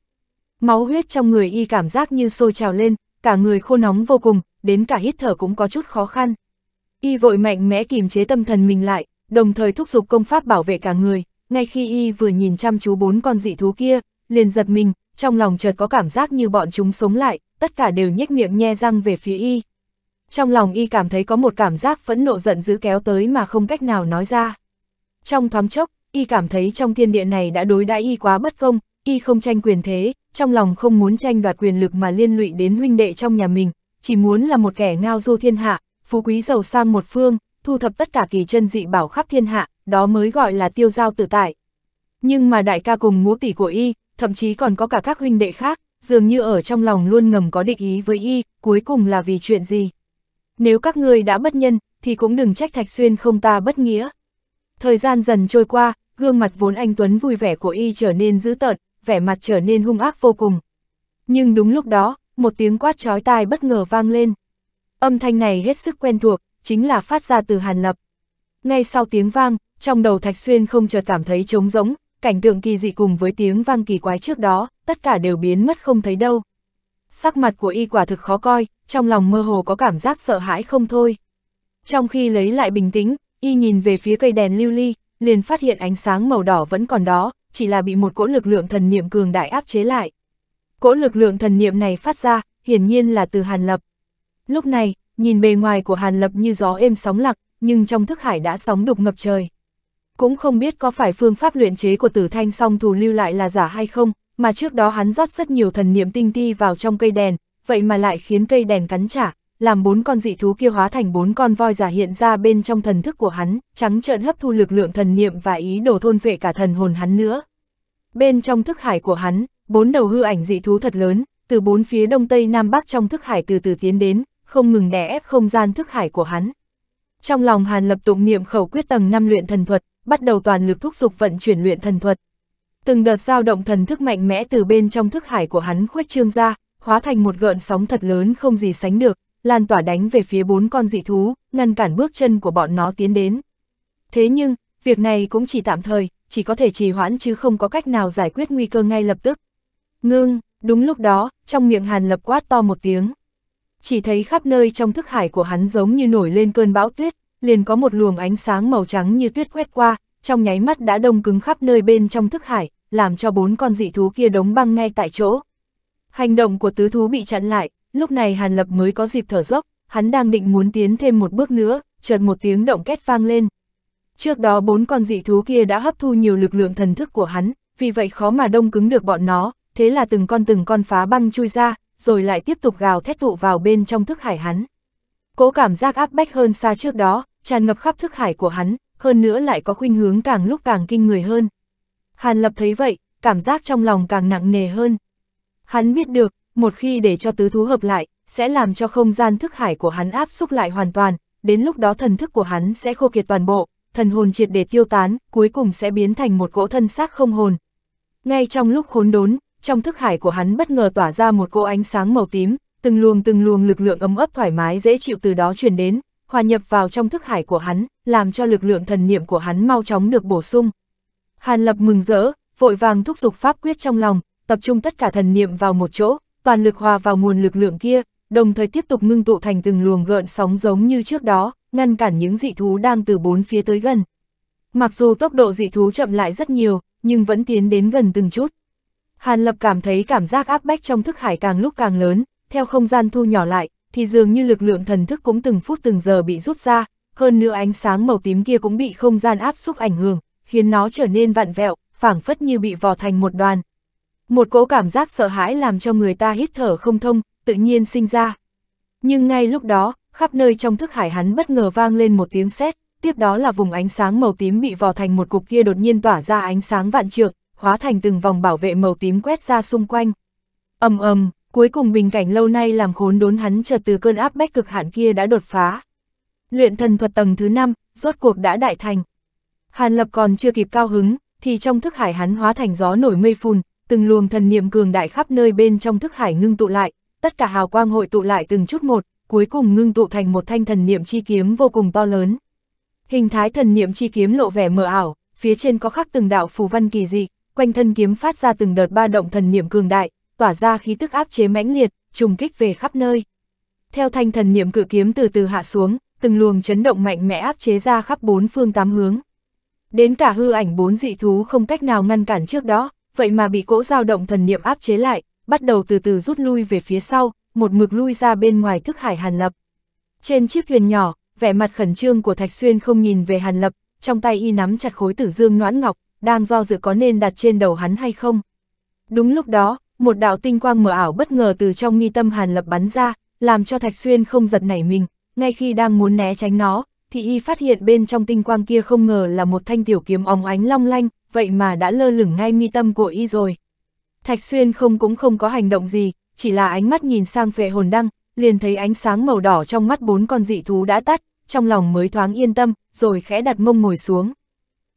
Máu huyết trong người y cảm giác như sôi trào lên, cả người khô nóng vô cùng, đến cả hít thở cũng có chút khó khăn. Y vội mạnh mẽ kìm chế tâm thần mình lại, đồng thời thúc giục công pháp bảo vệ cả người, ngay khi y vừa nhìn chăm chú bốn con dị thú kia, liền giật mình, trong lòng chợt có cảm giác như bọn chúng sống lại, tất cả đều nhếch miệng nhe răng về phía y, trong lòng y cảm thấy có một cảm giác phẫn nộ giận dữ kéo tới mà không cách nào nói ra. Trong thoáng chốc, y cảm thấy trong thiên địa này đã đối đãi y quá bất công, y không tranh quyền thế, trong lòng không muốn tranh đoạt quyền lực mà liên lụy đến huynh đệ trong nhà mình, chỉ muốn là một kẻ ngao du thiên hạ, phú quý giàu sang một phương, thu thập tất cả kỳ chân dị bảo khắp thiên hạ, đó mới gọi là tiêu giao tự tại. Nhưng mà đại ca cùng ngũ tỷ của y, thậm chí còn có cả các huynh đệ khác, dường như ở trong lòng luôn ngầm có địch ý với y, cuối cùng là vì chuyện gì nếu các ngươi đã bất nhân, thì cũng đừng trách Thạch Xuyên không ta bất nghĩa. Thời gian dần trôi qua, gương mặt vốn anh Tuấn vui vẻ của y trở nên dữ tợn, vẻ mặt trở nên hung ác vô cùng. Nhưng đúng lúc đó, một tiếng quát chói tai bất ngờ vang lên. Âm thanh này hết sức quen thuộc, chính là phát ra từ Hàn Lập. Ngay sau tiếng vang, trong đầu Thạch Xuyên không chợt cảm thấy trống rỗng, cảnh tượng kỳ dị cùng với tiếng vang kỳ quái trước đó, tất cả đều biến mất không thấy đâu sắc mặt của y quả thực khó coi, trong lòng mơ hồ có cảm giác sợ hãi không thôi. Trong khi lấy lại bình tĩnh, y nhìn về phía cây đèn lưu ly, liền phát hiện ánh sáng màu đỏ vẫn còn đó, chỉ là bị một cỗ lực lượng thần niệm cường đại áp chế lại. Cỗ lực lượng thần niệm này phát ra, hiển nhiên là từ Hàn Lập. Lúc này, nhìn bề ngoài của Hàn Lập như gió êm sóng lặng, nhưng trong thức hải đã sóng đục ngập trời. Cũng không biết có phải phương pháp luyện chế của tử thanh song thù lưu lại là giả hay không, mà trước đó hắn rót rất nhiều thần niệm tinh ti vào trong cây đèn, vậy mà lại khiến cây đèn cắn trả, làm bốn con dị thú kia hóa thành bốn con voi giả hiện ra bên trong thần thức của hắn, trắng trợn hấp thu lực lượng thần niệm và ý đồ thôn vệ cả thần hồn hắn nữa. Bên trong thức hải của hắn, bốn đầu hư ảnh dị thú thật lớn, từ bốn phía đông tây nam bắc trong thức hải từ từ tiến đến, không ngừng đè ép không gian thức hải của hắn. Trong lòng Hàn Lập tụng niệm khẩu quyết tầng 5 luyện thần thuật, bắt đầu toàn lực thúc dục vận chuyển luyện thần thuật, Từng đợt dao động thần thức mạnh mẽ từ bên trong thức hải của hắn khuếch trương ra, hóa thành một gợn sóng thật lớn không gì sánh được, lan tỏa đánh về phía bốn con dị thú, ngăn cản bước chân của bọn nó tiến đến. Thế nhưng, việc này cũng chỉ tạm thời, chỉ có thể trì hoãn chứ không có cách nào giải quyết nguy cơ ngay lập tức. Ngưng, đúng lúc đó, trong miệng hàn lập quát to một tiếng. Chỉ thấy khắp nơi trong thức hải của hắn giống như nổi lên cơn bão tuyết, liền có một luồng ánh sáng màu trắng như tuyết quét qua, trong nháy mắt đã đông cứng khắp nơi bên trong thức hải, làm cho bốn con dị thú kia đống băng ngay tại chỗ. Hành động của tứ thú bị chặn lại, lúc này Hàn Lập mới có dịp thở dốc, hắn đang định muốn tiến thêm một bước nữa, chợt một tiếng động két vang lên. Trước đó bốn con dị thú kia đã hấp thu nhiều lực lượng thần thức của hắn, vì vậy khó mà đông cứng được bọn nó, thế là từng con từng con phá băng chui ra, rồi lại tiếp tục gào thét tụ vào bên trong thức hải hắn. Cố cảm giác áp bách hơn xa trước đó, tràn ngập khắp thức hải của hắn, hơn nữa lại có khuynh hướng càng lúc càng kinh người hơn. Hàn Lập thấy vậy, cảm giác trong lòng càng nặng nề hơn. Hắn biết được, một khi để cho tứ thú hợp lại, sẽ làm cho không gian thức hải của hắn áp xúc lại hoàn toàn, đến lúc đó thần thức của hắn sẽ khô kiệt toàn bộ, thần hồn triệt để tiêu tán, cuối cùng sẽ biến thành một cỗ thân xác không hồn. Ngay trong lúc khốn đốn, trong thức hải của hắn bất ngờ tỏa ra một cỗ ánh sáng màu tím, từng luồng từng luồng lực lượng ấm ấp thoải mái dễ chịu từ đó truyền đến, hòa nhập vào trong thức hải của hắn, làm cho lực lượng thần niệm của hắn mau chóng được bổ sung. Hàn Lập mừng rỡ, vội vàng thúc giục pháp quyết trong lòng, tập trung tất cả thần niệm vào một chỗ, toàn lực hòa vào nguồn lực lượng kia, đồng thời tiếp tục ngưng tụ thành từng luồng gợn sóng giống như trước đó, ngăn cản những dị thú đang từ bốn phía tới gần. Mặc dù tốc độ dị thú chậm lại rất nhiều, nhưng vẫn tiến đến gần từng chút. Hàn Lập cảm thấy cảm giác áp bách trong thức hải càng lúc càng lớn, theo không gian thu nhỏ lại, thì dường như lực lượng thần thức cũng từng phút từng giờ bị rút ra, hơn nữa ánh sáng màu tím kia cũng bị không gian áp xúc ảnh hưởng, khiến nó trở nên vặn vẹo, phảng phất như bị vò thành một đoàn. Một cỗ cảm giác sợ hãi làm cho người ta hít thở không thông, tự nhiên sinh ra. Nhưng ngay lúc đó, khắp nơi trong thức hải hắn bất ngờ vang lên một tiếng sét, tiếp đó là vùng ánh sáng màu tím bị vò thành một cục kia đột nhiên tỏa ra ánh sáng vạn trượng, hóa thành từng vòng bảo vệ màu tím quét ra xung quanh. Ầm ầm, cuối cùng bình cảnh lâu nay làm khốn đốn hắn chợt từ cơn áp bách cực hạn kia đã đột phá. Luyện thần thuật tầng thứ 5, rốt cuộc đã đại thành. Hàn Lập còn chưa kịp cao hứng, thì trong thức hải hắn hóa thành gió nổi mây phùn, từng luồng thần niệm cường đại khắp nơi bên trong thức hải ngưng tụ lại, tất cả hào quang hội tụ lại từng chút một, cuối cùng ngưng tụ thành một thanh thần niệm chi kiếm vô cùng to lớn. Hình thái thần niệm chi kiếm lộ vẻ mờ ảo, phía trên có khắc từng đạo phù văn kỳ dị, quanh thân kiếm phát ra từng đợt ba động thần niệm cường đại, tỏa ra khí tức áp chế mãnh liệt, trùng kích về khắp nơi. Theo thanh thần niệm cự kiếm từ từ hạ xuống, từng luồng chấn động mạnh mẽ áp chế ra khắp bốn phương tám hướng. Đến cả hư ảnh bốn dị thú không cách nào ngăn cản trước đó, vậy mà bị cỗ dao động thần niệm áp chế lại, bắt đầu từ từ rút lui về phía sau, một mực lui ra bên ngoài thức hải Hàn Lập. Trên chiếc thuyền nhỏ, vẻ mặt khẩn trương của Thạch Xuyên không nhìn về Hàn Lập, trong tay y nắm chặt khối tử dương noãn ngọc, đang do dự có nên đặt trên đầu hắn hay không. Đúng lúc đó, một đạo tinh quang mờ ảo bất ngờ từ trong nghi tâm Hàn Lập bắn ra, làm cho Thạch Xuyên không giật nảy mình, ngay khi đang muốn né tránh nó, thì y phát hiện bên trong tinh quang kia không ngờ là một thanh tiểu kiếm óng ánh long lanh, vậy mà đã lơ lửng ngay mi tâm của y rồi. Thạch Xuyên không cũng không có hành động gì, chỉ là ánh mắt nhìn sang phệ hồn đăng, liền thấy ánh sáng màu đỏ trong mắt bốn con dị thú đã tắt, trong lòng mới thoáng yên tâm, rồi khẽ đặt mông ngồi xuống.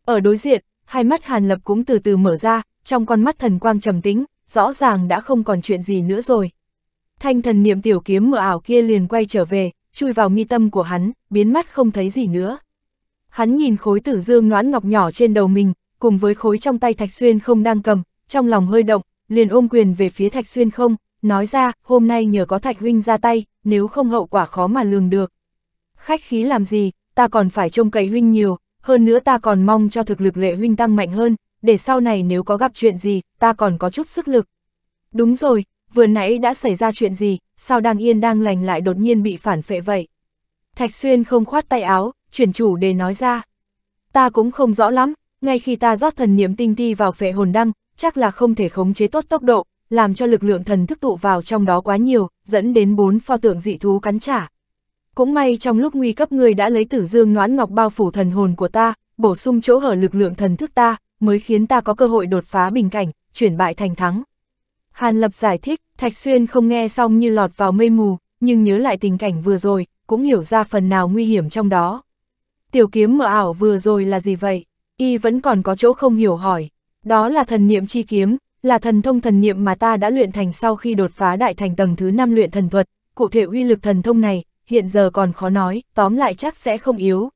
Ở đối diện, hai mắt Hàn Lập cũng từ từ mở ra, trong con mắt thần quang trầm tĩnh, rõ ràng đã không còn chuyện gì nữa rồi. Thanh thần niệm tiểu kiếm mờ ảo kia liền quay trở về, chui vào mi tâm của hắn, biến mắt không thấy gì nữa. Hắn nhìn khối tử dương noãn ngọc nhỏ trên đầu mình, cùng với khối trong tay Thạch Xuyên không đang cầm, trong lòng hơi động, liền ôm quyền về phía Thạch Xuyên không, nói ra, hôm nay nhờ có Thạch Huynh ra tay, nếu không hậu quả khó mà lường được. Khách khí làm gì, ta còn phải trông cậy Huynh nhiều, hơn nữa ta còn mong cho thực lực lệ Huynh tăng mạnh hơn, để sau này nếu có gặp chuyện gì, ta còn có chút sức lực. Đúng rồi, vừa nãy đã xảy ra chuyện gì, sao đang yên đang lành lại đột nhiên bị phản phệ vậy? Thạch Xuyên không khoát tay áo, chuyển chủ để nói ra. Ta cũng không rõ lắm, ngay khi ta rót thần niệm tinh ti vào phệ hồn đăng, chắc là không thể khống chế tốt tốc độ, làm cho lực lượng thần thức tụ vào trong đó quá nhiều, dẫn đến bốn pho tượng dị thú cắn trả. Cũng may trong lúc nguy cấp người đã lấy tử dương noãn ngọc bao phủ thần hồn của ta, bổ sung chỗ hở lực lượng thần thức ta, mới khiến ta có cơ hội đột phá bình cảnh, chuyển bại thành thắng. Hàn Lập giải thích, Thạch Xuyên không nghe xong như lọt vào mây mù, nhưng nhớ lại tình cảnh vừa rồi, cũng hiểu ra phần nào nguy hiểm trong đó. Tiểu kiếm mở ảo vừa rồi là gì vậy? Y vẫn còn có chỗ không hiểu hỏi. Đó là thần niệm chi kiếm, là thần thông thần niệm mà ta đã luyện thành sau khi đột phá đại thành tầng thứ 5 luyện thần thuật. Cụ thể uy lực thần thông này, hiện giờ còn khó nói, tóm lại chắc sẽ không yếu.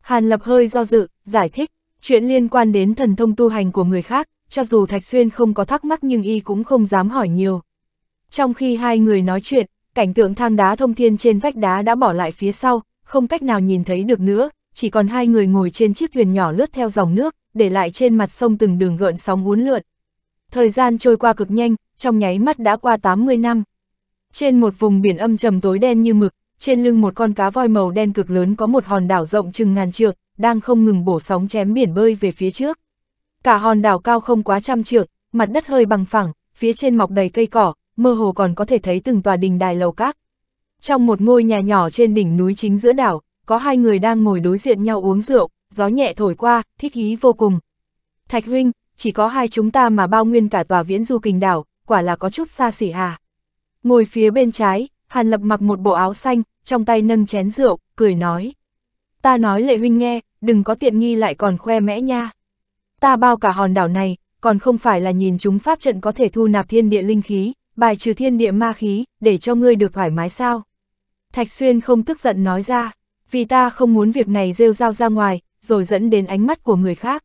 Hàn Lập hơi do dự, giải thích, chuyện liên quan đến thần thông tu hành của người khác, cho dù Thạch Xuyên không có thắc mắc nhưng y cũng không dám hỏi nhiều. Trong khi hai người nói chuyện, cảnh tượng thang đá thông thiên trên vách đá đã bỏ lại phía sau, không cách nào nhìn thấy được nữa, chỉ còn hai người ngồi trên chiếc thuyền nhỏ lướt theo dòng nước, để lại trên mặt sông từng đường gợn sóng uốn lượn. Thời gian trôi qua cực nhanh, trong nháy mắt đã qua 80 năm. Trên một vùng biển âm trầm tối đen như mực, trên lưng một con cá voi màu đen cực lớn có một hòn đảo rộng chừng ngàn trượng, đang không ngừng bổ sóng chém biển bơi về phía trước cả hòn đảo cao không quá trăm trượng, mặt đất hơi bằng phẳng, phía trên mọc đầy cây cỏ, mơ hồ còn có thể thấy từng tòa đình đài lầu các. Trong một ngôi nhà nhỏ trên đỉnh núi chính giữa đảo, có hai người đang ngồi đối diện nhau uống rượu, gió nhẹ thổi qua, thích ý vô cùng. Thạch huynh, chỉ có hai chúng ta mà bao nguyên cả tòa viễn du kình đảo, quả là có chút xa xỉ hà. Ngồi phía bên trái, Hàn Lập mặc một bộ áo xanh, trong tay nâng chén rượu, cười nói. Ta nói lệ huynh nghe, đừng có tiện nghi lại còn khoe mẽ nha ta bao cả hòn đảo này, còn không phải là nhìn chúng pháp trận có thể thu nạp thiên địa linh khí, bài trừ thiên địa ma khí, để cho ngươi được thoải mái sao. Thạch Xuyên không tức giận nói ra, vì ta không muốn việc này rêu rao ra ngoài, rồi dẫn đến ánh mắt của người khác.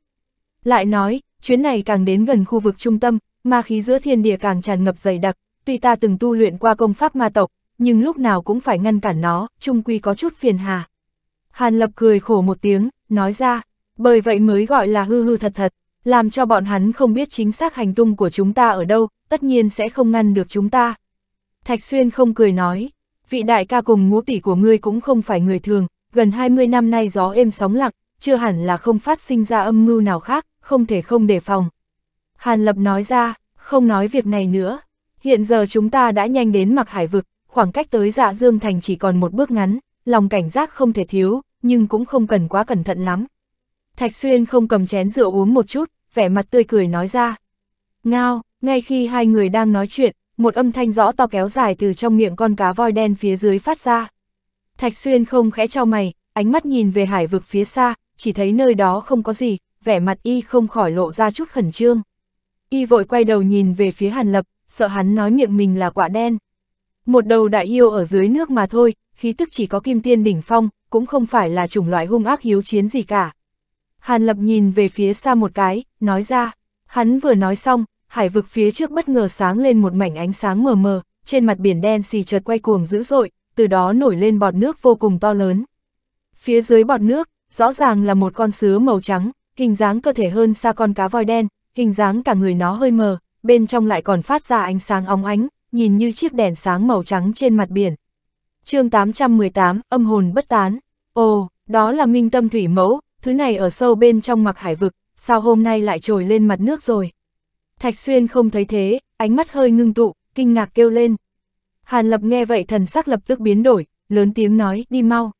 Lại nói, chuyến này càng đến gần khu vực trung tâm, ma khí giữa thiên địa càng tràn ngập dày đặc, tuy ta từng tu luyện qua công pháp ma tộc, nhưng lúc nào cũng phải ngăn cản nó, trung quy có chút phiền hà. Hàn Lập cười khổ một tiếng, nói ra, bởi vậy mới gọi là hư hư thật thật, làm cho bọn hắn không biết chính xác hành tung của chúng ta ở đâu, tất nhiên sẽ không ngăn được chúng ta. Thạch Xuyên không cười nói, vị đại ca cùng ngũ tỷ của ngươi cũng không phải người thường, gần 20 năm nay gió êm sóng lặng, chưa hẳn là không phát sinh ra âm mưu nào khác, không thể không đề phòng. Hàn Lập nói ra, không nói việc này nữa, hiện giờ chúng ta đã nhanh đến mặc hải vực, khoảng cách tới dạ Dương Thành chỉ còn một bước ngắn, lòng cảnh giác không thể thiếu, nhưng cũng không cần quá cẩn thận lắm. Thạch Xuyên không cầm chén rượu uống một chút, vẻ mặt tươi cười nói ra. Ngao, ngay khi hai người đang nói chuyện, một âm thanh rõ to kéo dài từ trong miệng con cá voi đen phía dưới phát ra. Thạch Xuyên không khẽ trao mày, ánh mắt nhìn về hải vực phía xa, chỉ thấy nơi đó không có gì, vẻ mặt y không khỏi lộ ra chút khẩn trương. Y vội quay đầu nhìn về phía Hàn Lập, sợ hắn nói miệng mình là quả đen. Một đầu đại yêu ở dưới nước mà thôi, khí tức chỉ có kim tiên đỉnh phong, cũng không phải là chủng loại hung ác hiếu chiến gì cả. Hàn Lập nhìn về phía xa một cái, nói ra. Hắn vừa nói xong, hải vực phía trước bất ngờ sáng lên một mảnh ánh sáng mờ mờ, trên mặt biển đen xì chợt quay cuồng dữ dội, từ đó nổi lên bọt nước vô cùng to lớn. Phía dưới bọt nước, rõ ràng là một con sứa màu trắng, hình dáng cơ thể hơn xa con cá voi đen, hình dáng cả người nó hơi mờ, bên trong lại còn phát ra ánh sáng óng ánh, nhìn như chiếc đèn sáng màu trắng trên mặt biển. chương 818, âm hồn bất tán. Ồ, đó là minh tâm thủy mẫu, thứ này ở sâu bên trong mặc hải vực, sao hôm nay lại trồi lên mặt nước rồi. Thạch Xuyên không thấy thế, ánh mắt hơi ngưng tụ, kinh ngạc kêu lên. Hàn Lập nghe vậy thần sắc lập tức biến đổi, lớn tiếng nói, đi mau.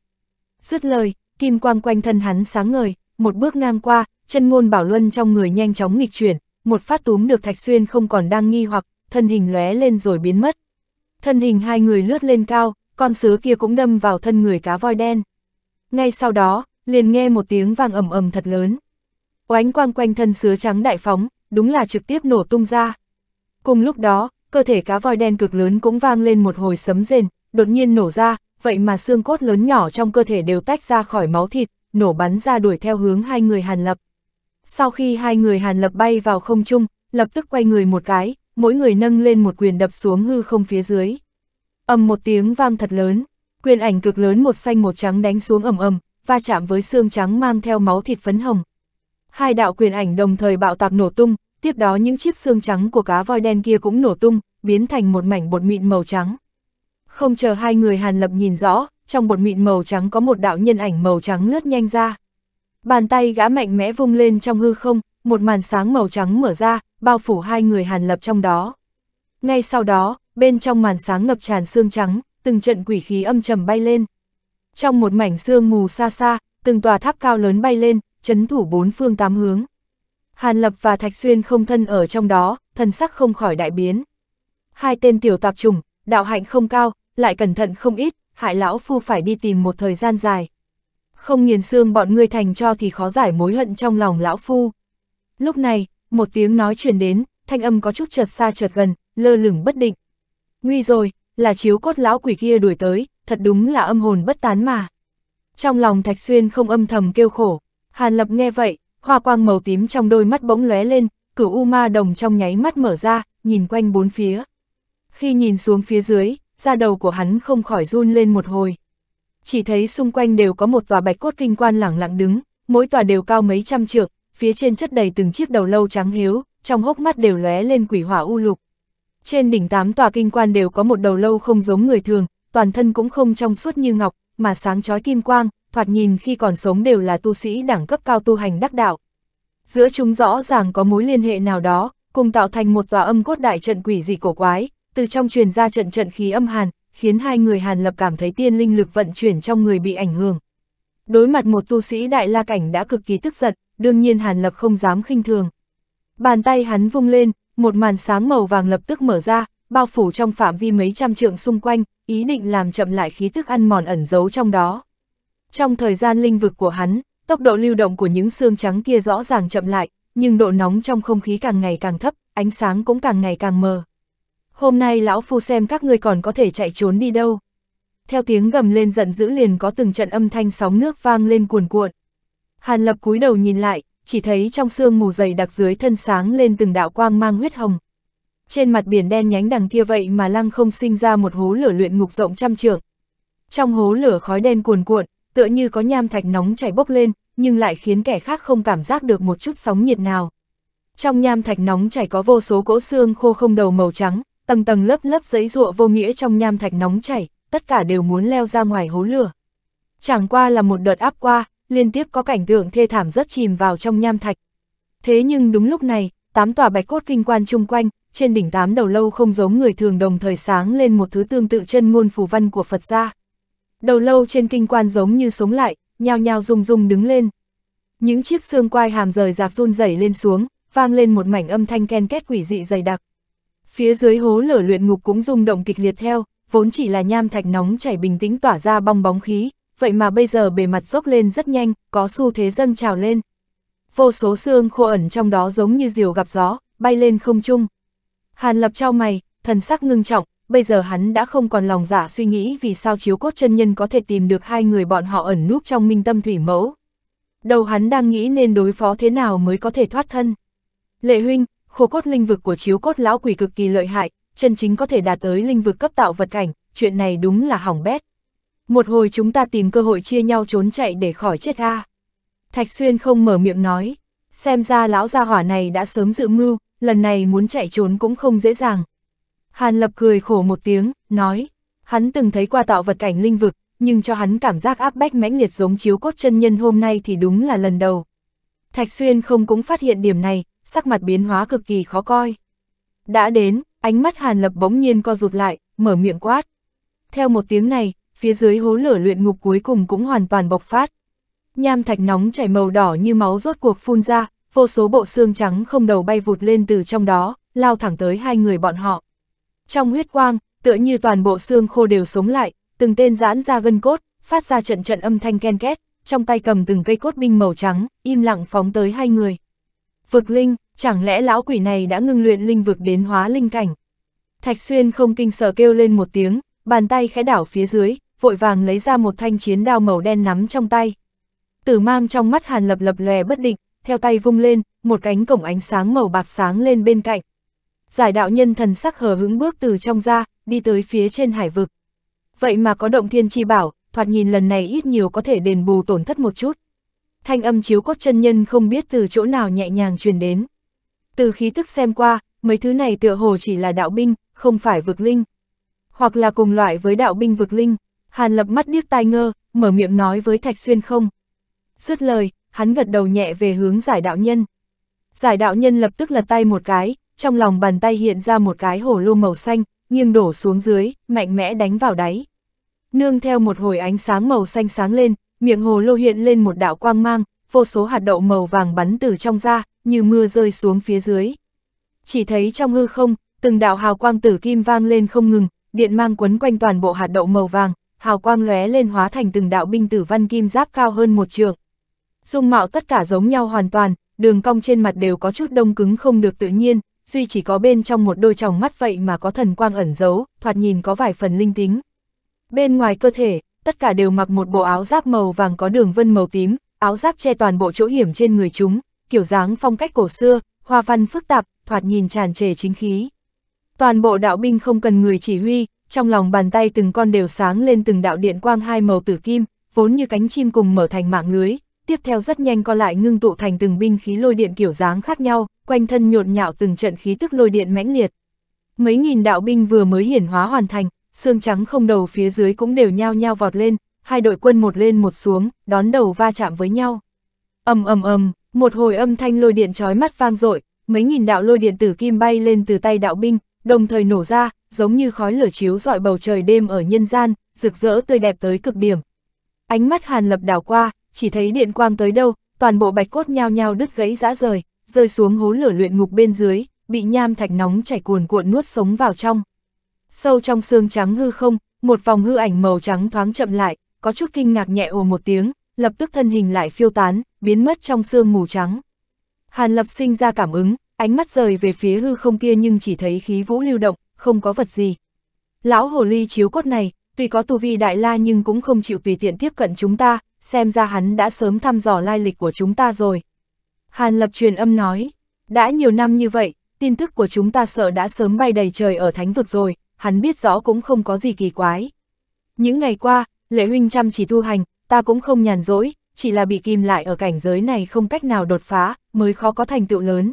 Dứt lời, kim quang quanh thân hắn sáng ngời, một bước ngang qua, chân ngôn bảo luân trong người nhanh chóng nghịch chuyển, một phát túm được Thạch Xuyên không còn đang nghi hoặc, thân hình lóe lên rồi biến mất. Thân hình hai người lướt lên cao, con sứa kia cũng đâm vào thân người cá voi đen. Ngay sau đó, liền nghe một tiếng vang ầm ầm thật lớn. Oánh quang quanh thân sứa trắng đại phóng, đúng là trực tiếp nổ tung ra. Cùng lúc đó, cơ thể cá voi đen cực lớn cũng vang lên một hồi sấm rền, đột nhiên nổ ra, vậy mà xương cốt lớn nhỏ trong cơ thể đều tách ra khỏi máu thịt, nổ bắn ra đuổi theo hướng hai người Hàn Lập. Sau khi hai người Hàn Lập bay vào không trung, lập tức quay người một cái, mỗi người nâng lên một quyền đập xuống hư không phía dưới. Ầm một tiếng vang thật lớn, quyền ảnh cực lớn một xanh một trắng đánh xuống ầm ầm, va chạm với xương trắng mang theo máu thịt phấn hồng. Hai đạo quyền ảnh đồng thời bạo tạc nổ tung, tiếp đó những chiếc xương trắng của cá voi đen kia cũng nổ tung, biến thành một mảnh bột mịn màu trắng. Không chờ hai người Hàn Lập nhìn rõ, trong bột mịn màu trắng có một đạo nhân ảnh màu trắng lướt nhanh ra. Bàn tay gã mạnh mẽ vung lên trong hư không, một màn sáng màu trắng mở ra, bao phủ hai người Hàn Lập trong đó. Ngay sau đó, bên trong màn sáng ngập tràn xương trắng, từng trận quỷ khí âm trầm bay lên trong một mảnh sương mù xa xa, từng tòa tháp cao lớn bay lên, chấn thủ bốn phương tám hướng. Hàn Lập và Thạch Xuyên không thân ở trong đó, thần sắc không khỏi đại biến. Hai tên tiểu tạp trùng, đạo hạnh không cao, lại cẩn thận không ít, hại lão phu phải đi tìm một thời gian dài. Không nghiền xương bọn ngươi thành cho thì khó giải mối hận trong lòng lão phu. Lúc này, một tiếng nói truyền đến, thanh âm có chút chợt xa chợt gần, lơ lửng bất định. Nguy rồi, là chiếu cốt lão quỷ kia đuổi tới, thật đúng là âm hồn bất tán mà. Trong lòng Thạch Xuyên không âm thầm kêu khổ, Hàn Lập nghe vậy, hoa quang màu tím trong đôi mắt bỗng lóe lên, cửu u ma đồng trong nháy mắt mở ra, nhìn quanh bốn phía. Khi nhìn xuống phía dưới, da đầu của hắn không khỏi run lên một hồi. Chỉ thấy xung quanh đều có một tòa bạch cốt kinh quan lẳng lặng đứng, mỗi tòa đều cao mấy trăm trượng, phía trên chất đầy từng chiếc đầu lâu trắng hiếu, trong hốc mắt đều lóe lên quỷ hỏa u lục. Trên đỉnh tám tòa kinh quan đều có một đầu lâu không giống người thường, toàn thân cũng không trong suốt như ngọc, mà sáng chói kim quang, thoạt nhìn khi còn sống đều là tu sĩ đẳng cấp cao tu hành đắc đạo. Giữa chúng rõ ràng có mối liên hệ nào đó, cùng tạo thành một tòa âm cốt đại trận quỷ dị cổ quái, từ trong truyền ra trận trận khí âm hàn, khiến hai người Hàn Lập cảm thấy tiên linh lực vận chuyển trong người bị ảnh hưởng. Đối mặt một tu sĩ đại la cảnh đã cực kỳ tức giận, đương nhiên Hàn Lập không dám khinh thường. Bàn tay hắn vung lên, một màn sáng màu vàng lập tức mở ra, bao phủ trong phạm vi mấy trăm trượng xung quanh, ý định làm chậm lại khí thức ăn mòn ẩn giấu trong đó. Trong thời gian linh vực của hắn, tốc độ lưu động của những xương trắng kia rõ ràng chậm lại, nhưng độ nóng trong không khí càng ngày càng thấp, ánh sáng cũng càng ngày càng mờ. Hôm nay lão phu xem các ngươi còn có thể chạy trốn đi đâu. Theo tiếng gầm lên giận dữ liền có từng trận âm thanh sóng nước vang lên cuồn cuộn. Hàn Lập cúi đầu nhìn lại, chỉ thấy trong xương mù dày đặc dưới thân sáng lên từng đạo quang mang huyết hồng, trên mặt biển đen nhánh đằng kia vậy mà lăng không sinh ra một hố lửa luyện ngục rộng trăm trượng. Trong hố lửa khói đen cuồn cuộn, tựa như có nham thạch nóng chảy bốc lên, nhưng lại khiến kẻ khác không cảm giác được một chút sóng nhiệt nào. Trong nham thạch nóng chảy có vô số cỗ xương khô không đầu màu trắng, tầng tầng lớp lớp giấy ruộng vô nghĩa trong nham thạch nóng chảy, tất cả đều muốn leo ra ngoài hố lửa. Chẳng qua là một đợt áp qua, liên tiếp có cảnh tượng thê thảm rất chìm vào trong nham thạch. Thế nhưng đúng lúc này, tám tòa bạch cốt kinh quan chung quanh, trên đỉnh tám đầu lâu không giống người thường đồng thời sáng lên một thứ tương tự chân ngôn phù văn của Phật gia. Đầu lâu trên kinh quan giống như sống lại, nhao nhao rung rung đứng lên. Những chiếc xương quai hàm rời rạc run rẩy lên xuống, vang lên một mảnh âm thanh ken két quỷ dị dày đặc. Phía dưới hố lở luyện ngục cũng rung động kịch liệt theo, vốn chỉ là nham thạch nóng chảy bình tĩnh tỏa ra bong bóng khí, vậy mà bây giờ bề mặt dốc lên rất nhanh, có xu thế dâng trào lên. Vô số xương khô ẩn trong đó giống như diều gặp gió, bay lên không trung. Hàn Lập trao mày, thần sắc ngưng trọng, bây giờ hắn đã không còn lòng giả suy nghĩ vì sao chiếu cốt chân nhân có thể tìm được hai người bọn họ ẩn núp trong minh tâm thủy mẫu. Đầu hắn đang nghĩ nên đối phó thế nào mới có thể thoát thân. Lệ huynh, khổ cốt linh vực của chiếu cốt lão quỷ cực kỳ lợi hại, chân chính có thể đạt tới linh vực cấp tạo vật cảnh, chuyện này đúng là hỏng bét. Một hồi chúng ta tìm cơ hội chia nhau trốn chạy để khỏi chết a. Thạch Xuyên không mở miệng nói, xem ra lão gia hỏa này đã sớm dự mưu, lần này muốn chạy trốn cũng không dễ dàng. Hàn Lập cười khổ một tiếng, nói, hắn từng thấy qua tạo vật cảnh linh vực, nhưng cho hắn cảm giác áp bách mãnh liệt giống chiếu cốt chân nhân hôm nay thì đúng là lần đầu. Thạch Xuyên không cũng phát hiện điểm này, sắc mặt biến hóa cực kỳ khó coi. Đã đến, ánh mắt Hàn Lập bỗng nhiên co rụt lại, mở miệng quát. Theo một tiếng này, phía dưới hố lửa luyện ngục cuối cùng cũng hoàn toàn bộc phát. Nham thạch nóng chảy màu đỏ như máu rốt cuộc phun ra, vô số bộ xương trắng không đầu bay vụt lên từ trong đó, lao thẳng tới hai người bọn họ. Trong huyết quang, tựa như toàn bộ xương khô đều sống lại, từng tên giãn ra gân cốt, phát ra trận trận âm thanh ken két, trong tay cầm từng cây cốt binh màu trắng, im lặng phóng tới hai người. Vực linh, chẳng lẽ lão quỷ này đã ngưng luyện linh vực đến hóa linh cảnh? Thạch Xuyên không kinh sợ kêu lên một tiếng, bàn tay khẽ đảo phía dưới, vội vàng lấy ra một thanh chiến đao màu đen nắm trong tay. Tử mang trong mắt Hàn Lập lập lòe bất định, theo tay vung lên, một cánh cổng ánh sáng màu bạc sáng lên bên cạnh. Giải đạo nhân thần sắc hờ hứng bước từ trong ra, đi tới phía trên hải vực. Vậy mà có động thiên chi bảo, thoạt nhìn lần này ít nhiều có thể đền bù tổn thất một chút. Thanh âm chiếu cốt chân nhân không biết từ chỗ nào nhẹ nhàng truyền đến. Từ khí tức xem qua, mấy thứ này tựa hồ chỉ là đạo binh, không phải vực linh. Hoặc là cùng loại với đạo binh vực linh, Hàn lập mắt điếc tai ngơ, mở miệng nói với Thạch Xuyên không. Dứt lời, hắn gật đầu nhẹ về hướng giải đạo nhân. Giải đạo nhân lập tức lật tay một cái, trong lòng bàn tay hiện ra một cái hồ lô màu xanh, nghiêng đổ xuống dưới, mạnh mẽ đánh vào đáy. Nương theo một hồi ánh sáng màu xanh sáng lên, miệng hồ lô hiện lên một đạo quang mang, vô số hạt đậu màu vàng bắn từ trong ra, như mưa rơi xuống phía dưới. Chỉ thấy trong hư không, từng đạo hào quang tử kim vang lên không ngừng, điện mang quấn quanh toàn bộ hạt đậu màu vàng, hào quang lóe lên hóa thành từng đạo binh tử văn kim giáp cao hơn một trường, dung mạo tất cả giống nhau hoàn toàn, đường cong trên mặt đều có chút đông cứng không được tự nhiên, duy chỉ có bên trong một đôi tròng mắt vậy mà có thần quang ẩn giấu, thoạt nhìn có vài phần linh tính. Bên ngoài cơ thể, tất cả đều mặc một bộ áo giáp màu vàng có đường vân màu tím, áo giáp che toàn bộ chỗ hiểm trên người chúng, kiểu dáng phong cách cổ xưa, hoa văn phức tạp, thoạt nhìn tràn trề chính khí. Toàn bộ đạo binh không cần người chỉ huy, trong lòng bàn tay từng con đều sáng lên từng đạo điện quang hai màu tử kim, vốn như cánh chim cùng mở thành mạng lưới, tiếp theo rất nhanh co lại ngưng tụ thành từng binh khí lôi điện kiểu dáng khác nhau, quanh thân nhộn nhạo từng trận khí tức lôi điện mãnh liệt. Mấy nghìn đạo binh vừa mới hiển hóa hoàn thành, xương trắng không đầu phía dưới cũng đều nhao nhao vọt lên, hai đội quân một lên một xuống, đón đầu va chạm với nhau. Ầm ầm ầm, một hồi âm thanh lôi điện chói mắt vang dội, mấy nghìn đạo lôi điện tử kim bay lên từ tay đạo binh, đồng thời nổ ra, giống như khói lửa chiếu rọi bầu trời đêm ở nhân gian, rực rỡ tươi đẹp tới cực điểm. Ánh mắt Hàn Lập đảo qua, chỉ thấy điện quang tới đâu, toàn bộ bạch cốt nhao nhao đứt gãy rã rời, rơi xuống hố lửa luyện ngục bên dưới, bị nham thạch nóng chảy cuồn cuộn nuốt sống vào trong. Sâu trong xương trắng hư không, một vòng hư ảnh màu trắng thoáng chậm lại, có chút kinh ngạc nhẹ ồ một tiếng, lập tức thân hình lại phiêu tán, biến mất trong xương mù trắng. Hàn Lập sinh ra cảm ứng, ánh mắt rời về phía hư không kia nhưng chỉ thấy khí vũ lưu động, không có vật gì. Lão hồ ly chiếu cốt này, tuy có tu vi đại la nhưng cũng không chịu tùy tiện tiếp cận chúng ta, xem ra hắn đã sớm thăm dò lai lịch của chúng ta rồi. Hàn lập truyền âm nói, đã nhiều năm như vậy, tin tức của chúng ta sợ đã sớm bay đầy trời ở thánh vực rồi, hắn biết rõ cũng không có gì kỳ quái. Những ngày qua, lễ huynh chăm chỉ tu hành, ta cũng không nhàn rỗi, chỉ là bị kìm lại ở cảnh giới này không cách nào đột phá, mới khó có thành tựu lớn.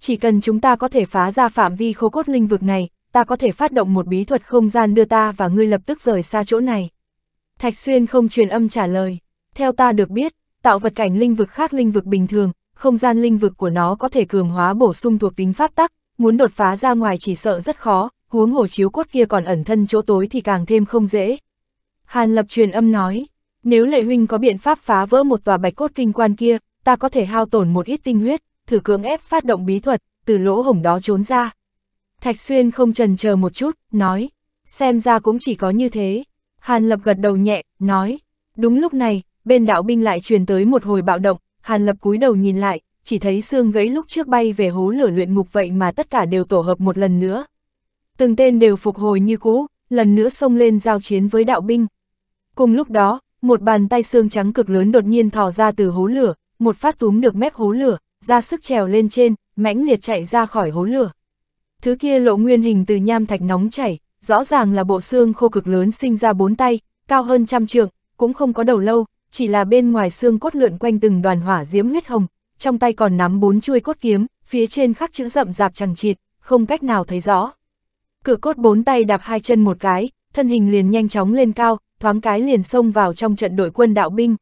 Chỉ cần chúng ta có thể phá ra phạm vi khô cốt linh vực này, ta có thể phát động một bí thuật không gian đưa ta và ngươi lập tức rời xa chỗ này. Thạch Xuyên không truyền âm trả lời. Theo ta được biết, tạo vật cảnh linh vực khác linh vực bình thường, không gian linh vực của nó có thể cường hóa bổ sung thuộc tính pháp tắc, muốn đột phá ra ngoài chỉ sợ rất khó, huống hồ chiếu cốt kia còn ẩn thân chỗ tối thì càng thêm không dễ. Hàn lập truyền âm nói, nếu lệ huynh có biện pháp phá vỡ một tòa bạch cốt kinh quan kia, ta có thể hao tổn một ít tinh huyết, thử cưỡng ép phát động bí thuật, từ lỗ hổng đó trốn ra. Thạch Xuyên không trần chờ một chút, nói, xem ra cũng chỉ có như thế. Hàn Lập gật đầu nhẹ, nói, đúng lúc này, bên đạo binh lại truyền tới một hồi bạo động, Hàn Lập cúi đầu nhìn lại, chỉ thấy xương gãy lúc trước bay về hố lửa luyện ngục vậy mà tất cả đều tổ hợp một lần nữa. Từng tên đều phục hồi như cũ, lần nữa xông lên giao chiến với đạo binh. Cùng lúc đó, một bàn tay xương trắng cực lớn đột nhiên thò ra từ hố lửa, một phát túm được mép hố lửa, ra sức trèo lên trên, mãnh liệt chạy ra khỏi hố lửa. Thứ kia lộ nguyên hình từ nham thạch nóng chảy, rõ ràng là bộ xương khô cực lớn sinh ra bốn tay, cao hơn trăm trượng, cũng không có đầu lâu, chỉ là bên ngoài xương cốt lượn quanh từng đoàn hỏa diễm huyết hồng, trong tay còn nắm bốn chuôi cốt kiếm, phía trên khắc chữ rậm rạp chẳng chịt, không cách nào thấy rõ. Cửa cốt bốn tay đạp hai chân một cái, thân hình liền nhanh chóng lên cao, thoáng cái liền xông vào trong trận đội quân đạo binh.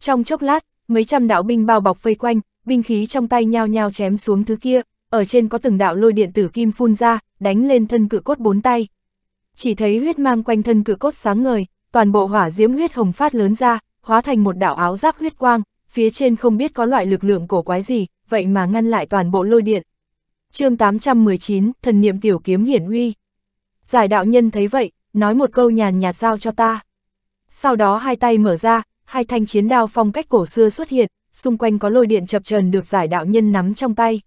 Trong chốc lát, mấy trăm đạo binh bao bọc vây quanh, binh khí trong tay nhao nhao chém xuống thứ kia, ở trên có từng đạo lôi điện tử kim phun ra, đánh lên thân cự cốt bốn tay. Chỉ thấy huyết mang quanh thân cự cốt sáng ngời, toàn bộ hỏa diễm huyết hồng phát lớn ra, hóa thành một đảo áo giáp huyết quang, phía trên không biết có loại lực lượng cổ quái gì, vậy mà ngăn lại toàn bộ lôi điện. chương 819, thần niệm tiểu kiếm hiển uy. Giải đạo nhân thấy vậy, nói một câu nhàn nhạt giao cho ta. Sau đó hai tay mở ra, hai thanh chiến đao phong cách cổ xưa xuất hiện, xung quanh có lôi điện chập trần được giải đạo nhân nắm trong tay.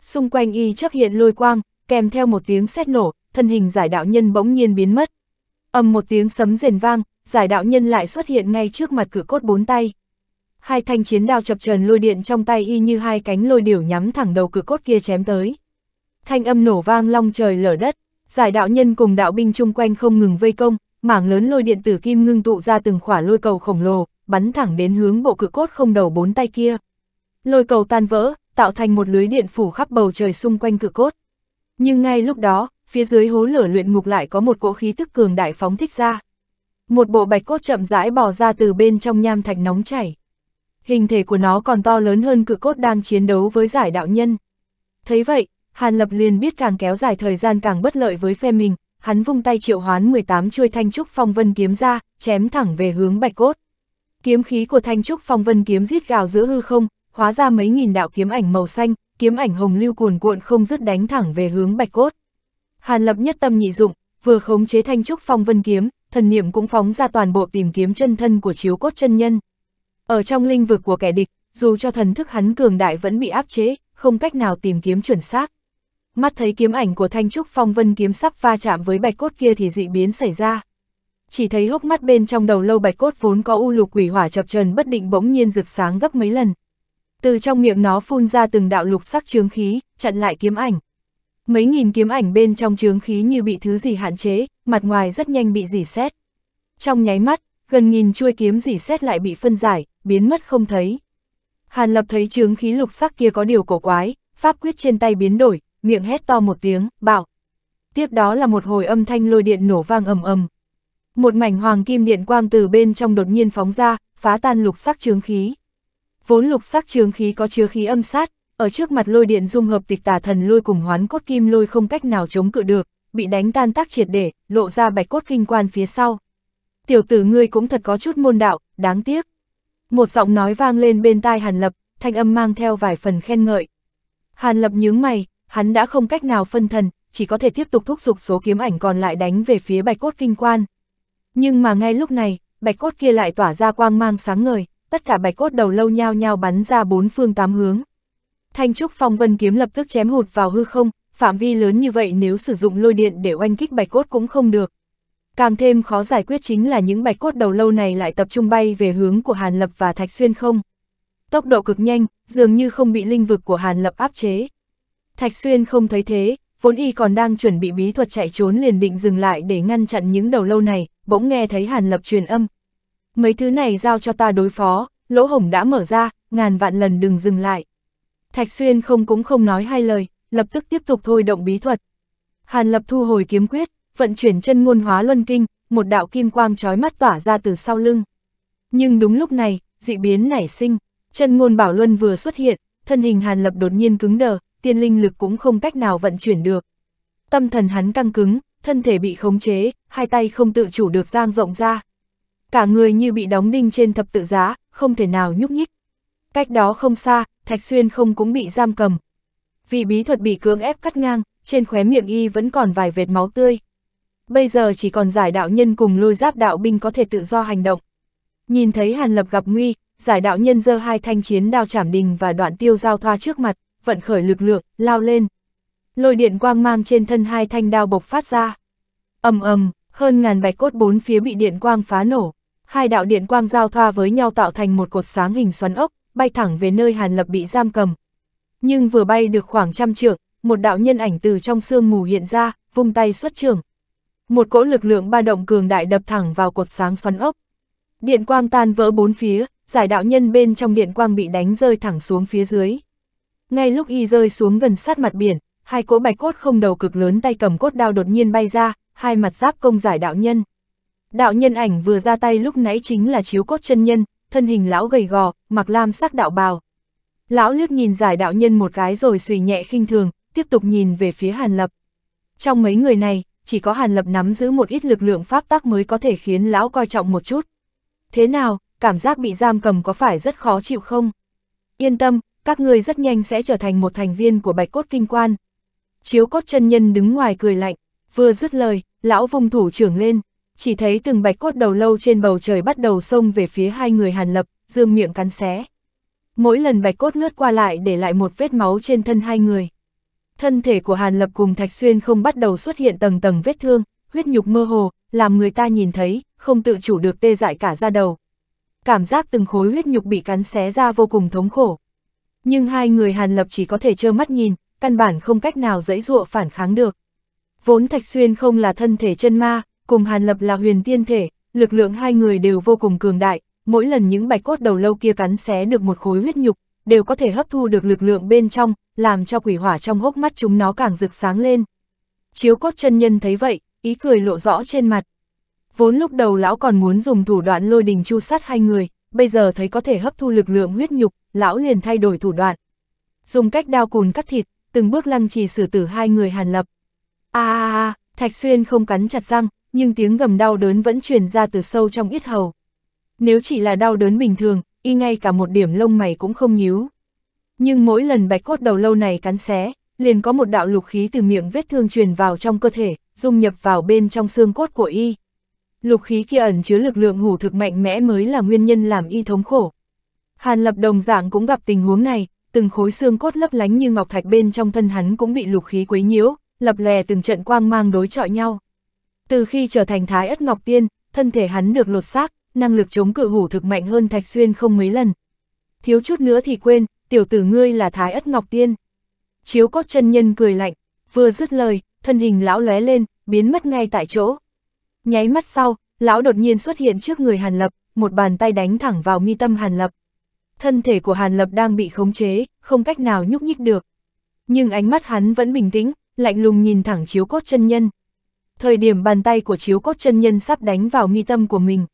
Xung quanh y chấp hiện lôi quang, kèm theo một tiếng sét nổ, thân hình giải đạo nhân bỗng nhiên biến mất. ầm một tiếng sấm rền vang, giải đạo nhân lại xuất hiện ngay trước mặt cửa cốt bốn tay. Hai thanh chiến đao chập trần lôi điện trong tay y như hai cánh lôi điểu nhắm thẳng đầu cửa cốt kia chém tới. Thanh âm nổ vang long trời lở đất, giải đạo nhân cùng đạo binh chung quanh không ngừng vây công, mảng lớn lôi điện tử kim ngưng tụ ra từng khỏa lôi cầu khổng lồ, bắn thẳng đến hướng bộ cửa cốt không đầu bốn tay kia. Lôi cầu tan vỡ, tạo thành một lưới điện phủ khắp bầu trời xung quanh cửa cốt. Nhưng ngay lúc đó, phía dưới hố lửa luyện ngục lại có một cỗ khí tức cường đại phóng thích ra. Một bộ bạch cốt chậm rãi bò ra từ bên trong nham thạch nóng chảy. Hình thể của nó còn to lớn hơn cự cốt đang chiến đấu với giải đạo nhân. Thấy vậy, Hàn Lập liền biết càng kéo dài thời gian càng bất lợi với phe mình, hắn vung tay triệu hoán 18 chuôi thanh trúc phong vân kiếm ra, chém thẳng về hướng bạch cốt. Kiếm khí của thanh trúc phong vân kiếm giết gào giữa hư không, hóa ra mấy nghìn đạo kiếm ảnh màu xanh, kiếm ảnh hồng lưu cuồn cuộn không dứt đánh thẳng về hướng bạch cốt. Hàn Lập nhất tâm nhị dụng, vừa khống chế thanh trúc phong vân kiếm, thần niệm cũng phóng ra toàn bộ tìm kiếm chân thân của chiếu cốt chân nhân. Ở trong lĩnh vực của kẻ địch, dù cho thần thức hắn cường đại vẫn bị áp chế, không cách nào tìm kiếm chuẩn xác. Mắt thấy kiếm ảnh của Thanh Trúc Phong Vân kiếm sắp va chạm với bạch cốt kia thì dị biến xảy ra. Chỉ thấy hốc mắt bên trong đầu lâu bạch cốt vốn có u lục quỷ hỏa chập trần bất định bỗng nhiên rực sáng gấp mấy lần. Từ trong miệng nó phun ra từng đạo lục sắc chướng khí, chặn lại kiếm ảnh. Mấy nghìn kiếm ảnh bên trong chướng khí như bị thứ gì hạn chế, mặt ngoài rất nhanh bị dỉ xét. Trong nháy mắt, gần nghìn chuôi kiếm dỉ xét lại bị phân giải, biến mất không thấy. Hàn Lập thấy chướng khí lục sắc kia có điều cổ quái, pháp quyết trên tay biến đổi, miệng hét to một tiếng, bảo. Tiếp đó là một hồi âm thanh lôi điện nổ vang ầm ầm. Một mảnh hoàng kim điện quang từ bên trong đột nhiên phóng ra, phá tan lục sắc chướng khí. Vốn lục sắc chướng khí có chứa khí âm sát, ở trước mặt lôi điện dung hợp tịch tà thần lôi cùng hoán cốt kim lôi không cách nào chống cự được, bị đánh tan tác triệt để, lộ ra bạch cốt kinh quan phía sau. Tiểu tử ngươi cũng thật có chút môn đạo, đáng tiếc. Một giọng nói vang lên bên tai Hàn Lập, thanh âm mang theo vài phần khen ngợi. Hàn Lập nhướng mày, hắn đã không cách nào phân thần, chỉ có thể tiếp tục thúc giục số kiếm ảnh còn lại đánh về phía bạch cốt kinh quan. Nhưng mà ngay lúc này, bạch cốt kia lại tỏa ra quang mang sáng ngời, tất cả bạch cốt đầu lâu nhao nhao bắn ra bốn phương tám hướng. Thanh trúc phong vân kiếm lập tức chém hụt vào hư không, phạm vi lớn như vậy nếu sử dụng lôi điện để oanh kích bạch cốt cũng không được. Càng thêm khó giải quyết chính là những bạch cốt đầu lâu này lại tập trung bay về hướng của Hàn Lập và Thạch Xuyên không. Tốc độ cực nhanh, dường như không bị linh vực của Hàn Lập áp chế. Thạch Xuyên không thấy thế, vốn y còn đang chuẩn bị bí thuật chạy trốn liền định dừng lại để ngăn chặn những đầu lâu này, bỗng nghe thấy Hàn Lập truyền âm. Mấy thứ này giao cho ta đối phó, lỗ hổng đã mở ra, ngàn vạn lần đừng dừng lại. Thạch Xuyên không cũng không nói hai lời, lập tức tiếp tục thôi động bí thuật. Hàn Lập thu hồi kiếm quyết, vận chuyển chân ngôn hóa luân kinh, một đạo kim quang trói mắt tỏa ra từ sau lưng. Nhưng đúng lúc này, dị biến nảy sinh, chân ngôn bảo luân vừa xuất hiện, thân hình Hàn Lập đột nhiên cứng đờ, tiên linh lực cũng không cách nào vận chuyển được. Tâm thần hắn căng cứng, thân thể bị khống chế, hai tay không tự chủ được giang rộng ra. Cả người như bị đóng đinh trên thập tự giá, không thể nào nhúc nhích. Cách đó không xa, Thạch Xuyên không cũng bị giam cầm, vì bí thuật bị cưỡng ép cắt ngang, trên khóe miệng y vẫn còn vài vệt máu tươi. Bây giờ chỉ còn giải đạo nhân cùng lôi giáp đạo binh có thể tự do hành động. Nhìn thấy Hàn Lập gặp nguy, giải đạo nhân giơ hai thanh chiến đao chảm đình và đoạn tiêu giao thoa trước mặt, vận khởi lực lượng, lao lên. Lôi điện quang mang trên thân hai thanh đao bộc phát ra. ầm ầm, hơn ngàn bạch cốt bốn phía bị điện quang phá nổ. Hai đạo điện quang giao thoa với nhau tạo thành một cột sáng hình xoắn ốc, bay thẳng về nơi Hàn Lập bị giam cầm, nhưng vừa bay được khoảng trăm trượng, một đạo nhân ảnh từ trong sương mù hiện ra, vung tay xuất trường. Một cỗ lực lượng ba động cường đại đập thẳng vào cột sáng xoắn ốc. Điện quang tan vỡ bốn phía, giải đạo nhân bên trong điện quang bị đánh rơi thẳng xuống phía dưới. Ngay lúc y rơi xuống gần sát mặt biển, hai cỗ bạch cốt không đầu cực lớn tay cầm cốt đao đột nhiên bay ra, hai mặt giáp công giải đạo nhân. Đạo nhân ảnh vừa ra tay lúc nãy chính là chiếu cốt chân nhân, thân hình lão gầy gò, mặc lam sắc đạo bào. Lão liếc nhìn giải đạo nhân một cái rồi suy nhẹ khinh thường, tiếp tục nhìn về phía Hàn Lập. Trong mấy người này, chỉ có Hàn Lập nắm giữ một ít lực lượng pháp tắc mới có thể khiến lão coi trọng một chút. Thế nào, cảm giác bị giam cầm có phải rất khó chịu không? Yên tâm, các ngươi rất nhanh sẽ trở thành một thành viên của bạch cốt kinh quan. Chiếu cốt chân nhân đứng ngoài cười lạnh, vừa dứt lời, lão vùng thủ trưởng lên, chỉ thấy từng bạch cốt đầu lâu trên bầu trời bắt đầu xông về phía hai người Hàn Lập, dương miệng cắn xé. Mỗi lần bạch cốt lướt qua lại để lại một vết máu trên thân hai người. Thân thể của Hàn Lập cùng Thạch Xuyên không bắt đầu xuất hiện tầng tầng vết thương, huyết nhục mơ hồ, làm người ta nhìn thấy, không tự chủ được tê dại cả da đầu. Cảm giác từng khối huyết nhục bị cắn xé ra vô cùng thống khổ. Nhưng hai người Hàn Lập chỉ có thể trơ mắt nhìn, căn bản không cách nào dẫy dụa phản kháng được. Vốn Thạch Xuyên không là thân thể chân ma, cùng Hàn Lập là huyền tiên thể, lực lượng hai người đều vô cùng cường đại, mỗi lần những bạch cốt đầu lâu kia cắn xé được một khối huyết nhục, đều có thể hấp thu được lực lượng bên trong, làm cho quỷ hỏa trong hốc mắt chúng nó càng rực sáng lên. Chiếu cốt chân nhân thấy vậy, ý cười lộ rõ trên mặt. Vốn lúc đầu lão còn muốn dùng thủ đoạn lôi đình chu sát hai người, bây giờ thấy có thể hấp thu lực lượng huyết nhục, lão liền thay đổi thủ đoạn. Dùng cách đao cùn cắt thịt, từng bước lăng trì xử tử hai người hàn lập. a à, à, à, Thạch Xuyên không cắn chặt răng, nhưng tiếng gầm đau đớn vẫn truyền ra từ sâu trong yết hầu. Nếu chỉ là đau đớn bình thường, y ngay cả một điểm lông mày cũng không nhíu. Nhưng mỗi lần bạch cốt đầu lâu này cắn xé, liền có một đạo lục khí từ miệng vết thương truyền vào trong cơ thể, dung nhập vào bên trong xương cốt của y. Lục khí kia ẩn chứa lực lượng hủ thực mạnh mẽ mới là nguyên nhân làm y thống khổ. Hàn lập đồng dạng cũng gặp tình huống này, từng khối xương cốt lấp lánh như ngọc thạch bên trong thân hắn cũng bị lục khí quấy nhiễu, lập lè từng trận quang mang đối chọi nhau. Từ khi trở thành thái ất ngọc tiên, thân thể hắn được lột xác, năng lực chống cự hủ thực mạnh hơn Thạch Xuyên không mấy lần. Thiếu chút nữa thì quên, tiểu tử ngươi là Thái Ất Ngọc Tiên. Chiếu cốt chân nhân cười lạnh, vừa dứt lời, thân hình lão lóe lên, biến mất ngay tại chỗ. Nháy mắt sau, lão đột nhiên xuất hiện trước người Hàn Lập, một bàn tay đánh thẳng vào mi tâm Hàn Lập. Thân thể của Hàn Lập đang bị khống chế, không cách nào nhúc nhích được. Nhưng ánh mắt hắn vẫn bình tĩnh, lạnh lùng nhìn thẳng chiếu cốt chân nhân. Thời điểm bàn tay của chiếu cốt chân nhân sắp đánh vào mi tâm của mình,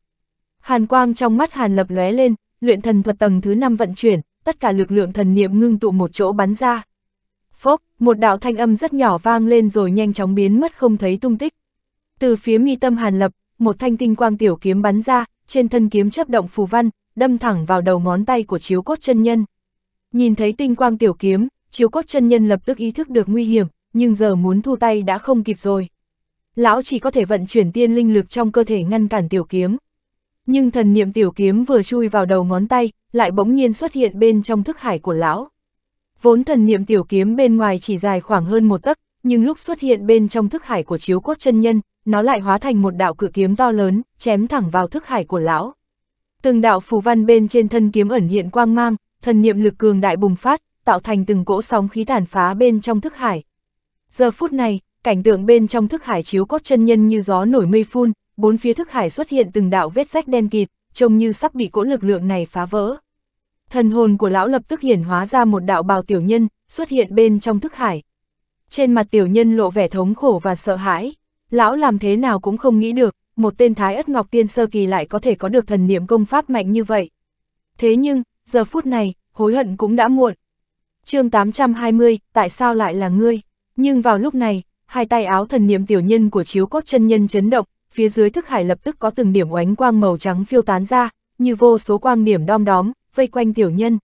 Hàn quang trong mắt Hàn lập lóe lên, luyện thần thuật tầng thứ 5 vận chuyển, tất cả lực lượng thần niệm ngưng tụ một chỗ bắn ra. Phốc, một đạo thanh âm rất nhỏ vang lên rồi nhanh chóng biến mất không thấy tung tích. Từ phía mi tâm Hàn lập, một thanh tinh quang tiểu kiếm bắn ra, trên thân kiếm chấp động phù văn, đâm thẳng vào đầu ngón tay của chiếu cốt chân nhân. Nhìn thấy tinh quang tiểu kiếm, chiếu cốt chân nhân lập tức ý thức được nguy hiểm, nhưng giờ muốn thu tay đã không kịp rồi. Lão chỉ có thể vận chuyển tiên linh lực trong cơ thể ngăn cản tiểu kiếm nhưng thần niệm tiểu kiếm vừa chui vào đầu ngón tay, lại bỗng nhiên xuất hiện bên trong thức hải của lão. Vốn thần niệm tiểu kiếm bên ngoài chỉ dài khoảng hơn một tấc, nhưng lúc xuất hiện bên trong thức hải của chiếu cốt chân nhân, nó lại hóa thành một đạo cự kiếm to lớn, chém thẳng vào thức hải của lão. Từng đạo phù văn bên trên thân kiếm ẩn hiện quang mang, thần niệm lực cường đại bùng phát, tạo thành từng cỗ sóng khí tàn phá bên trong thức hải. Giờ phút này, cảnh tượng bên trong thức hải chiếu cốt chân nhân như gió nổi mây phun, bốn phía thức hải xuất hiện từng đạo vết rách đen kịt, trông như sắp bị cỗ lực lượng này phá vỡ. Thần hồn của lão lập tức hiển hóa ra một đạo bào tiểu nhân, xuất hiện bên trong thức hải. Trên mặt tiểu nhân lộ vẻ thống khổ và sợ hãi, lão làm thế nào cũng không nghĩ được, một tên thái ất ngọc tiên sơ kỳ lại có thể có được thần niệm công pháp mạnh như vậy. Thế nhưng, giờ phút này, hối hận cũng đã muộn. chương 820, tại sao lại là ngươi? Nhưng vào lúc này, hai tay áo thần niệm tiểu nhân của chiếu cốt chân nhân chấn động, phía dưới thức hải lập tức có từng điểm oánh quang màu trắng phiêu tán ra, như vô số quang điểm đom đóm, vây quanh tiểu nhân.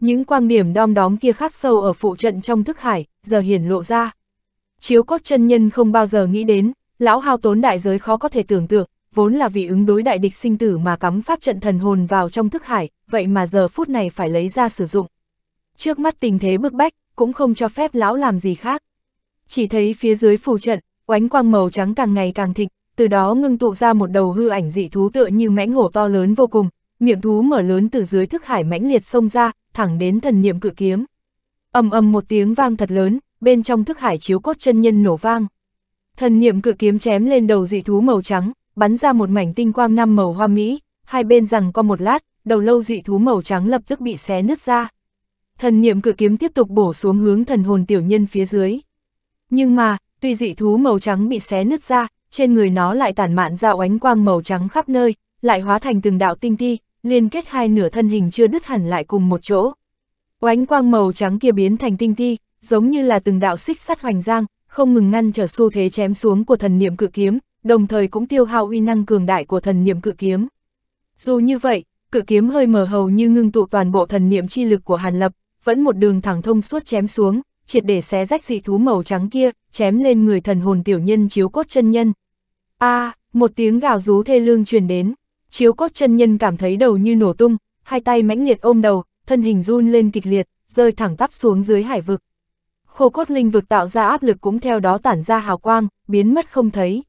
Những quang điểm đom đóm kia khắc sâu ở phụ trận trong thức hải, giờ hiển lộ ra. Chiếu cốt chân nhân không bao giờ nghĩ đến, lão hao tốn đại giới khó có thể tưởng tượng, vốn là vì ứng đối đại địch sinh tử mà cắm pháp trận thần hồn vào trong thức hải, vậy mà giờ phút này phải lấy ra sử dụng. Trước mắt tình thế bức bách, cũng không cho phép lão làm gì khác. Chỉ thấy phía dưới phù trận, oánh quang màu trắng càng ngày càng thịnh, từ đó ngưng tụ ra một đầu hư ảnh dị thú tựa như mãnh hổ to lớn vô cùng, miệng thú mở lớn từ dưới thức hải mãnh liệt xông ra, thẳng đến thần niệm cự kiếm. Ầm ầm một tiếng vang thật lớn, bên trong thức hải chiếu cốt chân nhân nổ vang. Thần niệm cự kiếm chém lên đầu dị thú màu trắng, bắn ra một mảnh tinh quang năm màu hoa mỹ, hai bên rằng qua một lát, đầu lâu dị thú màu trắng lập tức bị xé nứt ra. Thần niệm cự kiếm tiếp tục bổ xuống hướng thần hồn tiểu nhân phía dưới. Nhưng mà, tuy dị thú màu trắng bị xé nứt ra, trên người nó lại tản mạn ra oánh quang màu trắng khắp nơi, lại hóa thành từng đạo tinh ti, liên kết hai nửa thân hình chưa đứt hẳn lại cùng một chỗ. Oánh quang màu trắng kia biến thành tinh ti, giống như là từng đạo xích sắt hoành giang, không ngừng ngăn trở xu thế chém xuống của thần niệm cự kiếm, đồng thời cũng tiêu hao uy năng cường đại của thần niệm cự kiếm. Dù như vậy, cự kiếm hơi mờ hầu như ngưng tụ toàn bộ thần niệm chi lực của Hàn Lập, vẫn một đường thẳng thông suốt chém xuống, triệt để xé rách dị thú màu trắng kia, chém lên người thần hồn tiểu nhân chiếu cốt chân nhân a à, một tiếng gào rú thê lương truyền đến, chiếu cốt chân nhân cảm thấy đầu như nổ tung, hai tay mãnh liệt ôm đầu, thân hình run lên kịch liệt, rơi thẳng tắp xuống dưới hải vực. Khô cốt linh vực tạo ra áp lực cũng theo đó tản ra hào quang, biến mất không thấy.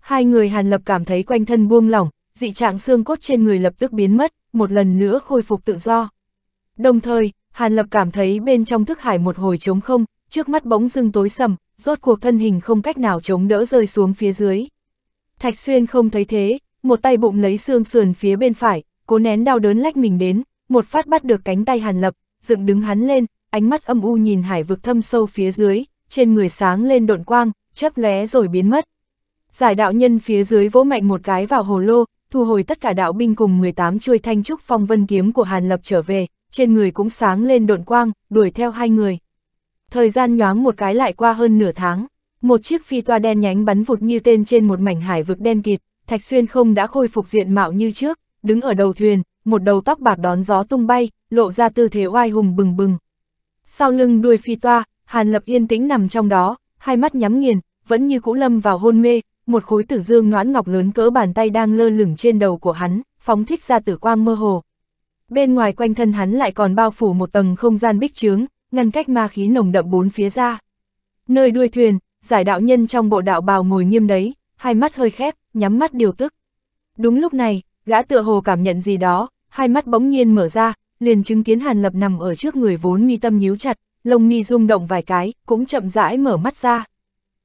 Hai người Hàn Lập cảm thấy quanh thân buông lỏng, dị trạng xương cốt trên người lập tức biến mất, một lần nữa khôi phục tự do. Đồng thời, Hàn Lập cảm thấy bên trong thức hải một hồi trống không, trước mắt bóng dưng tối sầm, rốt cuộc thân hình không cách nào chống đỡ rơi xuống phía dưới. Thạch Xuyên không thấy thế, một tay bụng lấy xương sườn phía bên phải, cố nén đau đớn lách mình đến, một phát bắt được cánh tay Hàn Lập, dựng đứng hắn lên, ánh mắt âm u nhìn hải vực thâm sâu phía dưới, trên người sáng lên độn quang, chớp lóe rồi biến mất. Giải đạo nhân phía dưới vỗ mạnh một cái vào hồ lô, thu hồi tất cả đạo binh cùng 18 chuôi thanh trúc phong vân kiếm của Hàn Lập trở về, trên người cũng sáng lên độn quang, đuổi theo hai người. Thời gian nhoáng một cái lại qua hơn nửa tháng. Một chiếc phi toa đen nhánh bắn vụt như tên trên một mảnh hải vực đen kịt, Thạch Xuyên không đã khôi phục diện mạo như trước, đứng ở đầu thuyền, một đầu tóc bạc đón gió tung bay, lộ ra tư thế oai hùng bừng bừng. Sau lưng đuôi phi toa, Hàn Lập yên tĩnh nằm trong đó, hai mắt nhắm nghiền, vẫn như cũ lâm vào hôn mê, một khối tử dương noãn ngọc lớn cỡ bàn tay đang lơ lửng trên đầu của hắn, phóng thích ra tử quang mơ hồ. Bên ngoài quanh thân hắn lại còn bao phủ một tầng không gian bích trướng, ngăn cách ma khí nồng đậm bốn phía ra. Nơi đuôi thuyền, giải đạo nhân trong bộ đạo bào ngồi nghiêm đấy, hai mắt hơi khép, nhắm mắt điều tức. Đúng lúc này, gã tựa hồ cảm nhận gì đó, hai mắt bỗng nhiên mở ra, liền chứng kiến Hàn Lập nằm ở trước người vốn mi tâm nhíu chặt, lông mi rung động vài cái, cũng chậm rãi mở mắt ra.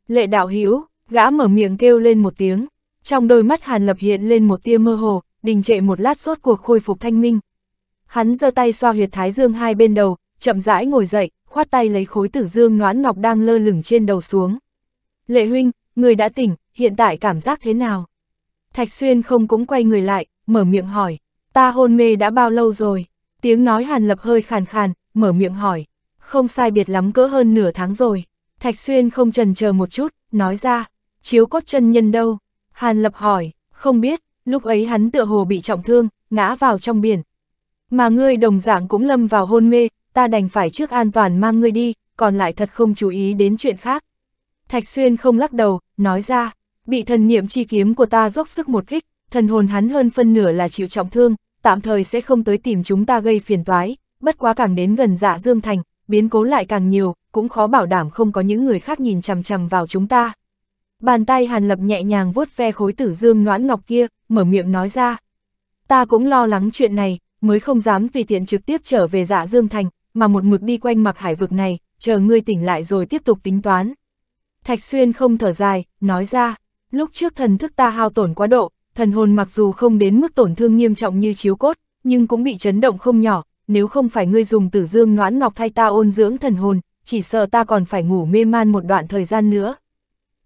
Lệ đạo hữu gã mở miệng kêu lên một tiếng, trong đôi mắt Hàn Lập hiện lên một tia mơ hồ, đình trệ một lát sốt cuộc khôi phục thanh minh. Hắn giơ tay xoa huyệt thái dương hai bên đầu, chậm rãi ngồi dậy, khoát tay lấy khối tử dương noãn ngọc đang lơ lửng trên đầu xuống. Lệ huynh, người đã tỉnh, hiện tại cảm giác thế nào? Thạch Xuyên không cũng quay người lại, mở miệng hỏi. Ta hôn mê đã bao lâu rồi? Tiếng nói Hàn Lập hơi khàn khàn, mở miệng hỏi. Không sai biệt lắm cỡ hơn nửa tháng rồi. Thạch Xuyên không trần chờ một chút, nói ra. Chiếu cốt chân nhân đâu? Hàn Lập hỏi, không biết, lúc ấy hắn tựa hồ bị trọng thương, ngã vào trong biển. Mà ngươi đồng dạng cũng lâm vào hôn mê, ta đành phải trước an toàn mang ngươi đi, còn lại thật không chú ý đến chuyện khác. Thạch Xuyên không lắc đầu, nói ra, bị thần niệm chi kiếm của ta dốc sức một kích, thần hồn hắn hơn phân nửa là chịu trọng thương, tạm thời sẽ không tới tìm chúng ta gây phiền toái, bất quá càng đến gần dạ Dương Thành, biến cố lại càng nhiều, cũng khó bảo đảm không có những người khác nhìn chằm chằm vào chúng ta. Bàn tay Hàn Lập nhẹ nhàng vuốt ve khối tử dương noãn ngọc kia, mở miệng nói ra. Ta cũng lo lắng chuyện này, mới không dám tùy tiện trực tiếp trở về dạ Dương Thành, mà một mực đi quanh mặc hải vực này, chờ ngươi tỉnh lại rồi tiếp tục tính toán. Thạch Xuyên không thở dài, nói ra, lúc trước thần thức ta hao tổn quá độ, thần hồn mặc dù không đến mức tổn thương nghiêm trọng như chiếu cốt, nhưng cũng bị chấn động không nhỏ, nếu không phải ngươi dùng tử dương noãn ngọc thay ta ôn dưỡng thần hồn, chỉ sợ ta còn phải ngủ mê man một đoạn thời gian nữa.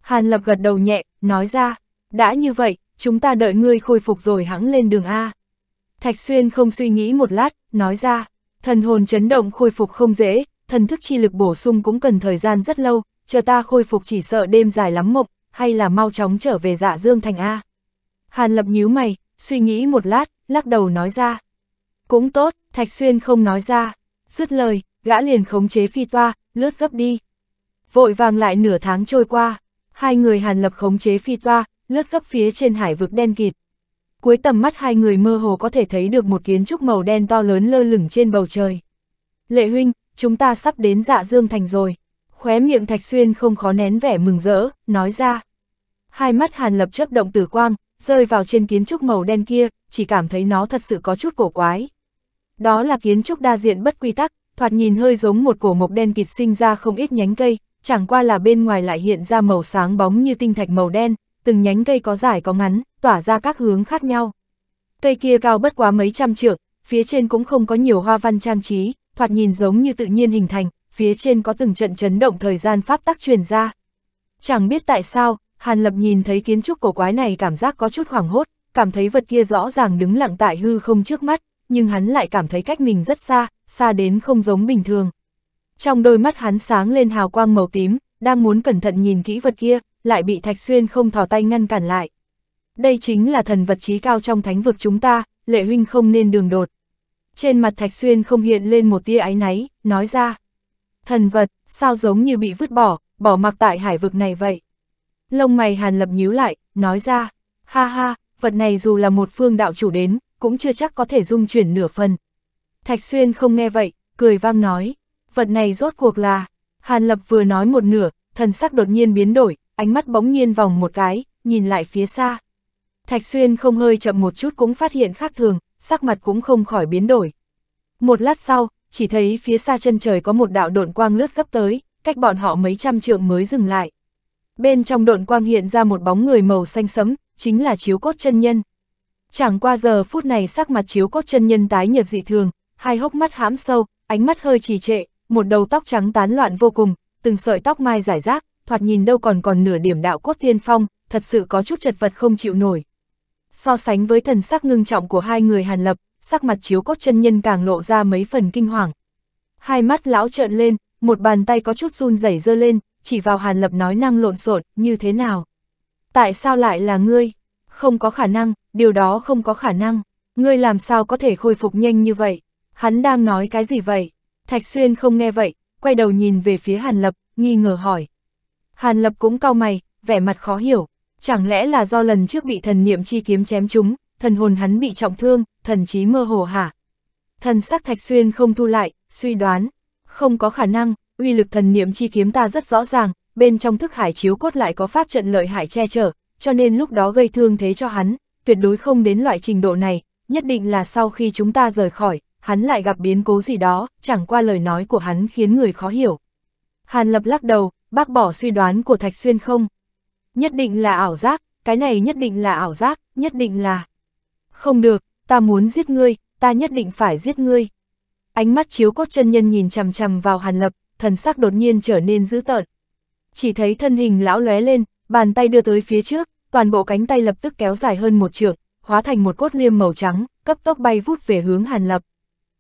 Hàn Lập gật đầu nhẹ, nói ra, đã như vậy, chúng ta đợi ngươi khôi phục rồi hãng lên đường A. Thạch Xuyên không suy nghĩ một lát, nói ra, thần hồn chấn động khôi phục không dễ, thần thức chi lực bổ sung cũng cần thời gian rất lâu, chờ ta khôi phục chỉ sợ đêm dài lắm mộng, hay là mau chóng trở về dạ dương thành A. Hàn lập nhíu mày, suy nghĩ một lát, lắc đầu nói ra. Cũng tốt, Thạch Xuyên không nói ra. Dứt lời, gã liền khống chế phi toa, lướt gấp đi. Vội vàng lại nửa tháng trôi qua, hai người hàn lập khống chế phi toa, lướt gấp phía trên hải vực đen kịt. Cuối tầm mắt hai người mơ hồ có thể thấy được một kiến trúc màu đen to lớn lơ lửng trên bầu trời. Lệ huynh, chúng ta sắp đến dạ dương thành rồi khóe miệng Thạch Xuyên không khó nén vẻ mừng rỡ, nói ra. Hai mắt Hàn Lập chấp động tử quang, rơi vào trên kiến trúc màu đen kia, chỉ cảm thấy nó thật sự có chút cổ quái. Đó là kiến trúc đa diện bất quy tắc, thoạt nhìn hơi giống một cổ mộc đen kịt sinh ra không ít nhánh cây, chẳng qua là bên ngoài lại hiện ra màu sáng bóng như tinh thạch màu đen, từng nhánh cây có dài có ngắn, tỏa ra các hướng khác nhau. Cây kia cao bất quá mấy trăm trượng, phía trên cũng không có nhiều hoa văn trang trí, thoạt nhìn giống như tự nhiên hình thành, phía trên có từng trận chấn động thời gian pháp tắc truyền ra. Chẳng biết tại sao, Hàn Lập nhìn thấy kiến trúc cổ quái này cảm giác có chút hoảng hốt, cảm thấy vật kia rõ ràng đứng lặng tại hư không trước mắt, nhưng hắn lại cảm thấy cách mình rất xa, xa đến không giống bình thường. Trong đôi mắt hắn sáng lên hào quang màu tím, đang muốn cẩn thận nhìn kỹ vật kia, lại bị Thạch Xuyên không thò tay ngăn cản lại. Đây chính là thần vật trí cao trong thánh vực chúng ta, lệ huynh không nên đường đột. Trên mặt Thạch Xuyên không hiện lên một tia áy náy, nói ra. Thần vật, sao giống như bị vứt bỏ, bỏ mặc tại hải vực này vậy? Lông mày Hàn Lập nhíu lại, nói ra, ha ha, vật này dù là một phương đạo chủ đến, cũng chưa chắc có thể dung chuyển nửa phần. Thạch Xuyên không nghe vậy, cười vang nói, vật này rốt cuộc là, Hàn Lập vừa nói một nửa, thần sắc đột nhiên biến đổi, ánh mắt bỗng nhiên vòng một cái, nhìn lại phía xa. Thạch Xuyên không hơi chậm một chút cũng phát hiện khác thường, sắc mặt cũng không khỏi biến đổi. Một lát sau, chỉ thấy phía xa chân trời có một đạo độn quang lướt gấp tới, cách bọn họ mấy trăm trượng mới dừng lại. Bên trong độn quang hiện ra một bóng người màu xanh sẫm, chính là chiếu cốt chân nhân. Chẳng qua giờ phút này sắc mặt chiếu cốt chân nhân tái nhợt dị thường, hai hốc mắt hãm sâu, ánh mắt hơi trì trệ, một đầu tóc trắng tán loạn vô cùng, từng sợi tóc mai rải rác, thoạt nhìn đâu còn còn nửa điểm đạo cốt thiên phong, thật sự có chút chật vật không chịu nổi. So sánh với thần sắc ngưng trọng của hai người Hàn Lập, sắc mặt chiếu cốt chân nhân càng lộ ra mấy phần kinh hoàng. Hai mắt lão trợn lên, một bàn tay có chút run rẩy dơ lên, chỉ vào Hàn Lập nói năng lộn xộn, như thế nào? Tại sao lại là ngươi? Không có khả năng, điều đó không có khả năng. Ngươi làm sao có thể khôi phục nhanh như vậy? Hắn đang nói cái gì vậy? Thạch Xuyên không nghe vậy, quay đầu nhìn về phía Hàn Lập, nghi ngờ hỏi. Hàn Lập cũng cau mày, vẻ mặt khó hiểu. Chẳng lẽ là do lần trước bị thần niệm chi kiếm chém chúng, thần hồn hắn bị trọng thương, thần trí mơ hồ hả? Thần sắc Thạch Xuyên không thu lại, suy đoán, không có khả năng, uy lực thần niệm chi kiếm ta rất rõ ràng, bên trong thức hải chiếu cốt lại có pháp trận lợi hại che chở, cho nên lúc đó gây thương thế cho hắn, tuyệt đối không đến loại trình độ này, nhất định là sau khi chúng ta rời khỏi, hắn lại gặp biến cố gì đó, chẳng qua lời nói của hắn khiến người khó hiểu. Hàn Lập lắc đầu, bác bỏ suy đoán của Thạch Xuyên không. Nhất định là ảo giác, cái này nhất định là ảo giác, nhất định là không được, ta muốn giết ngươi, ta nhất định phải giết ngươi. Ánh mắt chiếu cốt chân nhân nhìn chằm chằm vào Hàn Lập, thần sắc đột nhiên trở nên dữ tợn. Chỉ thấy thân hình lão lóe lên, bàn tay đưa tới phía trước, toàn bộ cánh tay lập tức kéo dài hơn một trượng, hóa thành một cốt liêm màu trắng, cấp tốc bay vút về hướng Hàn Lập.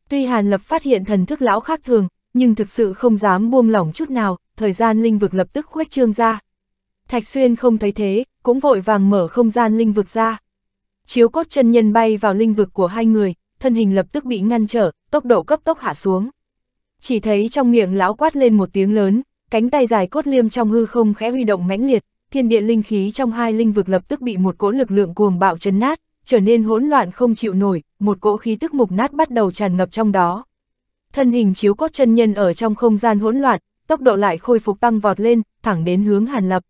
Tuy Hàn Lập phát hiện thần thức lão khác thường, nhưng thực sự không dám buông lỏng chút nào, thời gian linh vực lập tức khuếch trương ra. Thạch Xuyên không thấy thế, cũng vội vàng mở không gian linh vực ra chiếu cốt chân nhân bay vào linh vực của hai người, thân hình lập tức bị ngăn trở, tốc độ cấp tốc hạ xuống. Chỉ thấy trong miệng lão quát lên một tiếng lớn, cánh tay dài cốt liêm trong hư không khẽ huy động mãnh liệt, thiên địa linh khí trong hai linh vực lập tức bị một cỗ lực lượng cuồng bạo chấn nát, trở nên hỗn loạn không chịu nổi, một cỗ khí tức mục nát bắt đầu tràn ngập trong đó. Thân hình chiếu cốt chân nhân ở trong không gian hỗn loạn, tốc độ lại khôi phục tăng vọt lên, thẳng đến hướng Hàn Lập.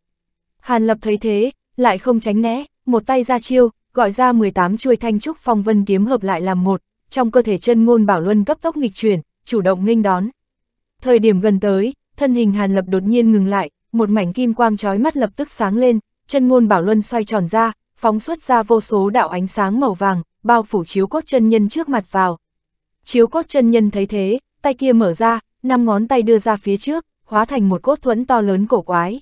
Hàn Lập thấy thế, lại không tránh né, một tay ra chiêu, gọi ra 18 chuôi thanh trúc phong vân kiếm hợp lại làm một, trong cơ thể chân ngôn bảo luân cấp tốc nghịch chuyển, chủ động nghênh đón. Thời điểm gần tới, thân hình Hàn Lập đột nhiên ngừng lại, một mảnh kim quang chói mắt lập tức sáng lên, chân ngôn bảo luân xoay tròn ra, phóng xuất ra vô số đạo ánh sáng màu vàng, bao phủ chiếu cốt chân nhân trước mặt vào. Chiếu cốt chân nhân thấy thế, tay kia mở ra, năm ngón tay đưa ra phía trước, hóa thành một cốt thuẫn to lớn cổ quái.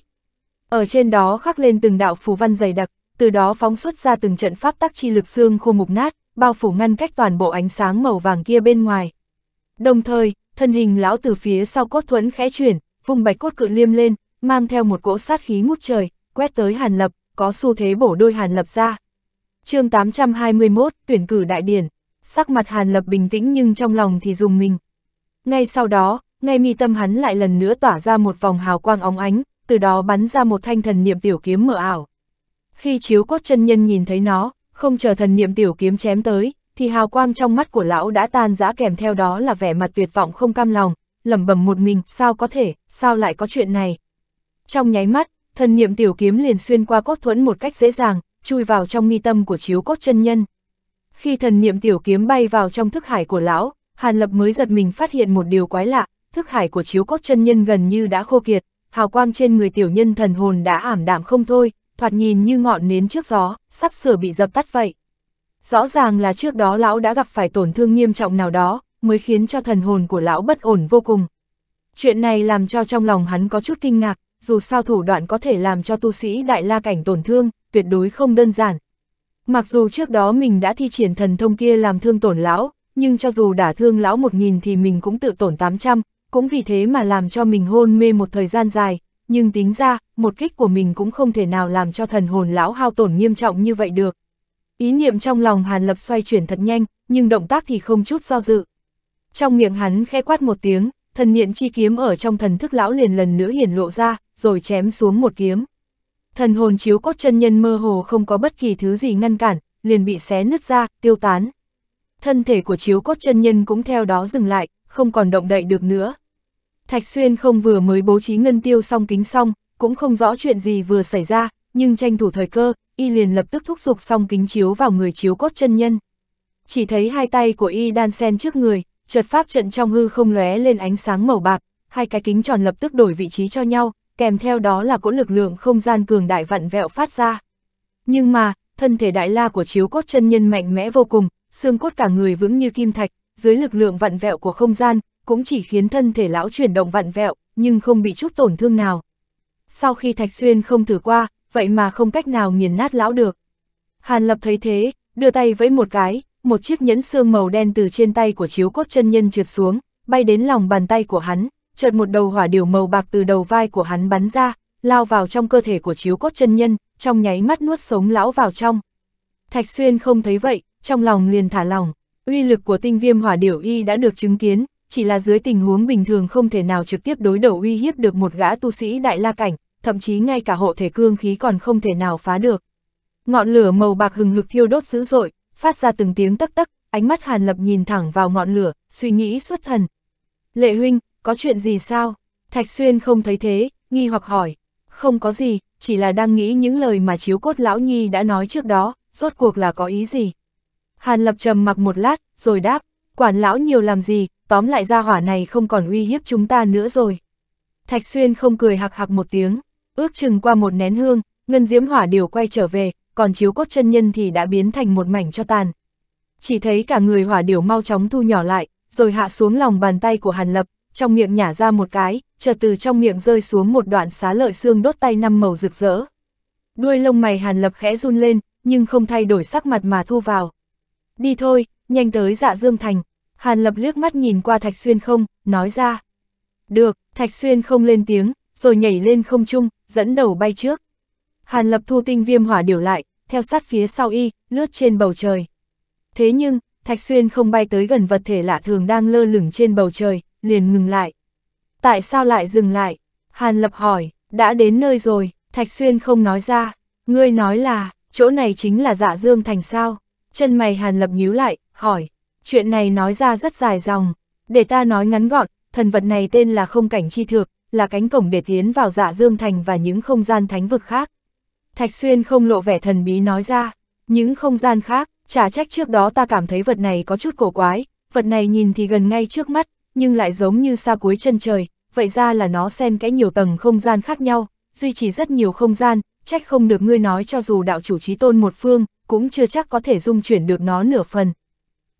Ở trên đó khắc lên từng đạo phù văn dày đặc, từ đó phóng xuất ra từng trận pháp tắc chi lực xương khô mục nát, bao phủ ngăn cách toàn bộ ánh sáng màu vàng kia bên ngoài. Đồng thời, thân hình lão từ phía sau cốt thuẫn khẽ chuyển, vùng bạch cốt cự liêm lên, mang theo một cỗ sát khí ngút trời, quét tới Hàn Lập, có xu thế bổ đôi Hàn Lập ra. chương 821, tuyển cử đại điển, sắc mặt Hàn Lập bình tĩnh nhưng trong lòng thì dùng mình. Ngay sau đó, ngay mi tâm hắn lại lần nữa tỏa ra một vòng hào quang óng ánh, từ đó bắn ra một thanh thần niệm tiểu kiếm mở ảo. Khi chiếu cốt chân nhân nhìn thấy nó, không chờ thần niệm tiểu kiếm chém tới, thì hào quang trong mắt của lão đã tan rã kèm theo đó là vẻ mặt tuyệt vọng không cam lòng, lẩm bẩm một mình, sao có thể, sao lại có chuyện này. Trong nháy mắt, thần niệm tiểu kiếm liền xuyên qua cốt thuẫn một cách dễ dàng, chui vào trong mi tâm của chiếu cốt chân nhân. Khi thần niệm tiểu kiếm bay vào trong thức hải của lão, Hàn Lập mới giật mình phát hiện một điều quái lạ, thức hải của chiếu cốt chân nhân gần như đã khô kiệt, hào quang trên người tiểu nhân thần hồn đã ảm đạm không thôi, thoạt nhìn như ngọn nến trước gió, sắp sửa bị dập tắt vậy. Rõ ràng là trước đó lão đã gặp phải tổn thương nghiêm trọng nào đó, mới khiến cho thần hồn của lão bất ổn vô cùng. Chuyện này làm cho trong lòng hắn có chút kinh ngạc, dù sao thủ đoạn có thể làm cho tu sĩ đại la cảnh tổn thương, tuyệt đối không đơn giản. Mặc dù trước đó mình đã thi triển thần thông kia làm thương tổn lão, nhưng cho dù đả thương lão một nghìn thì mình cũng tự tổn 800, cũng vì thế mà làm cho mình hôn mê một thời gian dài, nhưng tính ra, một kích của mình cũng không thể nào làm cho thần hồn lão hao tổn nghiêm trọng như vậy được. Ý niệm trong lòng Hàn Lập xoay chuyển thật nhanh, nhưng động tác thì không chút do dự. Trong miệng hắn khẽ quát một tiếng, thần niệm chi kiếm ở trong thần thức lão liền lần nữa hiển lộ ra, rồi chém xuống một kiếm. Thần hồn chiếu cốt chân nhân mơ hồ không có bất kỳ thứ gì ngăn cản, liền bị xé nứt ra, tiêu tán. Thân thể của chiếu cốt chân nhân cũng theo đó dừng lại, không còn động đậy được nữa. Thạch Xuyên không vừa mới bố trí ngân tiêu song kính xong, cũng không rõ chuyện gì vừa xảy ra, nhưng tranh thủ thời cơ, y liền lập tức thúc giục song kính chiếu vào người chiếu cốt chân nhân. Chỉ thấy hai tay của y đan sen trước người, chợt pháp trận trong hư không lóe lên ánh sáng màu bạc, hai cái kính tròn lập tức đổi vị trí cho nhau, kèm theo đó là cỗ lực lượng không gian cường đại vặn vẹo phát ra. Nhưng mà, thân thể đại la của chiếu cốt chân nhân mạnh mẽ vô cùng, xương cốt cả người vững như kim thạch, dưới lực lượng vặn vẹo của không gian, cũng chỉ khiến thân thể lão chuyển động vặn vẹo, nhưng không bị chút tổn thương nào. Sau khi Thạch Xuyên không thử qua, vậy mà không cách nào nghiền nát lão được. Hàn Lập thấy thế, đưa tay với một cái, một chiếc nhẫn xương màu đen từ trên tay của chiếu cốt chân nhân trượt xuống, bay đến lòng bàn tay của hắn, chợt một đầu hỏa điều màu bạc từ đầu vai của hắn bắn ra, lao vào trong cơ thể của chiếu cốt chân nhân, trong nháy mắt nuốt sống lão vào trong. Thạch Xuyên không thấy vậy, trong lòng liền thả lòng, uy lực của tinh viêm hỏa điểu y đã được chứng kiến, chỉ là dưới tình huống bình thường không thể nào trực tiếp đối đầu uy hiếp được một gã tu sĩ đại la cảnh, thậm chí ngay cả hộ thể cương khí còn không thể nào phá được. Ngọn lửa màu bạc hừng hực thiêu đốt dữ dội, phát ra từng tiếng tắc tắc, ánh mắt Hàn Lập nhìn thẳng vào ngọn lửa, suy nghĩ xuất thần. Lệ huynh, có chuyện gì sao? Thạch Xuyên không thấy thế, nghi hoặc hỏi. Không có gì, chỉ là đang nghĩ những lời mà chiếu cốt lão nhi đã nói trước đó, rốt cuộc là có ý gì? Hàn Lập trầm mặc một lát, rồi đáp, quản lão nhiều làm gì, tóm lại ra hỏa này không còn uy hiếp chúng ta nữa rồi. Thạch Xuyên không cười hạc hạc một tiếng, ước chừng qua một nén hương, ngân diễm hỏa điều quay trở về, còn chiếu cốt chân nhân thì đã biến thành một mảnh cho tàn. Chỉ thấy cả người hỏa điều mau chóng thu nhỏ lại, rồi hạ xuống lòng bàn tay của Hàn Lập, trong miệng nhả ra một cái, chợt từ trong miệng rơi xuống một đoạn xá lợi xương đốt tay năm màu rực rỡ. Đuôi lông mày Hàn Lập khẽ run lên, nhưng không thay đổi sắc mặt mà thu vào. Đi thôi, nhanh tới dạ Dương Thành, Hàn Lập liếc mắt nhìn qua Thạch Xuyên không, nói ra. Được, Thạch Xuyên không lên tiếng, rồi nhảy lên không trung, dẫn đầu bay trước. Hàn Lập thu tinh viêm hỏa điều lại, theo sát phía sau y, lướt trên bầu trời. Thế nhưng, Thạch Xuyên không bay tới gần vật thể lạ thường đang lơ lửng trên bầu trời, liền ngừng lại. Tại sao lại dừng lại? Hàn Lập hỏi, đã đến nơi rồi, Thạch Xuyên không nói ra. Ngươi nói là, chỗ này chính là dạ dương thành sao? Chân mày Hàn Lập nhíu lại, hỏi, chuyện này nói ra rất dài dòng, để ta nói ngắn gọn, thần vật này tên là không cảnh chi thược, là cánh cổng để tiến vào dạ dương thành và những không gian thánh vực khác. Thạch Xuyên không lộ vẻ thần bí nói ra, những không gian khác, trả trách trước đó ta cảm thấy vật này có chút cổ quái, vật này nhìn thì gần ngay trước mắt, nhưng lại giống như xa cuối chân trời, vậy ra là nó xen cái nhiều tầng không gian khác nhau, duy trì rất nhiều không gian, trách không được ngươi nói cho dù đạo chủ trí tôn một phương, cũng chưa chắc có thể dung chuyển được nó nửa phần,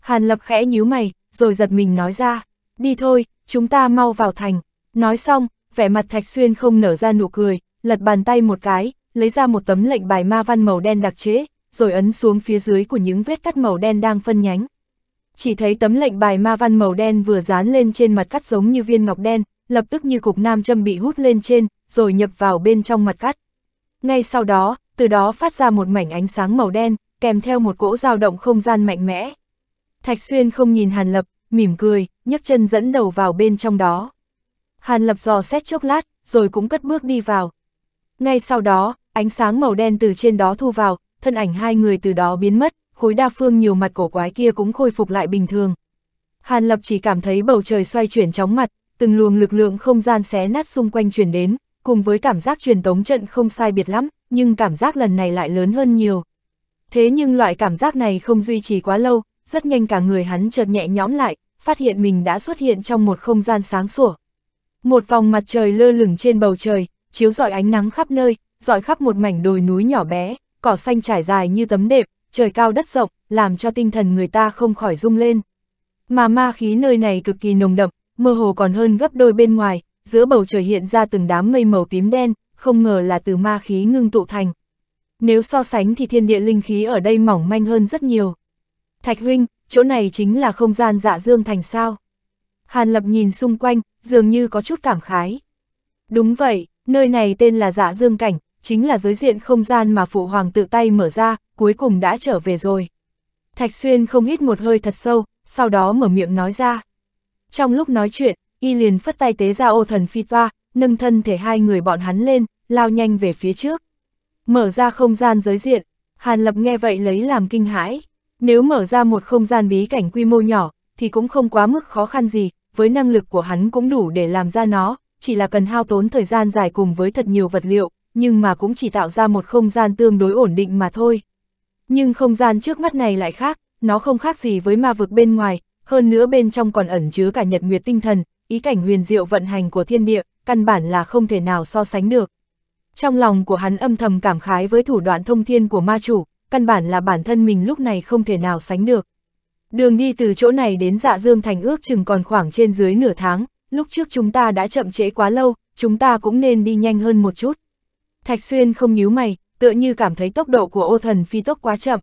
Hàn Lập khẽ nhíu mày, rồi giật mình nói ra, đi thôi, chúng ta mau vào thành. Nói xong, vẻ mặt Thạch Xuyên không nở ra nụ cười, lật bàn tay một cái, lấy ra một tấm lệnh bài ma văn màu đen đặc chế, rồi ấn xuống phía dưới của những vết cắt màu đen đang phân nhánh. Chỉ thấy tấm lệnh bài ma văn màu đen vừa dán lên trên mặt cắt giống như viên ngọc đen, lập tức như cục nam châm bị hút lên trên, rồi nhập vào bên trong mặt cắt. Ngay sau đó, từ đó phát ra một mảnh ánh sáng màu đen, kèm theo một cỗ dao động không gian mạnh mẽ. Thạch Xuyên không nhìn Hàn Lập, mỉm cười, nhấc chân dẫn đầu vào bên trong đó. Hàn Lập dò xét chốc lát, rồi cũng cất bước đi vào. Ngay sau đó, ánh sáng màu đen từ trên đó thu vào, thân ảnh hai người từ đó biến mất, khối đa phương nhiều mặt cổ quái kia cũng khôi phục lại bình thường. Hàn Lập chỉ cảm thấy bầu trời xoay chuyển chóng mặt, từng luồng lực lượng không gian xé nát xung quanh truyền đến, cùng với cảm giác truyền tống trận không sai biệt lắm, nhưng cảm giác lần này lại lớn hơn nhiều. Thế nhưng loại cảm giác này không duy trì quá lâu, rất nhanh cả người hắn chợt nhẹ nhõm lại, phát hiện mình đã xuất hiện trong một không gian sáng sủa. Một vòng mặt trời lơ lửng trên bầu trời, chiếu rọi ánh nắng khắp nơi, rọi khắp một mảnh đồi núi nhỏ bé, cỏ xanh trải dài như tấm đệm, trời cao đất rộng, làm cho tinh thần người ta không khỏi rung lên. Mà ma khí nơi này cực kỳ nồng đậm, mơ hồ còn hơn gấp đôi bên ngoài, giữa bầu trời hiện ra từng đám mây màu tím đen, không ngờ là từ ma khí ngưng tụ thành. Nếu so sánh thì thiên địa linh khí ở đây mỏng manh hơn rất nhiều. Thạch huynh, chỗ này chính là không gian dạ dương thành sao. Hàn Lập nhìn xung quanh, dường như có chút cảm khái. Đúng vậy, nơi này tên là dạ dương cảnh, chính là giới diện không gian mà phụ hoàng tự tay mở ra, cuối cùng đã trở về rồi. Thạch Xuyên không hít một hơi thật sâu, sau đó mở miệng nói ra. Trong lúc nói chuyện, y liền phất tay tế ra ô thần phi toa, nâng thân thể hai người bọn hắn lên, lao nhanh về phía trước. Mở ra không gian giới diện, Hàn Lập nghe vậy lấy làm kinh hãi. Nếu mở ra một không gian bí cảnh quy mô nhỏ, thì cũng không quá mức khó khăn gì, với năng lực của hắn cũng đủ để làm ra nó, chỉ là cần hao tốn thời gian dài cùng với thật nhiều vật liệu, nhưng mà cũng chỉ tạo ra một không gian tương đối ổn định mà thôi. Nhưng không gian trước mắt này lại khác, nó không khác gì với ma vực bên ngoài, hơn nữa bên trong còn ẩn chứa cả nhật nguyệt tinh thần, ý cảnh huyền diệu vận hành của thiên địa, căn bản là không thể nào so sánh được. Trong lòng của hắn âm thầm cảm khái với thủ đoạn thông thiên của ma chủ, căn bản là bản thân mình lúc này không thể nào sánh được. Đường đi từ chỗ này đến dạ dương thành ước chừng còn khoảng trên dưới nửa tháng, lúc trước chúng ta đã chậm trễ quá lâu, chúng ta cũng nên đi nhanh hơn một chút. Thạch Xuyên không nhíu mày, tựa như cảm thấy tốc độ của ô thần phi tốc quá chậm.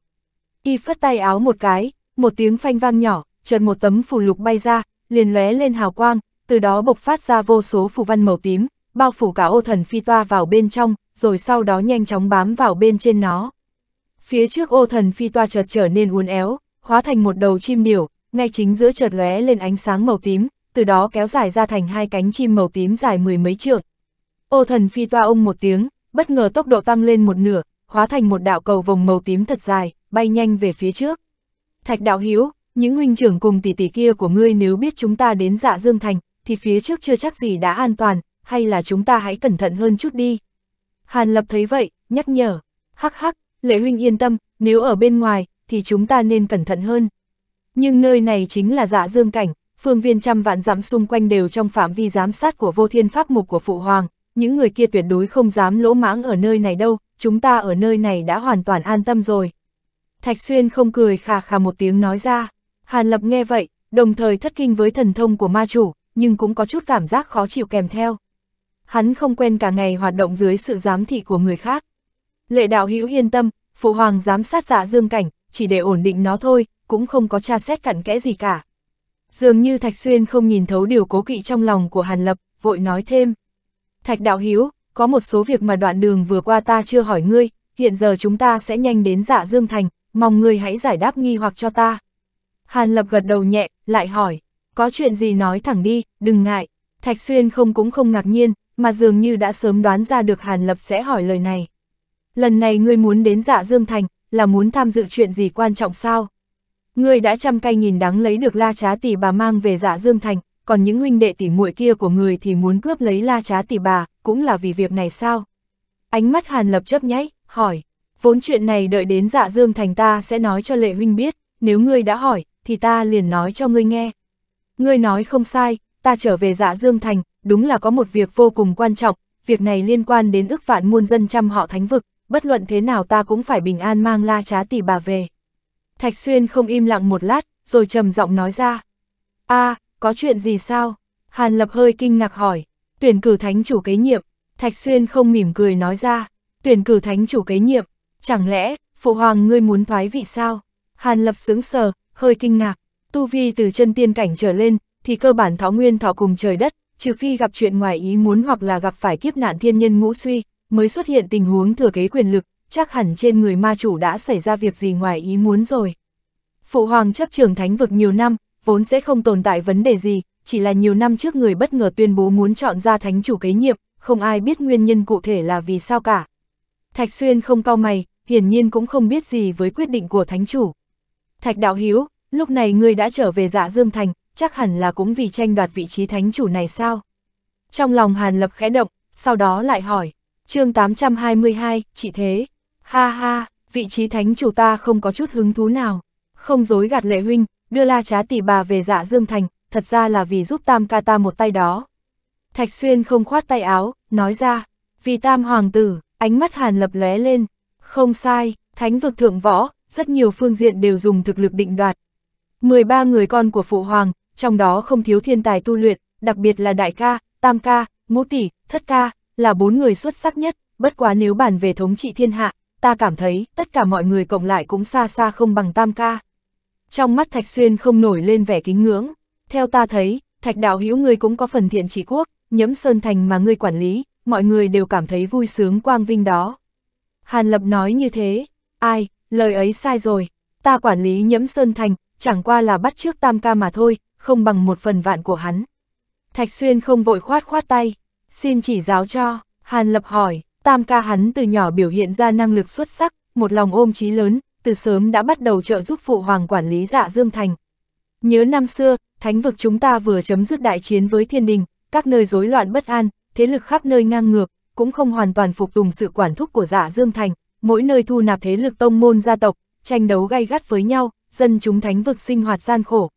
Y phất tay áo một cái, một tiếng phanh vang nhỏ, chợt một tấm phù lục bay ra, liền lóe lên hào quang, từ đó bộc phát ra vô số phù văn màu tím, bao phủ cả ô thần phi toa vào bên trong, rồi sau đó nhanh chóng bám vào bên trên nó phía trước ô thần phi toa chợt trở nên uốn éo, hóa thành một đầu chim điểu, ngay chính giữa chợt lóe lên ánh sáng màu tím, từ đó kéo dài ra thành hai cánh chim màu tím dài mười mấy trượng. Ô thần phi toa ông một tiếng, bất ngờ tốc độ tăng lên một nửa, hóa thành một đạo cầu vòng màu tím thật dài, bay nhanh về phía trước. Thạch đạo Hiếu, những huynh trưởng cùng tỷ tỷ kia của ngươi nếu biết chúng ta đến dạ Dương Thành, thì phía trước chưa chắc gì đã an toàn, hay là chúng ta hãy cẩn thận hơn chút đi. Hàn Lập thấy vậy, nhắc nhở, hắc hắc, Lệ huynh yên tâm, nếu ở bên ngoài, thì chúng ta nên cẩn thận hơn. Nhưng nơi này chính là dạ dương cảnh, phương viên trăm vạn dặm xung quanh đều trong phạm vi giám sát của vô thiên pháp mục của Phụ Hoàng, những người kia tuyệt đối không dám lỗ mãng ở nơi này đâu, chúng ta ở nơi này đã hoàn toàn an tâm rồi. Thạch Xuyên không cười khà khà một tiếng nói ra, Hàn Lập nghe vậy, đồng thời thất kinh với thần thông của ma chủ, nhưng cũng có chút cảm giác khó chịu kèm theo. Hắn không quen cả ngày hoạt động dưới sự giám thị của người khác. Lệ đạo hữu yên tâm, phụ hoàng giám sát giả dạ dương cảnh, chỉ để ổn định nó thôi, cũng không có tra xét cặn kẽ gì cả. Dường như Thạch Xuyên không nhìn thấu điều cố kỵ trong lòng của Hàn Lập, vội nói thêm. Thạch đạo hữu có một số việc mà đoạn đường vừa qua ta chưa hỏi ngươi, hiện giờ chúng ta sẽ nhanh đến giả dạ dương thành, mong ngươi hãy giải đáp nghi hoặc cho ta. Hàn Lập gật đầu nhẹ, lại hỏi, có chuyện gì nói thẳng đi, đừng ngại. Thạch Xuyên không cũng không ngạc nhiên, mà dường như đã sớm đoán ra được Hàn Lập sẽ hỏi lời này lần này ngươi muốn đến dạ Dương Thành, là muốn tham dự chuyện gì quan trọng sao? Ngươi đã chăm cay nhìn đắng lấy được la trá tỷ bà mang về dạ Dương Thành, còn những huynh đệ tỷ muội kia của người thì muốn cướp lấy la trá tỷ bà, cũng là vì việc này sao? Ánh mắt Hàn Lập chấp nháy, hỏi, vốn chuyện này đợi đến dạ Dương Thành ta sẽ nói cho Lệ Huynh biết, nếu ngươi đã hỏi, thì ta liền nói cho ngươi nghe. Ngươi nói không sai, ta trở về dạ Dương Thành, đúng là có một việc vô cùng quan trọng, việc này liên quan đến ước vạn muôn dân trăm họ thánh vực, bất luận thế nào ta cũng phải bình an mang la trá tỷ bà về. Thạch Xuyên không im lặng một lát, rồi trầm giọng nói ra. a à, có chuyện gì sao? Hàn Lập hơi kinh ngạc hỏi. Tuyển cử thánh chủ kế nhiệm, Thạch Xuyên không mỉm cười nói ra. Tuyển cử thánh chủ kế nhiệm, chẳng lẽ, phụ hoàng ngươi muốn thoái vị sao? Hàn Lập sướng sờ, hơi kinh ngạc. Tu Vi từ chân tiên cảnh trở lên, thì cơ bản thọ nguyên thọ cùng trời đất, trừ phi gặp chuyện ngoài ý muốn hoặc là gặp phải kiếp nạn thiên nhân ngũ suy, mới xuất hiện tình huống thừa kế quyền lực, chắc hẳn trên người ma chủ đã xảy ra việc gì ngoài ý muốn rồi. Phụ hoàng chấp trường thánh vực nhiều năm, vốn sẽ không tồn tại vấn đề gì, chỉ là nhiều năm trước người bất ngờ tuyên bố muốn chọn ra thánh chủ kế nhiệm, không ai biết nguyên nhân cụ thể là vì sao cả. Thạch Xuyên không cau mày, hiển nhiên cũng không biết gì với quyết định của thánh chủ. Thạch Đạo Hiếu, lúc này người đã trở về dạ Dương Thành, chắc hẳn là cũng vì tranh đoạt vị trí thánh chủ này sao? Trong lòng Hàn Lập khẽ động, sau đó lại hỏi chương 822, chị thế. Ha ha, vị trí thánh chủ ta không có chút hứng thú nào. Không dối gạt lệ huynh, đưa la trá tỷ bà về dạ dương thành, thật ra là vì giúp tam ca ta một tay đó. Thạch xuyên không khoát tay áo, nói ra, vì tam hoàng tử, ánh mắt hàn lập lóe lên. Không sai, thánh vực thượng võ, rất nhiều phương diện đều dùng thực lực định đoạt. 13 người con của phụ hoàng, trong đó không thiếu thiên tài tu luyện, đặc biệt là đại ca, tam ca, ngũ tỷ, thất ca, là bốn người xuất sắc nhất, bất quá nếu bàn về thống trị thiên hạ, ta cảm thấy tất cả mọi người cộng lại cũng xa xa không bằng tam ca. Trong mắt Thạch Xuyên không nổi lên vẻ kính ngưỡng, theo ta thấy, Thạch đạo hữu ngươi cũng có phần thiện trị quốc, nhấm sơn thành mà ngươi quản lý, mọi người đều cảm thấy vui sướng quang vinh đó. Hàn Lập nói như thế, ai, lời ấy sai rồi, ta quản lý nhấm sơn thành, chẳng qua là bắt trước tam ca mà thôi, không bằng một phần vạn của hắn. Thạch Xuyên không vội khoát khoát tay, xin chỉ giáo cho, Hàn Lập hỏi, tam ca hắn từ nhỏ biểu hiện ra năng lực xuất sắc, một lòng ôm chí lớn, từ sớm đã bắt đầu trợ giúp phụ hoàng quản lý dạ Dương Thành. Nhớ năm xưa, thánh vực chúng ta vừa chấm dứt đại chiến với thiên đình, các nơi rối loạn bất an, thế lực khắp nơi ngang ngược, cũng không hoàn toàn phục tùng sự quản thúc của dạ Dương Thành, mỗi nơi thu nạp thế lực tông môn gia tộc, tranh đấu gay gắt với nhau, dân chúng thánh vực sinh hoạt gian khổ.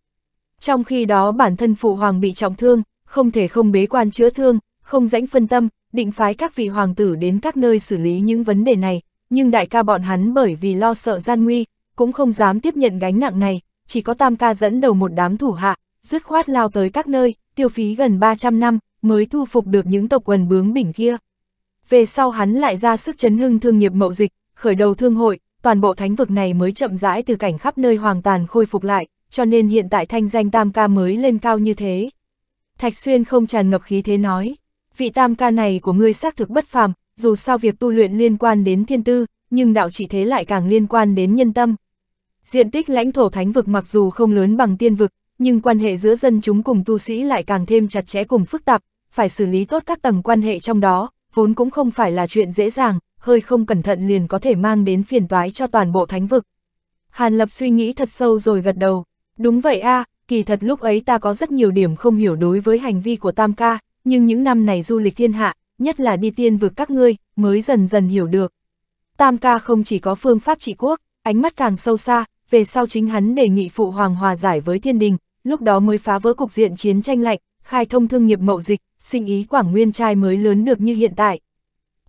Trong khi đó bản thân phụ hoàng bị trọng thương, không thể không bế quan chữa thương, không rãnh phân tâm, định phái các vị hoàng tử đến các nơi xử lý những vấn đề này, nhưng đại ca bọn hắn bởi vì lo sợ gian nguy, cũng không dám tiếp nhận gánh nặng này, chỉ có tam ca dẫn đầu một đám thủ hạ, dứt khoát lao tới các nơi, tiêu phí gần 300 năm, mới thu phục được những tộc quần bướng bỉnh kia. Về sau hắn lại ra sức chấn hưng thương nghiệp mậu dịch, khởi đầu thương hội, toàn bộ thánh vực này mới chậm rãi từ cảnh khắp nơi hoàng tàn khôi phục lại, cho nên hiện tại thanh danh tam ca mới lên cao như thế. Thạch Xuyên không tràn ngập khí thế nói vị tam ca này của ngươi xác thực bất phàm, dù sao việc tu luyện liên quan đến thiên tư, nhưng đạo chỉ thế lại càng liên quan đến nhân tâm. Diện tích lãnh thổ thánh vực mặc dù không lớn bằng tiên vực, nhưng quan hệ giữa dân chúng cùng tu sĩ lại càng thêm chặt chẽ cùng phức tạp, phải xử lý tốt các tầng quan hệ trong đó, vốn cũng không phải là chuyện dễ dàng, hơi không cẩn thận liền có thể mang đến phiền toái cho toàn bộ thánh vực. Hàn Lập suy nghĩ thật sâu rồi gật đầu. Đúng vậy a à, kỳ thật lúc ấy ta có rất nhiều điểm không hiểu đối với hành vi của Tam Ca, nhưng những năm này du lịch thiên hạ, nhất là đi tiên vực các ngươi, mới dần dần hiểu được. Tam ca không chỉ có phương pháp trị quốc, ánh mắt càng sâu xa, về sau chính hắn đề nghị phụ hoàng hòa giải với thiên đình, lúc đó mới phá vỡ cục diện chiến tranh lạnh, khai thông thương nghiệp mậu dịch, sinh ý quảng nguyên trai mới lớn được như hiện tại.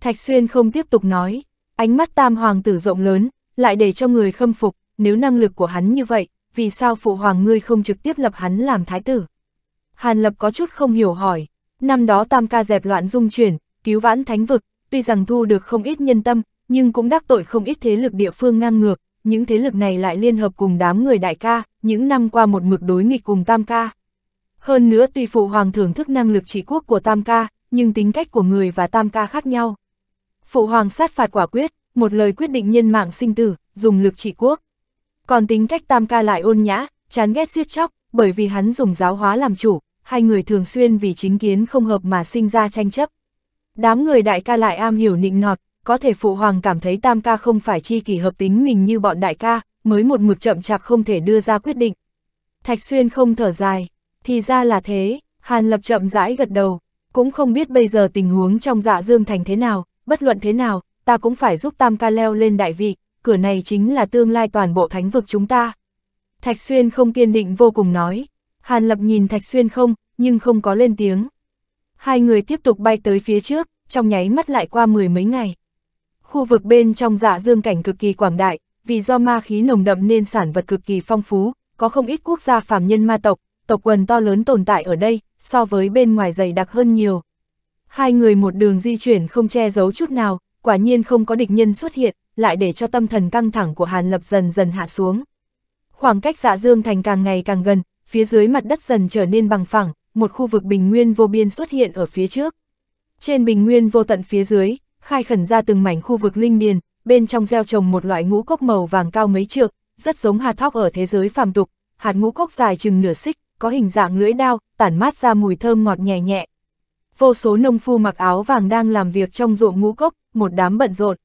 Thạch Xuyên không tiếp tục nói, ánh mắt tam hoàng tử rộng lớn, lại để cho người khâm phục, nếu năng lực của hắn như vậy, vì sao phụ hoàng ngươi không trực tiếp lập hắn làm thái tử? Hàn Lập có chút không hiểu hỏi, Năm đó Tam Ca dẹp loạn dung chuyển, cứu vãn thánh vực, tuy rằng thu được không ít nhân tâm, nhưng cũng đắc tội không ít thế lực địa phương ngang ngược, những thế lực này lại liên hợp cùng đám người đại ca, những năm qua một mực đối nghịch cùng Tam Ca. Hơn nữa tuy phụ hoàng thưởng thức năng lực trị quốc của Tam Ca, nhưng tính cách của người và Tam Ca khác nhau. Phụ hoàng sát phạt quả quyết, một lời quyết định nhân mạng sinh tử, dùng lực trị quốc. Còn tính cách Tam Ca lại ôn nhã, chán ghét giết chóc, bởi vì hắn dùng giáo hóa làm chủ, hai người thường xuyên vì chính kiến không hợp mà sinh ra tranh chấp. Đám người đại ca lại am hiểu nịnh nọt, có thể phụ hoàng cảm thấy tam ca không phải chi kỳ hợp tính mình như bọn đại ca, mới một mực chậm chạp không thể đưa ra quyết định. Thạch Xuyên không thở dài, thì ra là thế, Hàn Lập chậm rãi gật đầu, cũng không biết bây giờ tình huống trong dạ dương thành thế nào, bất luận thế nào, ta cũng phải giúp tam ca leo lên đại vị, cửa này chính là tương lai toàn bộ thánh vực chúng ta. Thạch Xuyên không kiên định vô cùng nói, Hàn Lập nhìn Thạch Xuyên không, nhưng không có lên tiếng. Hai người tiếp tục bay tới phía trước, trong nháy mắt lại qua mười mấy ngày. Khu vực bên trong dạ dương cảnh cực kỳ quảng đại, vì do ma khí nồng đậm nên sản vật cực kỳ phong phú, có không ít quốc gia phàm nhân ma tộc, tộc quần to lớn tồn tại ở đây, so với bên ngoài dày đặc hơn nhiều. Hai người một đường di chuyển không che giấu chút nào, quả nhiên không có địch nhân xuất hiện, lại để cho tâm thần căng thẳng của Hàn Lập dần dần hạ xuống. Khoảng cách dạ dương thành càng ngày càng gần, phía dưới mặt đất dần trở nên bằng phẳng, một khu vực bình nguyên vô biên xuất hiện ở phía trước. Trên bình nguyên vô tận phía dưới, khai khẩn ra từng mảnh khu vực linh điền, bên trong gieo trồng một loại ngũ cốc màu vàng cao mấy trượng, rất giống hạt thóc ở thế giới phàm tục, hạt ngũ cốc dài chừng nửa xích, có hình dạng lưỡi đao, tản mát ra mùi thơm ngọt nhẹ nhẹ. Vô số nông phu mặc áo vàng đang làm việc trong ruộng ngũ cốc, một đám bận rộn.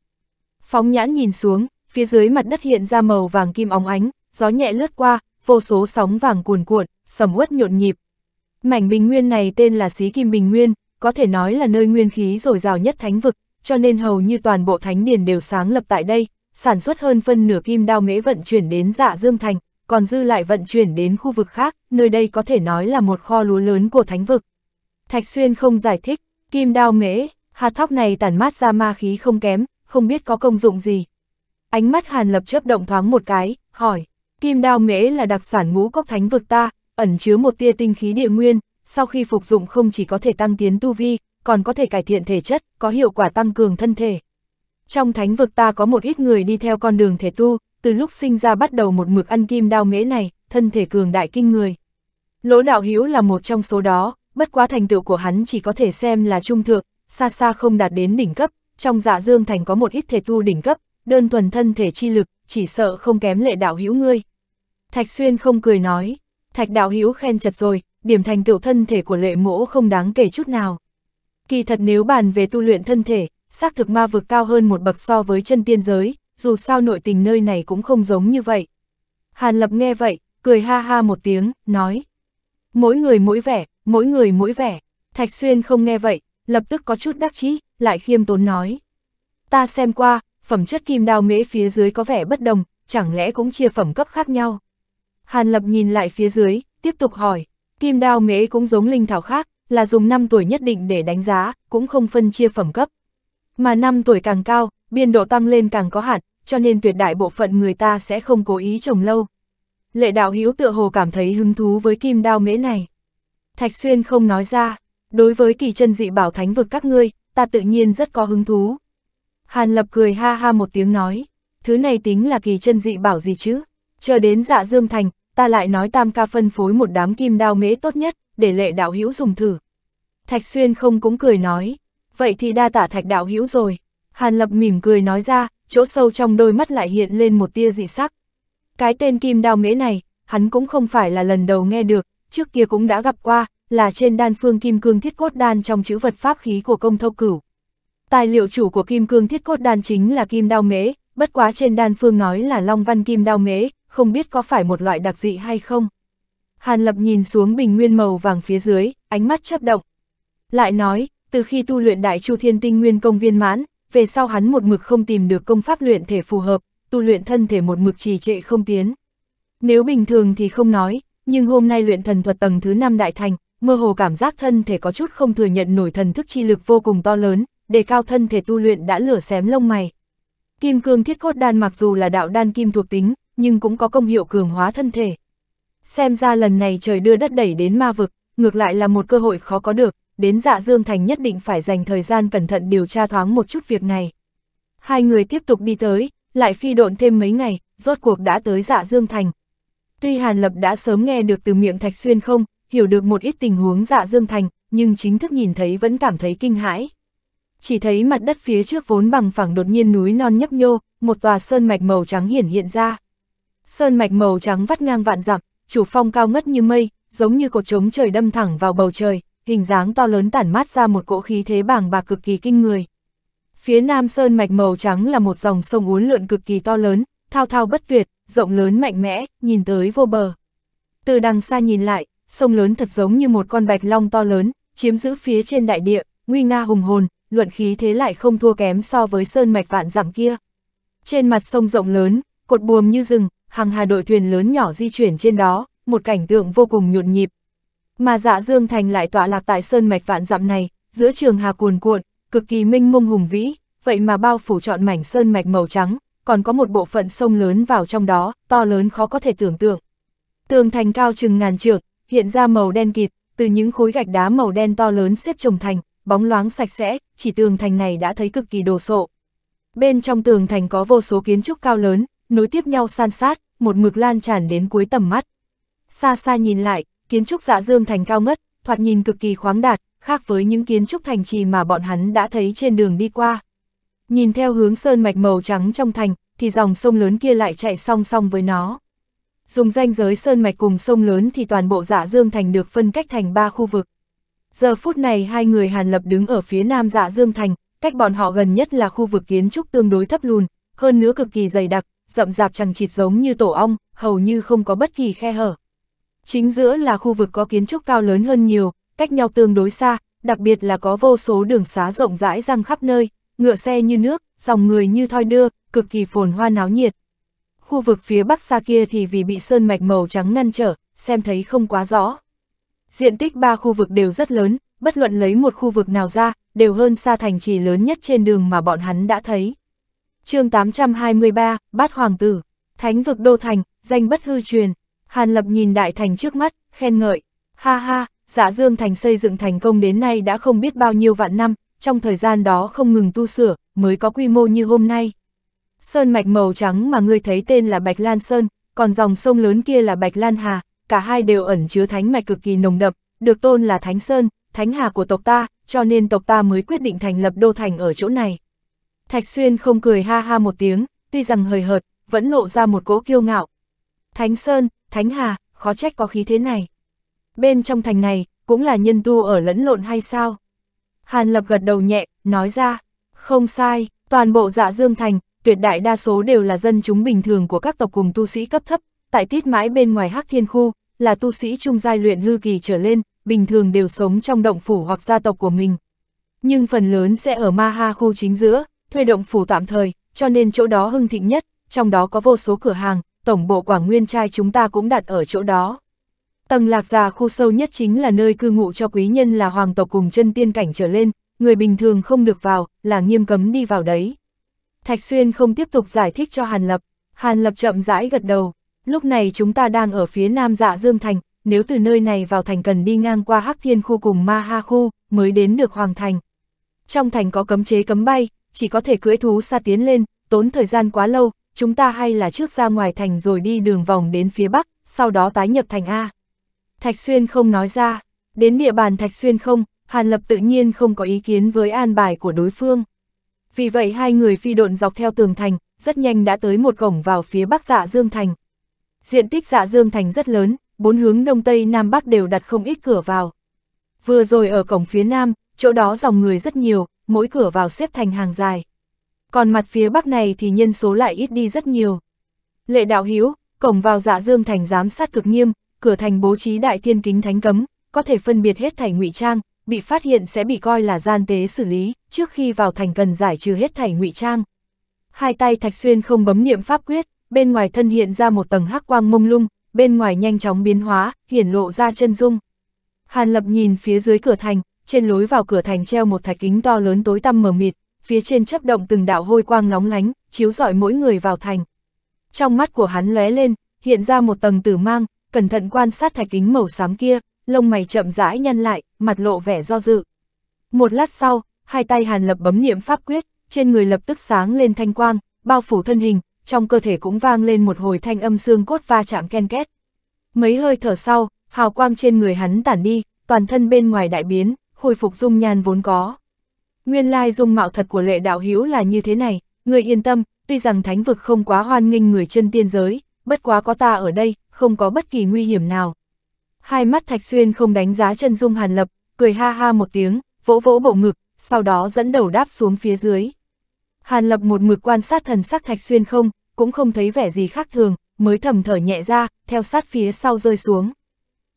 Phóng nhãn nhìn xuống, phía dưới mặt đất hiện ra màu vàng kim óng ánh, gió nhẹ lướt qua, vô số sóng vàng cuồn cuộn, sầm uất nhộn nhịp. Mảnh bình nguyên này tên là Xí Kim Bình Nguyên, có thể nói là nơi nguyên khí dồi dào nhất thánh vực, cho nên hầu như toàn bộ thánh điền đều sáng lập tại đây, sản xuất hơn phân nửa kim đao mễ vận chuyển đến dạ Dương Thành, còn dư lại vận chuyển đến khu vực khác, nơi đây có thể nói là một kho lúa lớn của thánh vực. Thạch Xuyên không giải thích, kim đao mễ, hạt thóc này tản mát ra ma khí không kém, không biết có công dụng gì. Ánh mắt Hàn Lập chớp động thoáng một cái, hỏi. Kim đao mễ là đặc sản ngũ cốc thánh vực ta, ẩn chứa một tia tinh khí địa nguyên, sau khi phục dụng không chỉ có thể tăng tiến tu vi, còn có thể cải thiện thể chất, có hiệu quả tăng cường thân thể. Trong thánh vực ta có một ít người đi theo con đường thể tu, từ lúc sinh ra bắt đầu một mực ăn kim đao mễ này, thân thể cường đại kinh người. Lỗ đạo hữu là một trong số đó, bất quá thành tựu của hắn chỉ có thể xem là trung thượng, xa xa không đạt đến đỉnh cấp, trong dạ dương thành có một ít thể tu đỉnh cấp, đơn thuần thân thể chi lực, chỉ sợ không kém lệ đạo hữu ngươi. Thạch Xuyên không cười nói, Thạch đạo hữu khen chật rồi, điểm thành tựu thân thể của lệ mỗ không đáng kể chút nào. Kỳ thật nếu bàn về tu luyện thân thể, xác thực ma vực cao hơn một bậc so với chân tiên giới, dù sao nội tình nơi này cũng không giống như vậy. Hàn Lập nghe vậy, cười ha ha một tiếng, nói. Mỗi người mỗi vẻ, mỗi người mỗi vẻ. Thạch Xuyên không nghe vậy, lập tức có chút đắc chí, lại khiêm tốn nói. Ta xem qua, phẩm chất kim đao mễ phía dưới có vẻ bất đồng, chẳng lẽ cũng chia phẩm cấp khác nhau. Hàn Lập nhìn lại phía dưới, tiếp tục hỏi, kim đao mễ cũng giống linh thảo khác, là dùng năm tuổi nhất định để đánh giá, cũng không phân chia phẩm cấp. Mà năm tuổi càng cao, biên độ tăng lên càng có hạn, cho nên tuyệt đại bộ phận người ta sẽ không cố ý trồng lâu. Lệ đạo hữu tựa hồ cảm thấy hứng thú với kim đao mễ này. Thạch Xuyên không nói ra, đối với kỳ chân dị bảo thánh vực các ngươi, ta tự nhiên rất có hứng thú. Hàn Lập cười ha ha một tiếng nói, thứ này tính là kỳ chân dị bảo gì chứ? Chờ đến dạ Dương Thành, ta lại nói tam ca phân phối một đám kim đao mễ tốt nhất, để lệ đạo hữu dùng thử. Thạch Xuyên không cũng cười nói, vậy thì đa tả thạch đạo hữu rồi. Hàn Lập mỉm cười nói ra, chỗ sâu trong đôi mắt lại hiện lên một tia dị sắc. Cái tên kim đao mễ này, hắn cũng không phải là lần đầu nghe được, trước kia cũng đã gặp qua, là trên đan phương kim cương thiết cốt đan trong chữ vật pháp khí của công thâu cửu. Tài liệu chủ của kim cương thiết cốt đan chính là kim đao mế, bất quá trên đan phương nói là long văn kim đao mế, không biết có phải một loại đặc dị hay không. Hàn Lập nhìn xuống bình nguyên màu vàng phía dưới, ánh mắt chấp động. Lại nói, từ khi tu luyện đại chu thiên tinh nguyên công viên mãn, về sau hắn một mực không tìm được công pháp luyện thể phù hợp, tu luyện thân thể một mực trì trệ không tiến. Nếu bình thường thì không nói, nhưng hôm nay luyện thần thuật tầng thứ 5 đại thành, mơ hồ cảm giác thân thể có chút không thừa nhận nổi thần thức chi lực vô cùng to lớn, đề cao thân thể tu luyện đã lửa xém lông mày. Kim cương thiết cốt đan mặc dù là đạo đan kim thuộc tính, nhưng cũng có công hiệu cường hóa thân thể. Xem ra lần này trời đưa đất đẩy đến ma vực, ngược lại là một cơ hội khó có được, đến dạ Dương Thành nhất định phải dành thời gian cẩn thận điều tra thoáng một chút việc này. Hai người tiếp tục đi tới, lại phi độn thêm mấy ngày, rốt cuộc đã tới dạ Dương Thành. Tuy Hàn Lập đã sớm nghe được từ miệng Thạch Xuyên không, hiểu được một ít tình huống dạ Dương Thành, nhưng chính thức nhìn thấy vẫn cảm thấy kinh hãi chỉ thấy mặt đất phía trước vốn bằng phẳng đột nhiên núi non nhấp nhô, một tòa sơn mạch màu trắng hiển hiện ra. Sơn mạch màu trắng vắt ngang vạn dặm, chủ phong cao ngất như mây, giống như cột trống trời đâm thẳng vào bầu trời, hình dáng to lớn tản mát ra một cỗ khí thế bàng bạc cực kỳ kinh người. Phía nam sơn mạch màu trắng là một dòng sông uốn lượn cực kỳ to lớn, thao thao bất tuyệt, rộng lớn mạnh mẽ, nhìn tới vô bờ. Từ đằng xa nhìn lại, sông lớn thật giống như một con bạch long to lớn, chiếm giữ phía trên đại địa, nguy nga hùng hồn, luận khí thế lại không thua kém so với sơn mạch vạn dặm kia. Trên mặt sông rộng lớn, cột buồm như rừng, hàng hà đội thuyền lớn nhỏ di chuyển trên đó, một cảnh tượng vô cùng nhộn nhịp. Mà dạ Dương Thành lại tọa lạc tại sơn mạch vạn dặm này, giữa trường hà cuồn cuộn, cực kỳ minh mông hùng vĩ, vậy mà bao phủ trọn mảnh sơn mạch màu trắng, còn có một bộ phận sông lớn vào trong đó, to lớn khó có thể tưởng tượng. Tường thành cao chừng ngàn trượng, hiện ra màu đen kịt, từ những khối gạch đá màu đen to lớn xếp chồng thành, bóng loáng sạch sẽ, chỉ tường thành này đã thấy cực kỳ đồ sộ. Bên trong tường thành có vô số kiến trúc cao lớn, nối tiếp nhau san sát, một mực lan tràn đến cuối tầm mắt. Xa xa nhìn lại, kiến trúc dạ dương thành cao ngất, thoạt nhìn cực kỳ khoáng đạt, khác với những kiến trúc thành trì mà bọn hắn đã thấy trên đường đi qua. Nhìn theo hướng sơn mạch màu trắng trong thành, thì dòng sông lớn kia lại chạy song song với nó. Dùng danh giới sơn mạch cùng sông lớn thì toàn bộ dạ dương thành được phân cách thành ba khu vực. Giờ phút này hai người Hàn Lập đứng ở phía nam dạ Dương Thành, cách bọn họ gần nhất là khu vực kiến trúc tương đối thấp lùn, hơn nữa cực kỳ dày đặc, rậm rạp chẳng chịt giống như tổ ong, hầu như không có bất kỳ khe hở. Chính giữa là khu vực có kiến trúc cao lớn hơn nhiều, cách nhau tương đối xa, đặc biệt là có vô số đường xá rộng rãi răng khắp nơi, ngựa xe như nước, dòng người như thoi đưa, cực kỳ phồn hoa náo nhiệt. Khu vực phía bắc xa kia thì vì bị sơn mạch màu trắng ngăn trở, xem thấy không quá rõ diện tích ba khu vực đều rất lớn, bất luận lấy một khu vực nào ra, đều hơn xa thành trì lớn nhất trên đường mà bọn hắn đã thấy. chương 823, Bát Hoàng Tử, Thánh vực Đô Thành, danh bất hư truyền, Hàn Lập nhìn đại thành trước mắt, khen ngợi, ha ha, dạ dương thành xây dựng thành công đến nay đã không biết bao nhiêu vạn năm, trong thời gian đó không ngừng tu sửa, mới có quy mô như hôm nay. Sơn mạch màu trắng mà ngươi thấy tên là Bạch Lan Sơn, còn dòng sông lớn kia là Bạch Lan Hà, cả hai đều ẩn chứa thánh mạch cực kỳ nồng đậm, được tôn là Thánh Sơn, Thánh Hà của tộc ta, cho nên tộc ta mới quyết định thành lập đô thành ở chỗ này. Thạch Xuyên không cười ha ha một tiếng, tuy rằng hời hợt, vẫn lộ ra một cỗ kiêu ngạo. Thánh Sơn, Thánh Hà, khó trách có khí thế này. Bên trong thành này, cũng là nhân tu ở lẫn lộn hay sao? Hàn Lập gật đầu nhẹ, nói ra, không sai, toàn bộ dạ dương thành, tuyệt đại đa số đều là dân chúng bình thường của các tộc cùng tu sĩ cấp thấp, tại tiết mãi bên ngoài hắc thiên khu, là tu sĩ trung giai luyện hư kỳ trở lên, bình thường đều sống trong động phủ hoặc gia tộc của mình. Nhưng phần lớn sẽ ở ma ha khu chính giữa, thuê động phủ tạm thời, cho nên chỗ đó hưng thịnh nhất, trong đó có vô số cửa hàng, tổng bộ quảng nguyên trai chúng ta cũng đặt ở chỗ đó. Tầng lạc già khu sâu nhất chính là nơi cư ngụ cho quý nhân là hoàng tộc cùng chân tiên cảnh trở lên, người bình thường không được vào, là nghiêm cấm đi vào đấy. Thạch Xuyên không tiếp tục giải thích cho Hàn Lập, Hàn Lập chậm rãi gật đầu, Lúc này chúng ta đang ở phía nam dạ Dương Thành, nếu từ nơi này vào thành cần đi ngang qua Hắc Thiên Khu cùng Ma Ha Khu, mới đến được Hoàng Thành. Trong thành có cấm chế cấm bay, chỉ có thể cưỡi thú xa tiến lên, tốn thời gian quá lâu, chúng ta hay là trước ra ngoài thành rồi đi đường vòng đến phía bắc, sau đó tái nhập thành A. Thạch Xuyên không nói ra, đến địa bàn Thạch Xuyên không, Hàn Lập tự nhiên không có ý kiến với an bài của đối phương. Vì vậy hai người phi độn dọc theo tường thành, rất nhanh đã tới một cổng vào phía bắc dạ Dương Thành. Diện tích dạ dương thành rất lớn, bốn hướng đông tây nam bắc đều đặt không ít cửa vào. Vừa rồi ở cổng phía nam, chỗ đó dòng người rất nhiều, mỗi cửa vào xếp thành hàng dài. Còn mặt phía bắc này thì nhân số lại ít đi rất nhiều. Lệ đạo hiếu, cổng vào dạ dương thành giám sát cực nghiêm, cửa thành bố trí đại thiên kính thánh cấm, có thể phân biệt hết thảy ngụy trang, bị phát hiện sẽ bị coi là gian tế xử lý, trước khi vào thành cần giải trừ hết thảy ngụy trang. Hai tay Thạch Xuyên không bấm niệm pháp quyết, bên ngoài thân hiện ra một tầng hắc quang mông lung, bên ngoài nhanh chóng biến hóa, hiển lộ ra chân dung. Hàn Lập nhìn phía dưới cửa thành, trên lối vào cửa thành treo một thạch kính to lớn tối tăm mờ mịt, phía trên chấp động từng đạo hôi quang nóng lánh, chiếu rọi mỗi người vào thành. Trong mắt của hắn lóe lên, hiện ra một tầng tử mang, cẩn thận quan sát thạch kính màu xám kia, lông mày chậm rãi nhăn lại, mặt lộ vẻ do dự. Một lát sau, hai tay Hàn Lập bấm niệm pháp quyết, trên người lập tức sáng lên thanh quang, bao phủ thân hình, trong cơ thể cũng vang lên một hồi thanh âm xương cốt va chạm ken két. Mấy hơi thở sau, hào quang trên người hắn tản đi, toàn thân bên ngoài đại biến, khôi phục dung nhan vốn có. Nguyên lai dung mạo thật của lệ đạo hữu là như thế này, người yên tâm, tuy rằng thánh vực không quá hoan nghênh người chân tiên giới, bất quá có ta ở đây, không có bất kỳ nguy hiểm nào. Hai mắt Thạch Xuyên không đánh giá chân dung Hàn Lập, cười ha ha một tiếng, vỗ vỗ bộ ngực, sau đó dẫn đầu đáp xuống phía dưới. Hàn Lập một mực quan sát thần sắc Thạch Xuyên không, cũng không thấy vẻ gì khác thường, mới thầm thở nhẹ ra, theo sát phía sau rơi xuống.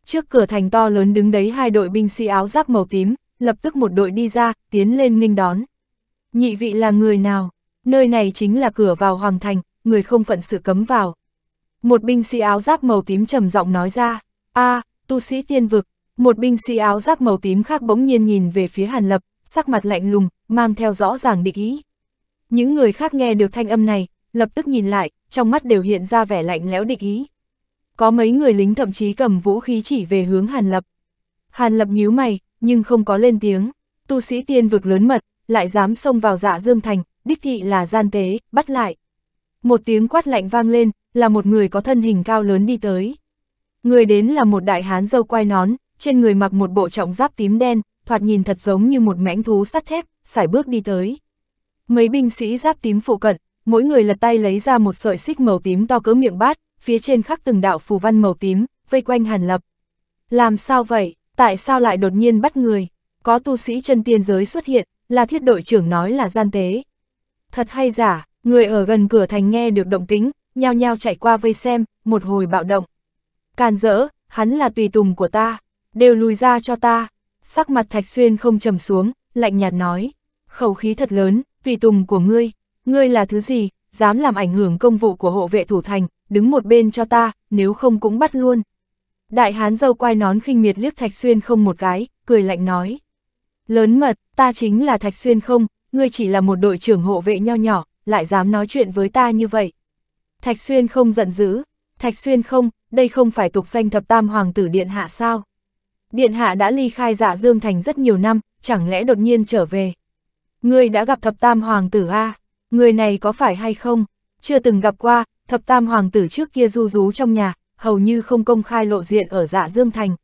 Trước cửa thành to lớn đứng đấy hai đội binh sĩ áo giáp màu tím, lập tức một đội đi ra, tiến lên nghênh đón. Nhị vị là người nào? Nơi này chính là cửa vào hoàng thành, người không phận sự cấm vào. Một binh sĩ áo giáp màu tím trầm giọng nói ra, a à, tu sĩ tiên vực, một binh sĩ áo giáp màu tím khác bỗng nhiên nhìn về phía Hàn Lập, sắc mặt lạnh lùng, mang theo rõ ràng địch ý. Những người khác nghe được thanh âm này, lập tức nhìn lại, trong mắt đều hiện ra vẻ lạnh lẽo địch ý. Có mấy người lính thậm chí cầm vũ khí chỉ về hướng Hàn Lập. Hàn Lập nhíu mày, nhưng không có lên tiếng. Tu sĩ tiên vực lớn mật, lại dám xông vào dạ Dương Thành, đích thị là gian tế, bắt lại. Một tiếng quát lạnh vang lên, là một người có thân hình cao lớn đi tới. Người đến là một đại hán dâu quai nón, trên người mặc một bộ trọng giáp tím đen, thoạt nhìn thật giống như một mãnh thú sắt thép, sải bước đi tới. Mấy binh sĩ giáp tím phụ cận, mỗi người lật tay lấy ra một sợi xích màu tím to cỡ miệng bát, phía trên khắc từng đạo phù văn màu tím, vây quanh Hàn Lập. Làm sao vậy? Tại sao lại đột nhiên bắt người? Có tu sĩ chân tiên giới xuất hiện, là thiết đội trưởng nói là gian tế. Thật hay giả, người ở gần cửa thành nghe được động tính, nhao nhao chạy qua vây xem, một hồi bạo động. Càn rỡ, hắn là tùy tùng của ta, đều lùi ra cho ta. Sắc mặt Thạch Xuyên không trầm xuống, lạnh nhạt nói. Khẩu khí thật lớn, tùy tùng của ngươi, ngươi là thứ gì, dám làm ảnh hưởng công vụ của hộ vệ thủ thành, đứng một bên cho ta, nếu không cũng bắt luôn. Đại hán dâu quai nón khinh miệt liếc Thạch Xuyên không một cái, cười lạnh nói. Lớn mật, ta chính là Thạch Xuyên không, ngươi chỉ là một đội trưởng hộ vệ nho nhỏ, lại dám nói chuyện với ta như vậy. Thạch Xuyên không giận dữ, Thạch Xuyên không, đây không phải tục danh thập tam hoàng tử Điện Hạ sao? Điện Hạ đã ly khai dạ Dương Thành rất nhiều năm, chẳng lẽ đột nhiên trở về, Ngươi đã gặp thập tam hoàng tử A, à? người này có phải hay không? Chưa từng gặp qua, thập tam hoàng tử trước kia du rú trong nhà, hầu như không công khai lộ diện ở dạ Dương Thành.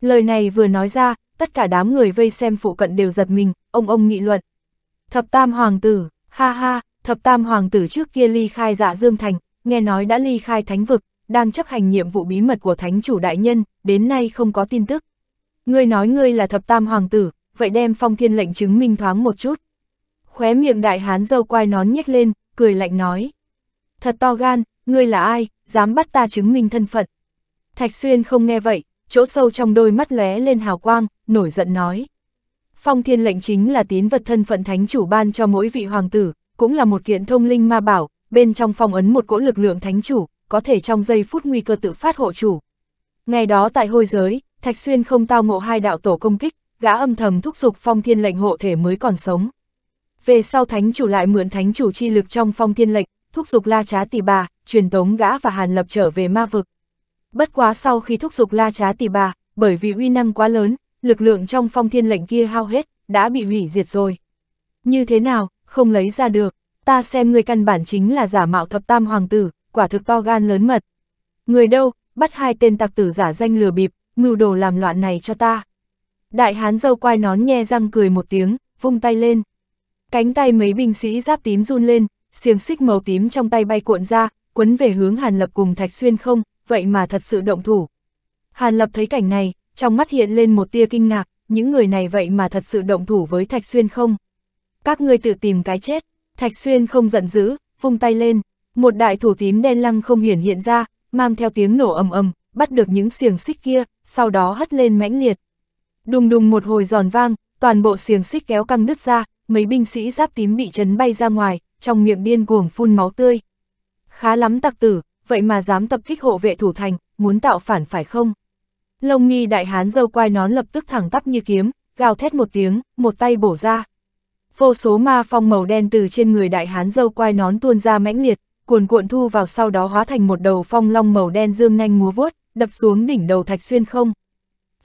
Lời này vừa nói ra, tất cả đám người vây xem phụ cận đều giật mình, ông ông nghị luận. Thập tam hoàng tử, ha ha, thập tam hoàng tử trước kia ly khai dạ Dương Thành, nghe nói đã ly khai thánh vực, đang chấp hành nhiệm vụ bí mật của thánh chủ đại nhân, đến nay không có tin tức. Ngươi nói ngươi là thập tam hoàng tử, vậy đem phong thiên lệnh chứng minh thoáng một chút. Khóe miệng đại hán dâu quai nón nhếch lên, cười lạnh nói. Thật to gan, ngươi là ai, dám bắt ta chứng minh thân phận. Thạch Xuyên không nghe vậy, chỗ sâu trong đôi mắt lóe lên hào quang, nổi giận nói. Phong thiên lệnh chính là tín vật thân phận thánh chủ ban cho mỗi vị hoàng tử, cũng là một kiện thông linh ma bảo, bên trong phong ấn một cỗ lực lượng thánh chủ, có thể trong giây phút nguy cơ tự phát hộ chủ. Ngày đó tại hôi giới, Thạch Xuyên không tao ngộ hai đạo tổ công kích, gã âm thầm thúc giục phong thiên lệnh hộ thể mới còn sống. Về sau thánh chủ lại mượn thánh chủ chi lực trong phong thiên lệnh, thúc giục la trá tỷ bà, truyền tống gã và hàn lập trở về ma vực. Bất quá sau khi thúc giục la trá tỷ bà, bởi vì uy năng quá lớn, lực lượng trong phong thiên lệnh kia hao hết, đã bị hủy diệt rồi. Như thế nào, không lấy ra được, ta xem người căn bản chính là giả mạo thập tam hoàng tử, quả thực to gan lớn mật. Người đâu, bắt hai tên tặc tử giả danh lừa bịp, mưu đồ làm loạn này cho ta. Đại hán dâu quai nón nhe răng cười một tiếng, vung tay lên. Cánh tay mấy binh sĩ giáp tím run lên, xiềng xích màu tím trong tay bay cuộn ra, quấn về hướng Hàn Lập cùng Thạch Xuyên không, vậy mà thật sự động thủ. Hàn Lập thấy cảnh này, trong mắt hiện lên một tia kinh ngạc, những người này vậy mà thật sự động thủ với Thạch Xuyên không? Các ngươi tự tìm cái chết, Thạch Xuyên không giận dữ, vung tay lên, một đại thủ tím đen lăng không hiển hiện ra, mang theo tiếng nổ ầm ầm, bắt được những xiềng xích kia, sau đó hất lên mãnh liệt. Đùng đùng một hồi giòn vang, toàn bộ xiềng xích kéo căng đứt ra, mấy binh sĩ giáp tím bị chấn bay ra ngoài, trong miệng điên cuồng phun máu tươi. Khá lắm tặc tử, vậy mà dám tập kích hộ vệ thủ thành, muốn tạo phản phải không? Lông nghi đại hán dâu quai nón lập tức thẳng tắp như kiếm, gào thét một tiếng, một tay bổ ra. Vô số ma phong màu đen từ trên người đại hán dâu quai nón tuôn ra mãnh liệt, cuồn cuộn thu vào sau đó hóa thành một đầu phong long màu đen dương nhanh múa vuốt, đập xuống đỉnh đầu thạch xuyên không.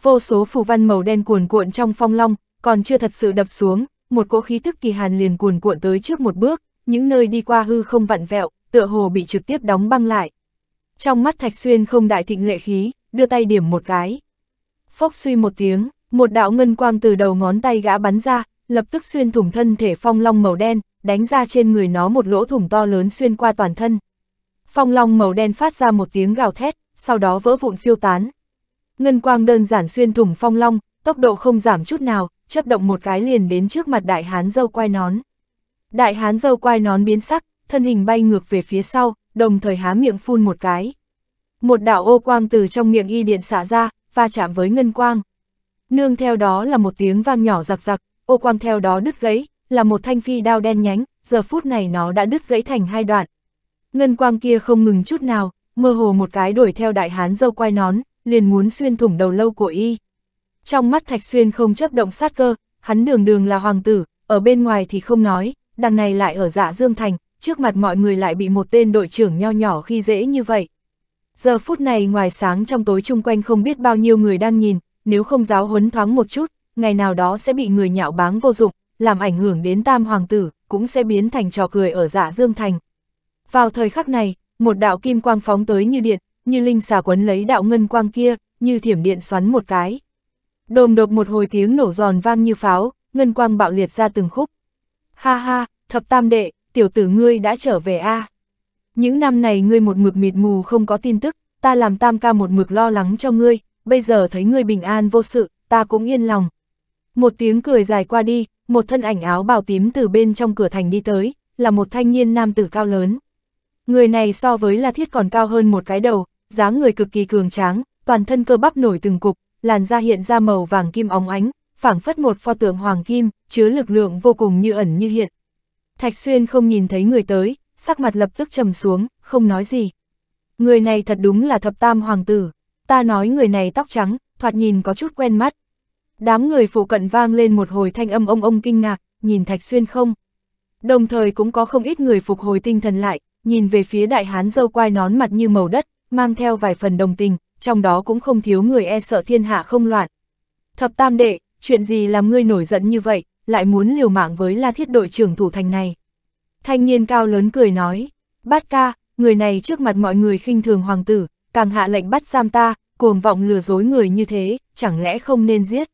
Vô số phù văn màu đen cuồn cuộn trong phong long, còn chưa thật sự đập xuống, một cỗ khí thức kỳ hàn liền cuồn cuộn tới trước một bước, những nơi đi qua hư không vặn vẹo, tựa hồ bị trực tiếp đóng băng lại. Trong mắt Thạch Xuyên không đại thịnh lệ khí, đưa tay điểm một cái. Phốc suy một tiếng, một đạo ngân quang từ đầu ngón tay gã bắn ra, lập tức xuyên thủng thân thể phong long màu đen, đánh ra trên người nó một lỗ thủng to lớn xuyên qua toàn thân. Phong long màu đen phát ra một tiếng gào thét, sau đó vỡ vụn phiêu tán. Ngân quang đơn giản xuyên thủng phong long, tốc độ không giảm chút nào, chấp động một cái liền đến trước mặt đại hán dâu quai nón. Đại hán dâu quai nón biến sắc, thân hình bay ngược về phía sau, đồng thời há miệng phun một cái. Một đạo ô quang từ trong miệng y điện xả ra, va chạm với ngân quang. Nương theo đó là một tiếng vang nhỏ giặc giặc, ô quang theo đó đứt gãy, là một thanh phi đao đen nhánh, giờ phút này nó đã đứt gãy thành hai đoạn. Ngân quang kia không ngừng chút nào, mơ hồ một cái đuổi theo đại hán dâu quai nón, liền muốn xuyên thủng đầu lâu của y. Trong mắt Thạch Xuyên không chấp động sát cơ, hắn đường đường là hoàng tử, ở bên ngoài thì không nói, đằng này lại ở dạ Dương Thành, trước mặt mọi người lại bị một tên đội trưởng nho nhỏ khi dễ như vậy. Giờ phút này ngoài sáng trong tối chung quanh không biết bao nhiêu người đang nhìn, nếu không giáo huấn thoáng một chút, ngày nào đó sẽ bị người nhạo báng vô dụng, làm ảnh hưởng đến tam hoàng tử, cũng sẽ biến thành trò cười ở dạ Dương Thành. Vào thời khắc này, một đạo kim quang phóng tới như điện, như linh xà quấn lấy đạo ngân quang kia, như thiểm điện xoắn một cái. Đồm đột một hồi tiếng nổ giòn vang như pháo, ngân quang bạo liệt ra từng khúc. Ha ha, thập tam đệ, tiểu tử ngươi đã trở về a. À. Những năm này ngươi một mực mịt mù không có tin tức, ta làm tam ca một mực lo lắng cho ngươi, bây giờ thấy ngươi bình an vô sự, ta cũng yên lòng. Một tiếng cười dài qua đi, một thân ảnh áo bào tím từ bên trong cửa thành đi tới, là một thanh niên nam tử cao lớn. Người này so với La Thiết còn cao hơn một cái đầu, dáng người cực kỳ cường tráng, toàn thân cơ bắp nổi từng cục, làn da hiện ra màu vàng kim óng ánh, phảng phất một pho tượng hoàng kim, chứa lực lượng vô cùng như ẩn như hiện. Thạch Xuyên không nhìn thấy người tới, sắc mặt lập tức trầm xuống, không nói gì. Người này thật đúng là thập tam hoàng tử, ta nói người này tóc trắng, thoạt nhìn có chút quen mắt. Đám người phụ cận vang lên một hồi thanh âm ông ông kinh ngạc, nhìn Thạch Xuyên không. Đồng thời cũng có không ít người phục hồi tinh thần lại, nhìn về phía đại hán dâu quai nón mặt như màu đất, mang theo vài phần đồng tình, trong đó cũng không thiếu người e sợ thiên hạ không loạn. Thập tam đệ, chuyện gì làm ngươi nổi giận như vậy, lại muốn liều mạng với la thiết đội trưởng thủ thành này. Thanh niên cao lớn cười nói, bát ca, người này trước mặt mọi người khinh thường hoàng tử, càng hạ lệnh bắt giam ta, cuồng vọng lừa dối người như thế, chẳng lẽ không nên giết.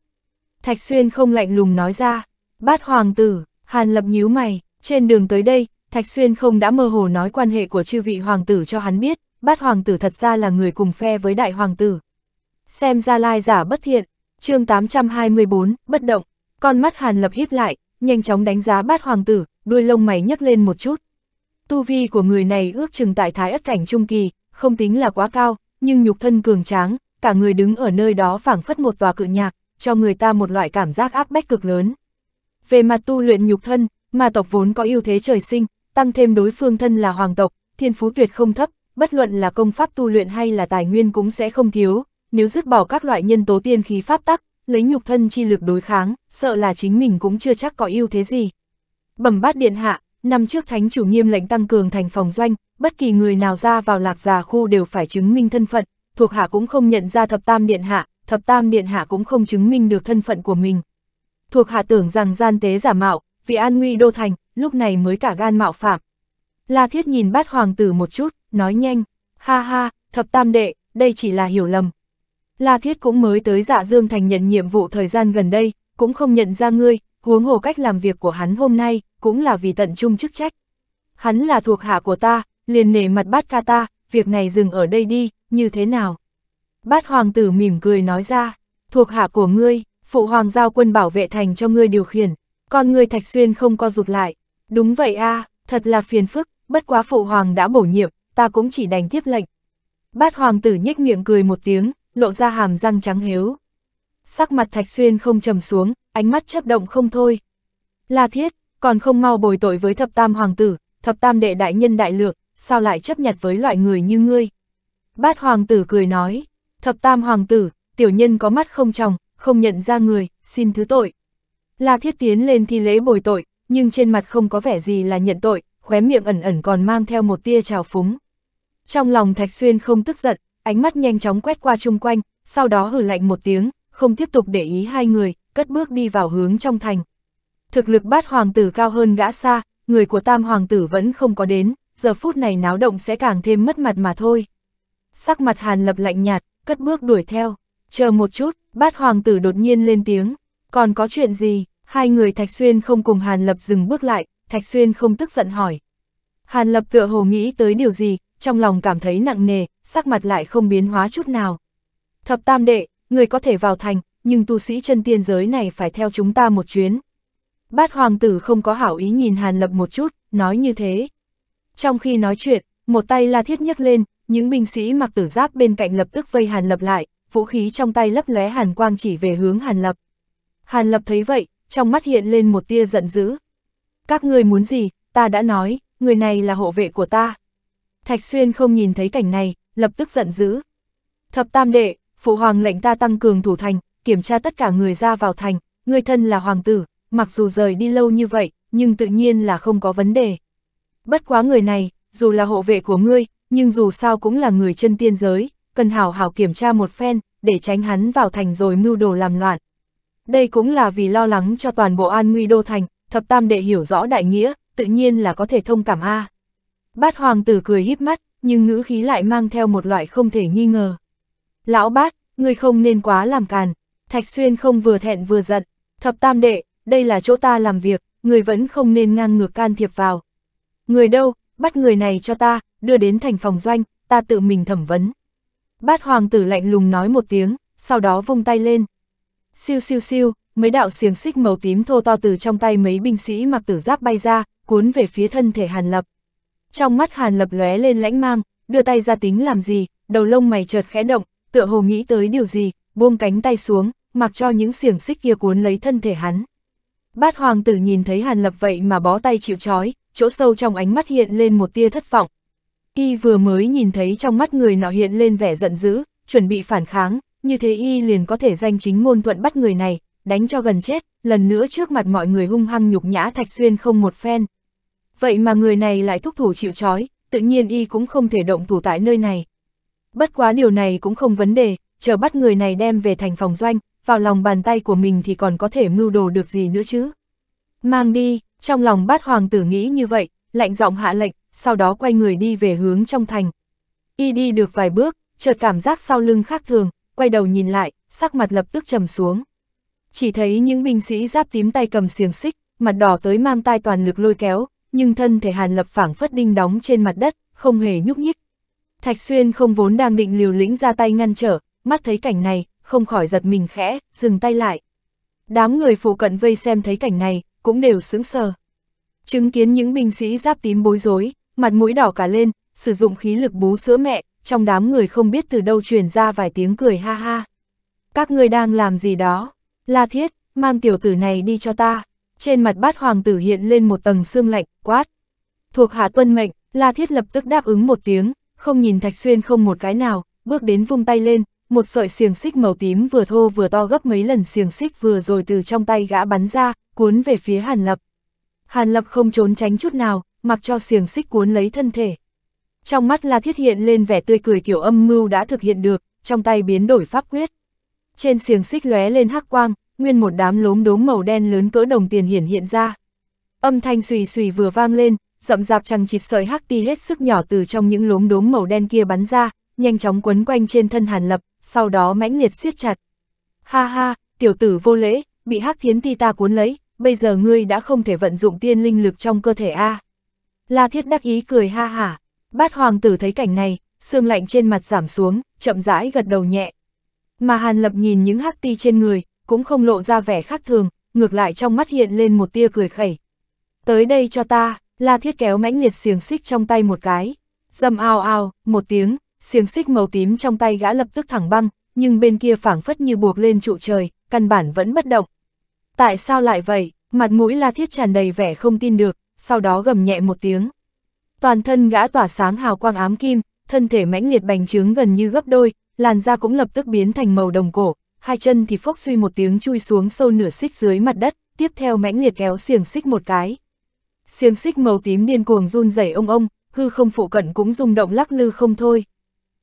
Thạch xuyên không lạnh lùng nói ra, bát hoàng tử, hàn lập nhíu mày, trên đường tới đây, Thạch Xuyên không đã mơ hồ nói quan hệ của chư vị hoàng tử cho hắn biết, bát hoàng tử thật ra là người cùng phe với đại hoàng tử. Xem ra lai giả bất thiện, chương 824, bất động, con mắt hàn lập híp lại, nhanh chóng đánh giá bát hoàng tử, đuôi lông mày nhấc lên một chút. Tu vi của người này ước chừng tại thái ất cảnh trung kỳ, không tính là quá cao, nhưng nhục thân cường tráng, cả người đứng ở nơi đó phảng phất một tòa cự nhạc, cho người ta một loại cảm giác áp bách cực lớn. Về mặt tu luyện nhục thân, mà tộc vốn có ưu thế trời sinh, tăng thêm đối phương thân là hoàng tộc, thiên phú tuyệt không thấp, bất luận là công pháp tu luyện hay là tài nguyên cũng sẽ không thiếu, nếu dứt bỏ các loại nhân tố tiên khí pháp tắc, lấy nhục thân chi lực đối kháng, sợ là chính mình cũng chưa chắc có ưu thế gì. Bẩm bát điện hạ, năm trước thánh chủ nghiêm lệnh tăng cường thành phòng doanh, bất kỳ người nào ra vào lạc già khu đều phải chứng minh thân phận, thuộc hạ cũng không nhận ra thập tam điện hạ, thập tam điện hạ cũng không chứng minh được thân phận của mình. Thuộc hạ tưởng rằng gian tế giả mạo, vì an nguy đô thành, lúc này mới cả gan mạo phạm. La Thiết nhìn bát hoàng tử một chút, nói nhanh, ha ha, thập tam đệ, đây chỉ là hiểu lầm. La Thiết cũng mới tới dạ Dương Thành nhận nhiệm vụ thời gian gần đây, cũng không nhận ra ngươi, huống hồ cách làm việc của hắn hôm nay, cũng là vì tận trung chức trách. Hắn là thuộc hạ của ta, liền nể mặt bát ca ta, việc này dừng ở đây đi, như thế nào? Bát hoàng tử mỉm cười nói ra, thuộc hạ của ngươi, phụ hoàng giao quân bảo vệ thành cho ngươi điều khiển, con ngươi thạch xuyên không co rụt lại. Đúng vậy a à, thật là phiền phức, bất quá phụ hoàng đã bổ nhiệm, ta cũng chỉ đành tiếp lệnh. Bát hoàng tử nhếch miệng cười một tiếng, lộ ra hàm răng trắng hiếu. Sắc mặt Thạch Xuyên không trầm xuống, ánh mắt chấp động không thôi. La thiết, còn không mau bồi tội với thập tam hoàng tử, thập tam đệ đại nhân đại lược, sao lại chấp nhặt với loại người như ngươi. Bát hoàng tử cười nói, thập tam hoàng tử, tiểu nhân có mắt không tròng, không nhận ra người, xin thứ tội. La thiết tiến lên thi lễ bồi tội, nhưng trên mặt không có vẻ gì là nhận tội, khóe miệng ẩn ẩn còn mang theo một tia trào phúng. Trong lòng Thạch Xuyên không tức giận, ánh mắt nhanh chóng quét qua chung quanh, sau đó hử lạnh một tiếng, không tiếp tục để ý hai người, cất bước đi vào hướng trong thành. Thực lực bát hoàng tử cao hơn gã xa, người của tam hoàng tử vẫn không có đến, giờ phút này náo động sẽ càng thêm mất mặt mà thôi. Sắc mặt hàn lập lạnh nhạt, cất bước đuổi theo, chờ một chút, bát hoàng tử đột nhiên lên tiếng, còn có chuyện gì, hai người Thạch Xuyên không cùng hàn lập dừng bước lại, Thạch Xuyên không tức giận hỏi. Hàn lập tựa hồ nghĩ tới điều gì, trong lòng cảm thấy nặng nề, sắc mặt lại không biến hóa chút nào. Thập tam đệ, người có thể vào thành, nhưng tu sĩ chân tiên giới này phải theo chúng ta một chuyến. Bát hoàng tử không có hảo ý nhìn Hàn Lập một chút, nói như thế. Trong khi nói chuyện, một tay La Thiết nhấc lên, những binh sĩ mặc tử giáp bên cạnh lập tức vây Hàn Lập lại, vũ khí trong tay lấp lóe hàn quang chỉ về hướng Hàn Lập. Hàn Lập thấy vậy, trong mắt hiện lên một tia giận dữ. Các ngươi muốn gì, ta đã nói, người này là hộ vệ của ta, Thạch Xuyên không nhìn thấy cảnh này, lập tức giận dữ. Thập tam đệ, phụ hoàng lệnh ta tăng cường thủ thành, kiểm tra tất cả người ra vào thành, người thân là hoàng tử, mặc dù rời đi lâu như vậy, nhưng tự nhiên là không có vấn đề. Bất quá người này, dù là hộ vệ của ngươi, nhưng dù sao cũng là người chân tiên giới, cần hảo hảo kiểm tra một phen, để tránh hắn vào thành rồi mưu đồ làm loạn. Đây cũng là vì lo lắng cho toàn bộ an nguy đô thành, thập tam đệ hiểu rõ đại nghĩa, tự nhiên là có thể thông cảm A. Bát hoàng tử cười híp mắt, nhưng ngữ khí lại mang theo một loại không thể nghi ngờ. Lão bát, ngươi không nên quá làm càn. Thạch xuyên không vừa thẹn vừa giận. Thập tam đệ, đây là chỗ ta làm việc, người vẫn không nên ngang ngược can thiệp vào. Người đâu, bắt người này cho ta, đưa đến thành phòng doanh, ta tự mình thẩm vấn. Bát hoàng tử lạnh lùng nói một tiếng, sau đó vung tay lên. Siêu siêu siêu, mấy đạo xiềng xích màu tím thô to từ trong tay mấy binh sĩ mặc tử giáp bay ra, cuốn về phía thân thể Hàn Lập trong mắt Hàn Lập lóe lên lãnh mang, đưa tay ra tính làm gì, đầu lông mày chợt khẽ động, tựa hồ nghĩ tới điều gì, buông cánh tay xuống, mặc cho những xiềng xích kia cuốn lấy thân thể hắn. Bát hoàng tử nhìn thấy Hàn Lập vậy mà bó tay chịu trói, chỗ sâu trong ánh mắt hiện lên một tia thất vọng. Y vừa mới nhìn thấy trong mắt người nọ hiện lên vẻ giận dữ, chuẩn bị phản kháng, như thế Y liền có thể danh chính ngôn thuận bắt người này, đánh cho gần chết, lần nữa trước mặt mọi người hung hăng nhục nhã Thạch Xuyên không một phen. Vậy mà người này lại thúc thủ chịu trói, tự nhiên y cũng không thể động thủ tại nơi này. Bất quá điều này cũng không vấn đề, chờ bắt người này đem về thành phòng doanh, vào lòng bàn tay của mình thì còn có thể mưu đồ được gì nữa chứ. Mang đi, trong lòng bát hoàng tử nghĩ như vậy, lạnh giọng hạ lệnh, sau đó quay người đi về hướng trong thành. Y đi được vài bước, chợt cảm giác sau lưng khác thường, quay đầu nhìn lại, sắc mặt lập tức trầm xuống. Chỉ thấy những binh sĩ giáp tím tay cầm xiềng xích, mặt đỏ tới mang tai toàn lực lôi kéo, nhưng thân thể Hàn Lập phảng phất đinh đóng trên mặt đất, không hề nhúc nhích. Thạch Xuyên không vốn đang định liều lĩnh ra tay ngăn trở, mắt thấy cảnh này, không khỏi giật mình khẽ, dừng tay lại. Đám người phụ cận vây xem thấy cảnh này, cũng đều sững sờ. Chứng kiến những binh sĩ giáp tím bối rối, mặt mũi đỏ cả lên, sử dụng khí lực bú sữa mẹ, trong đám người không biết từ đâu truyền ra vài tiếng cười ha ha. Các người đang làm gì đó? La Thiết, mang tiểu tử này đi cho ta trên mặt bát hoàng tử hiện lên một tầng xương lạnh, quát. Thuộc hạ tuân mệnh, La Thiết lập tức đáp ứng một tiếng, không nhìn Thạch Xuyên không một cái nào, bước đến vung tay lên, một sợi xiềng xích màu tím vừa thô vừa to gấp mấy lần xiềng xích vừa rồi từ trong tay gã bắn ra, cuốn về phía Hàn Lập. Hàn Lập không trốn tránh chút nào, mặc cho xiềng xích cuốn lấy thân thể. Trong mắt La Thiết hiện lên vẻ tươi cười kiểu âm mưu đã thực hiện được, trong tay biến đổi pháp quyết. Trên xiềng xích lóe lên hắc quang, nguyên một đám lốm đốm màu đen lớn cỡ đồng tiền hiển hiện ra. Âm thanh xùy xùy vừa vang lên, rậm rạp chằng chịt sợi hắc ti hết sức nhỏ từ trong những lốm đốm màu đen kia bắn ra, nhanh chóng quấn quanh trên thân Hàn Lập, sau đó mãnh liệt siết chặt. Ha ha, tiểu tử vô lễ, bị hắc thiến ti ta cuốn lấy, bây giờ ngươi đã không thể vận dụng tiên linh lực trong cơ thể a. La Thiết đắc ý cười ha hả, bát hoàng tử thấy cảnh này, xương lạnh trên mặt giảm xuống, chậm rãi gật đầu nhẹ. Mà Hàn Lập nhìn những hắc ti trên người, cũng không lộ ra vẻ khác thường, ngược lại trong mắt hiện lên một tia cười khẩy. Tới đây cho ta, La Thiết kéo mãnh liệt xiềng xích trong tay một cái. Dâm ao ao, một tiếng, xiềng xích màu tím trong tay gã lập tức thẳng băng, nhưng bên kia phảng phất như buộc lên trụ trời, căn bản vẫn bất động. Tại sao lại vậy? Mặt mũi La Thiết tràn đầy vẻ không tin được, sau đó gầm nhẹ một tiếng. Toàn thân gã tỏa sáng hào quang ám kim, thân thể mãnh liệt bành trướng gần như gấp đôi, làn da cũng lập tức biến thành màu đồng cổ, hai chân thì phốc suy một tiếng chui xuống sâu nửa xích dưới mặt đất, tiếp theo mãnh liệt kéo xiềng xích một cái. Xiềng xích màu tím điên cuồng run rẩy ông ông, hư không phụ cận cũng rung động lắc lư không thôi.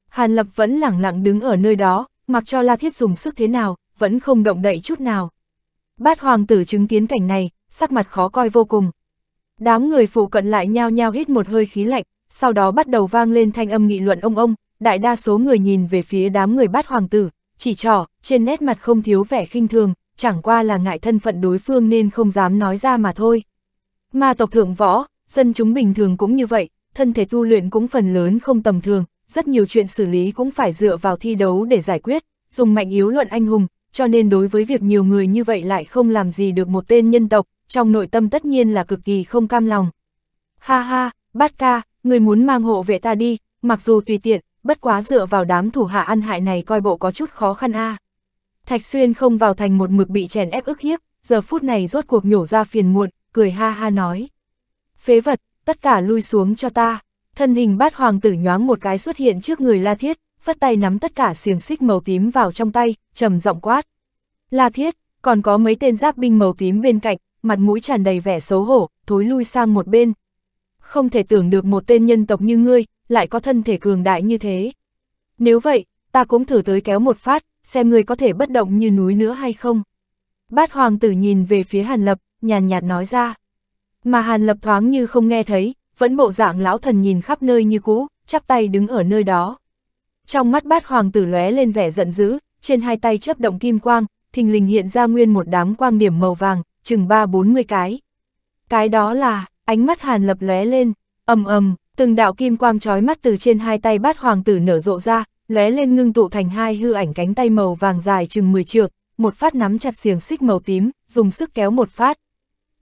Hàn Lập vẫn lẳng lặng đứng ở nơi đó, mặc cho La Thiết dùng sức thế nào, vẫn không động đậy chút nào. Bát hoàng tử chứng kiến cảnh này, sắc mặt khó coi vô cùng. Đám người phụ cận lại nhao nhao hít một hơi khí lạnh, sau đó bắt đầu vang lên thanh âm nghị luận ông ông, đại đa số người nhìn về phía đám người bát hoàng tử, chỉ trỏ, trên nét mặt không thiếu vẻ khinh thường, chẳng qua là ngại thân phận đối phương nên không dám nói ra mà thôi. Mà tộc thượng võ, dân chúng bình thường cũng như vậy, thân thể tu luyện cũng phần lớn không tầm thường, rất nhiều chuyện xử lý cũng phải dựa vào thi đấu để giải quyết, dùng mạnh yếu luận anh hùng, cho nên đối với việc nhiều người như vậy lại không làm gì được một tên nhân tộc, trong nội tâm tất nhiên là cực kỳ không cam lòng. Ha ha, bát ca, người muốn mang hộ vệ ta đi, mặc dù tùy tiện, bất quá dựa vào đám thủ hạ ăn hại này coi bộ có chút khó khăn a. À. Thạch Xuyên không vào thành một mực bị chèn ép ức hiếp, giờ phút này rốt cuộc nhổ ra phiền muộn, cười ha ha nói. Phế vật, tất cả lui xuống cho ta. Thân hình bát hoàng tử nhoáng một cái xuất hiện trước người La Thiết, phất tay nắm tất cả xiềng xích màu tím vào trong tay, trầm giọng quát. La Thiết, còn có mấy tên giáp binh màu tím bên cạnh, mặt mũi tràn đầy vẻ xấu hổ, thối lui sang một bên, không thể tưởng được một tên nhân tộc như ngươi, lại có thân thể cường đại như thế. Nếu vậy, ta cũng thử tới kéo một phát, xem ngươi có thể bất động như núi nữa hay không. Bát hoàng tử nhìn về phía Hàn Lập, nhàn nhạt nói ra. Mà Hàn Lập thoáng như không nghe thấy, vẫn bộ dạng lão thần nhìn khắp nơi như cũ, chắp tay đứng ở nơi đó. Trong mắt bát hoàng tử lóe lên vẻ giận dữ, trên hai tay chớp động kim quang, thình lình hiện ra nguyên một đám quang điểm màu vàng, chừng ba bốn mươi cái. Cái đó là, ánh mắt hàn lập lóe lên, ầm ầm, từng đạo kim quang trói mắt từ trên hai tay bát hoàng tử nở rộ ra, lóe lên ngưng tụ thành hai hư ảnh cánh tay màu vàng dài chừng 10 trượng, một phát nắm chặt xiềng xích màu tím, dùng sức kéo một phát.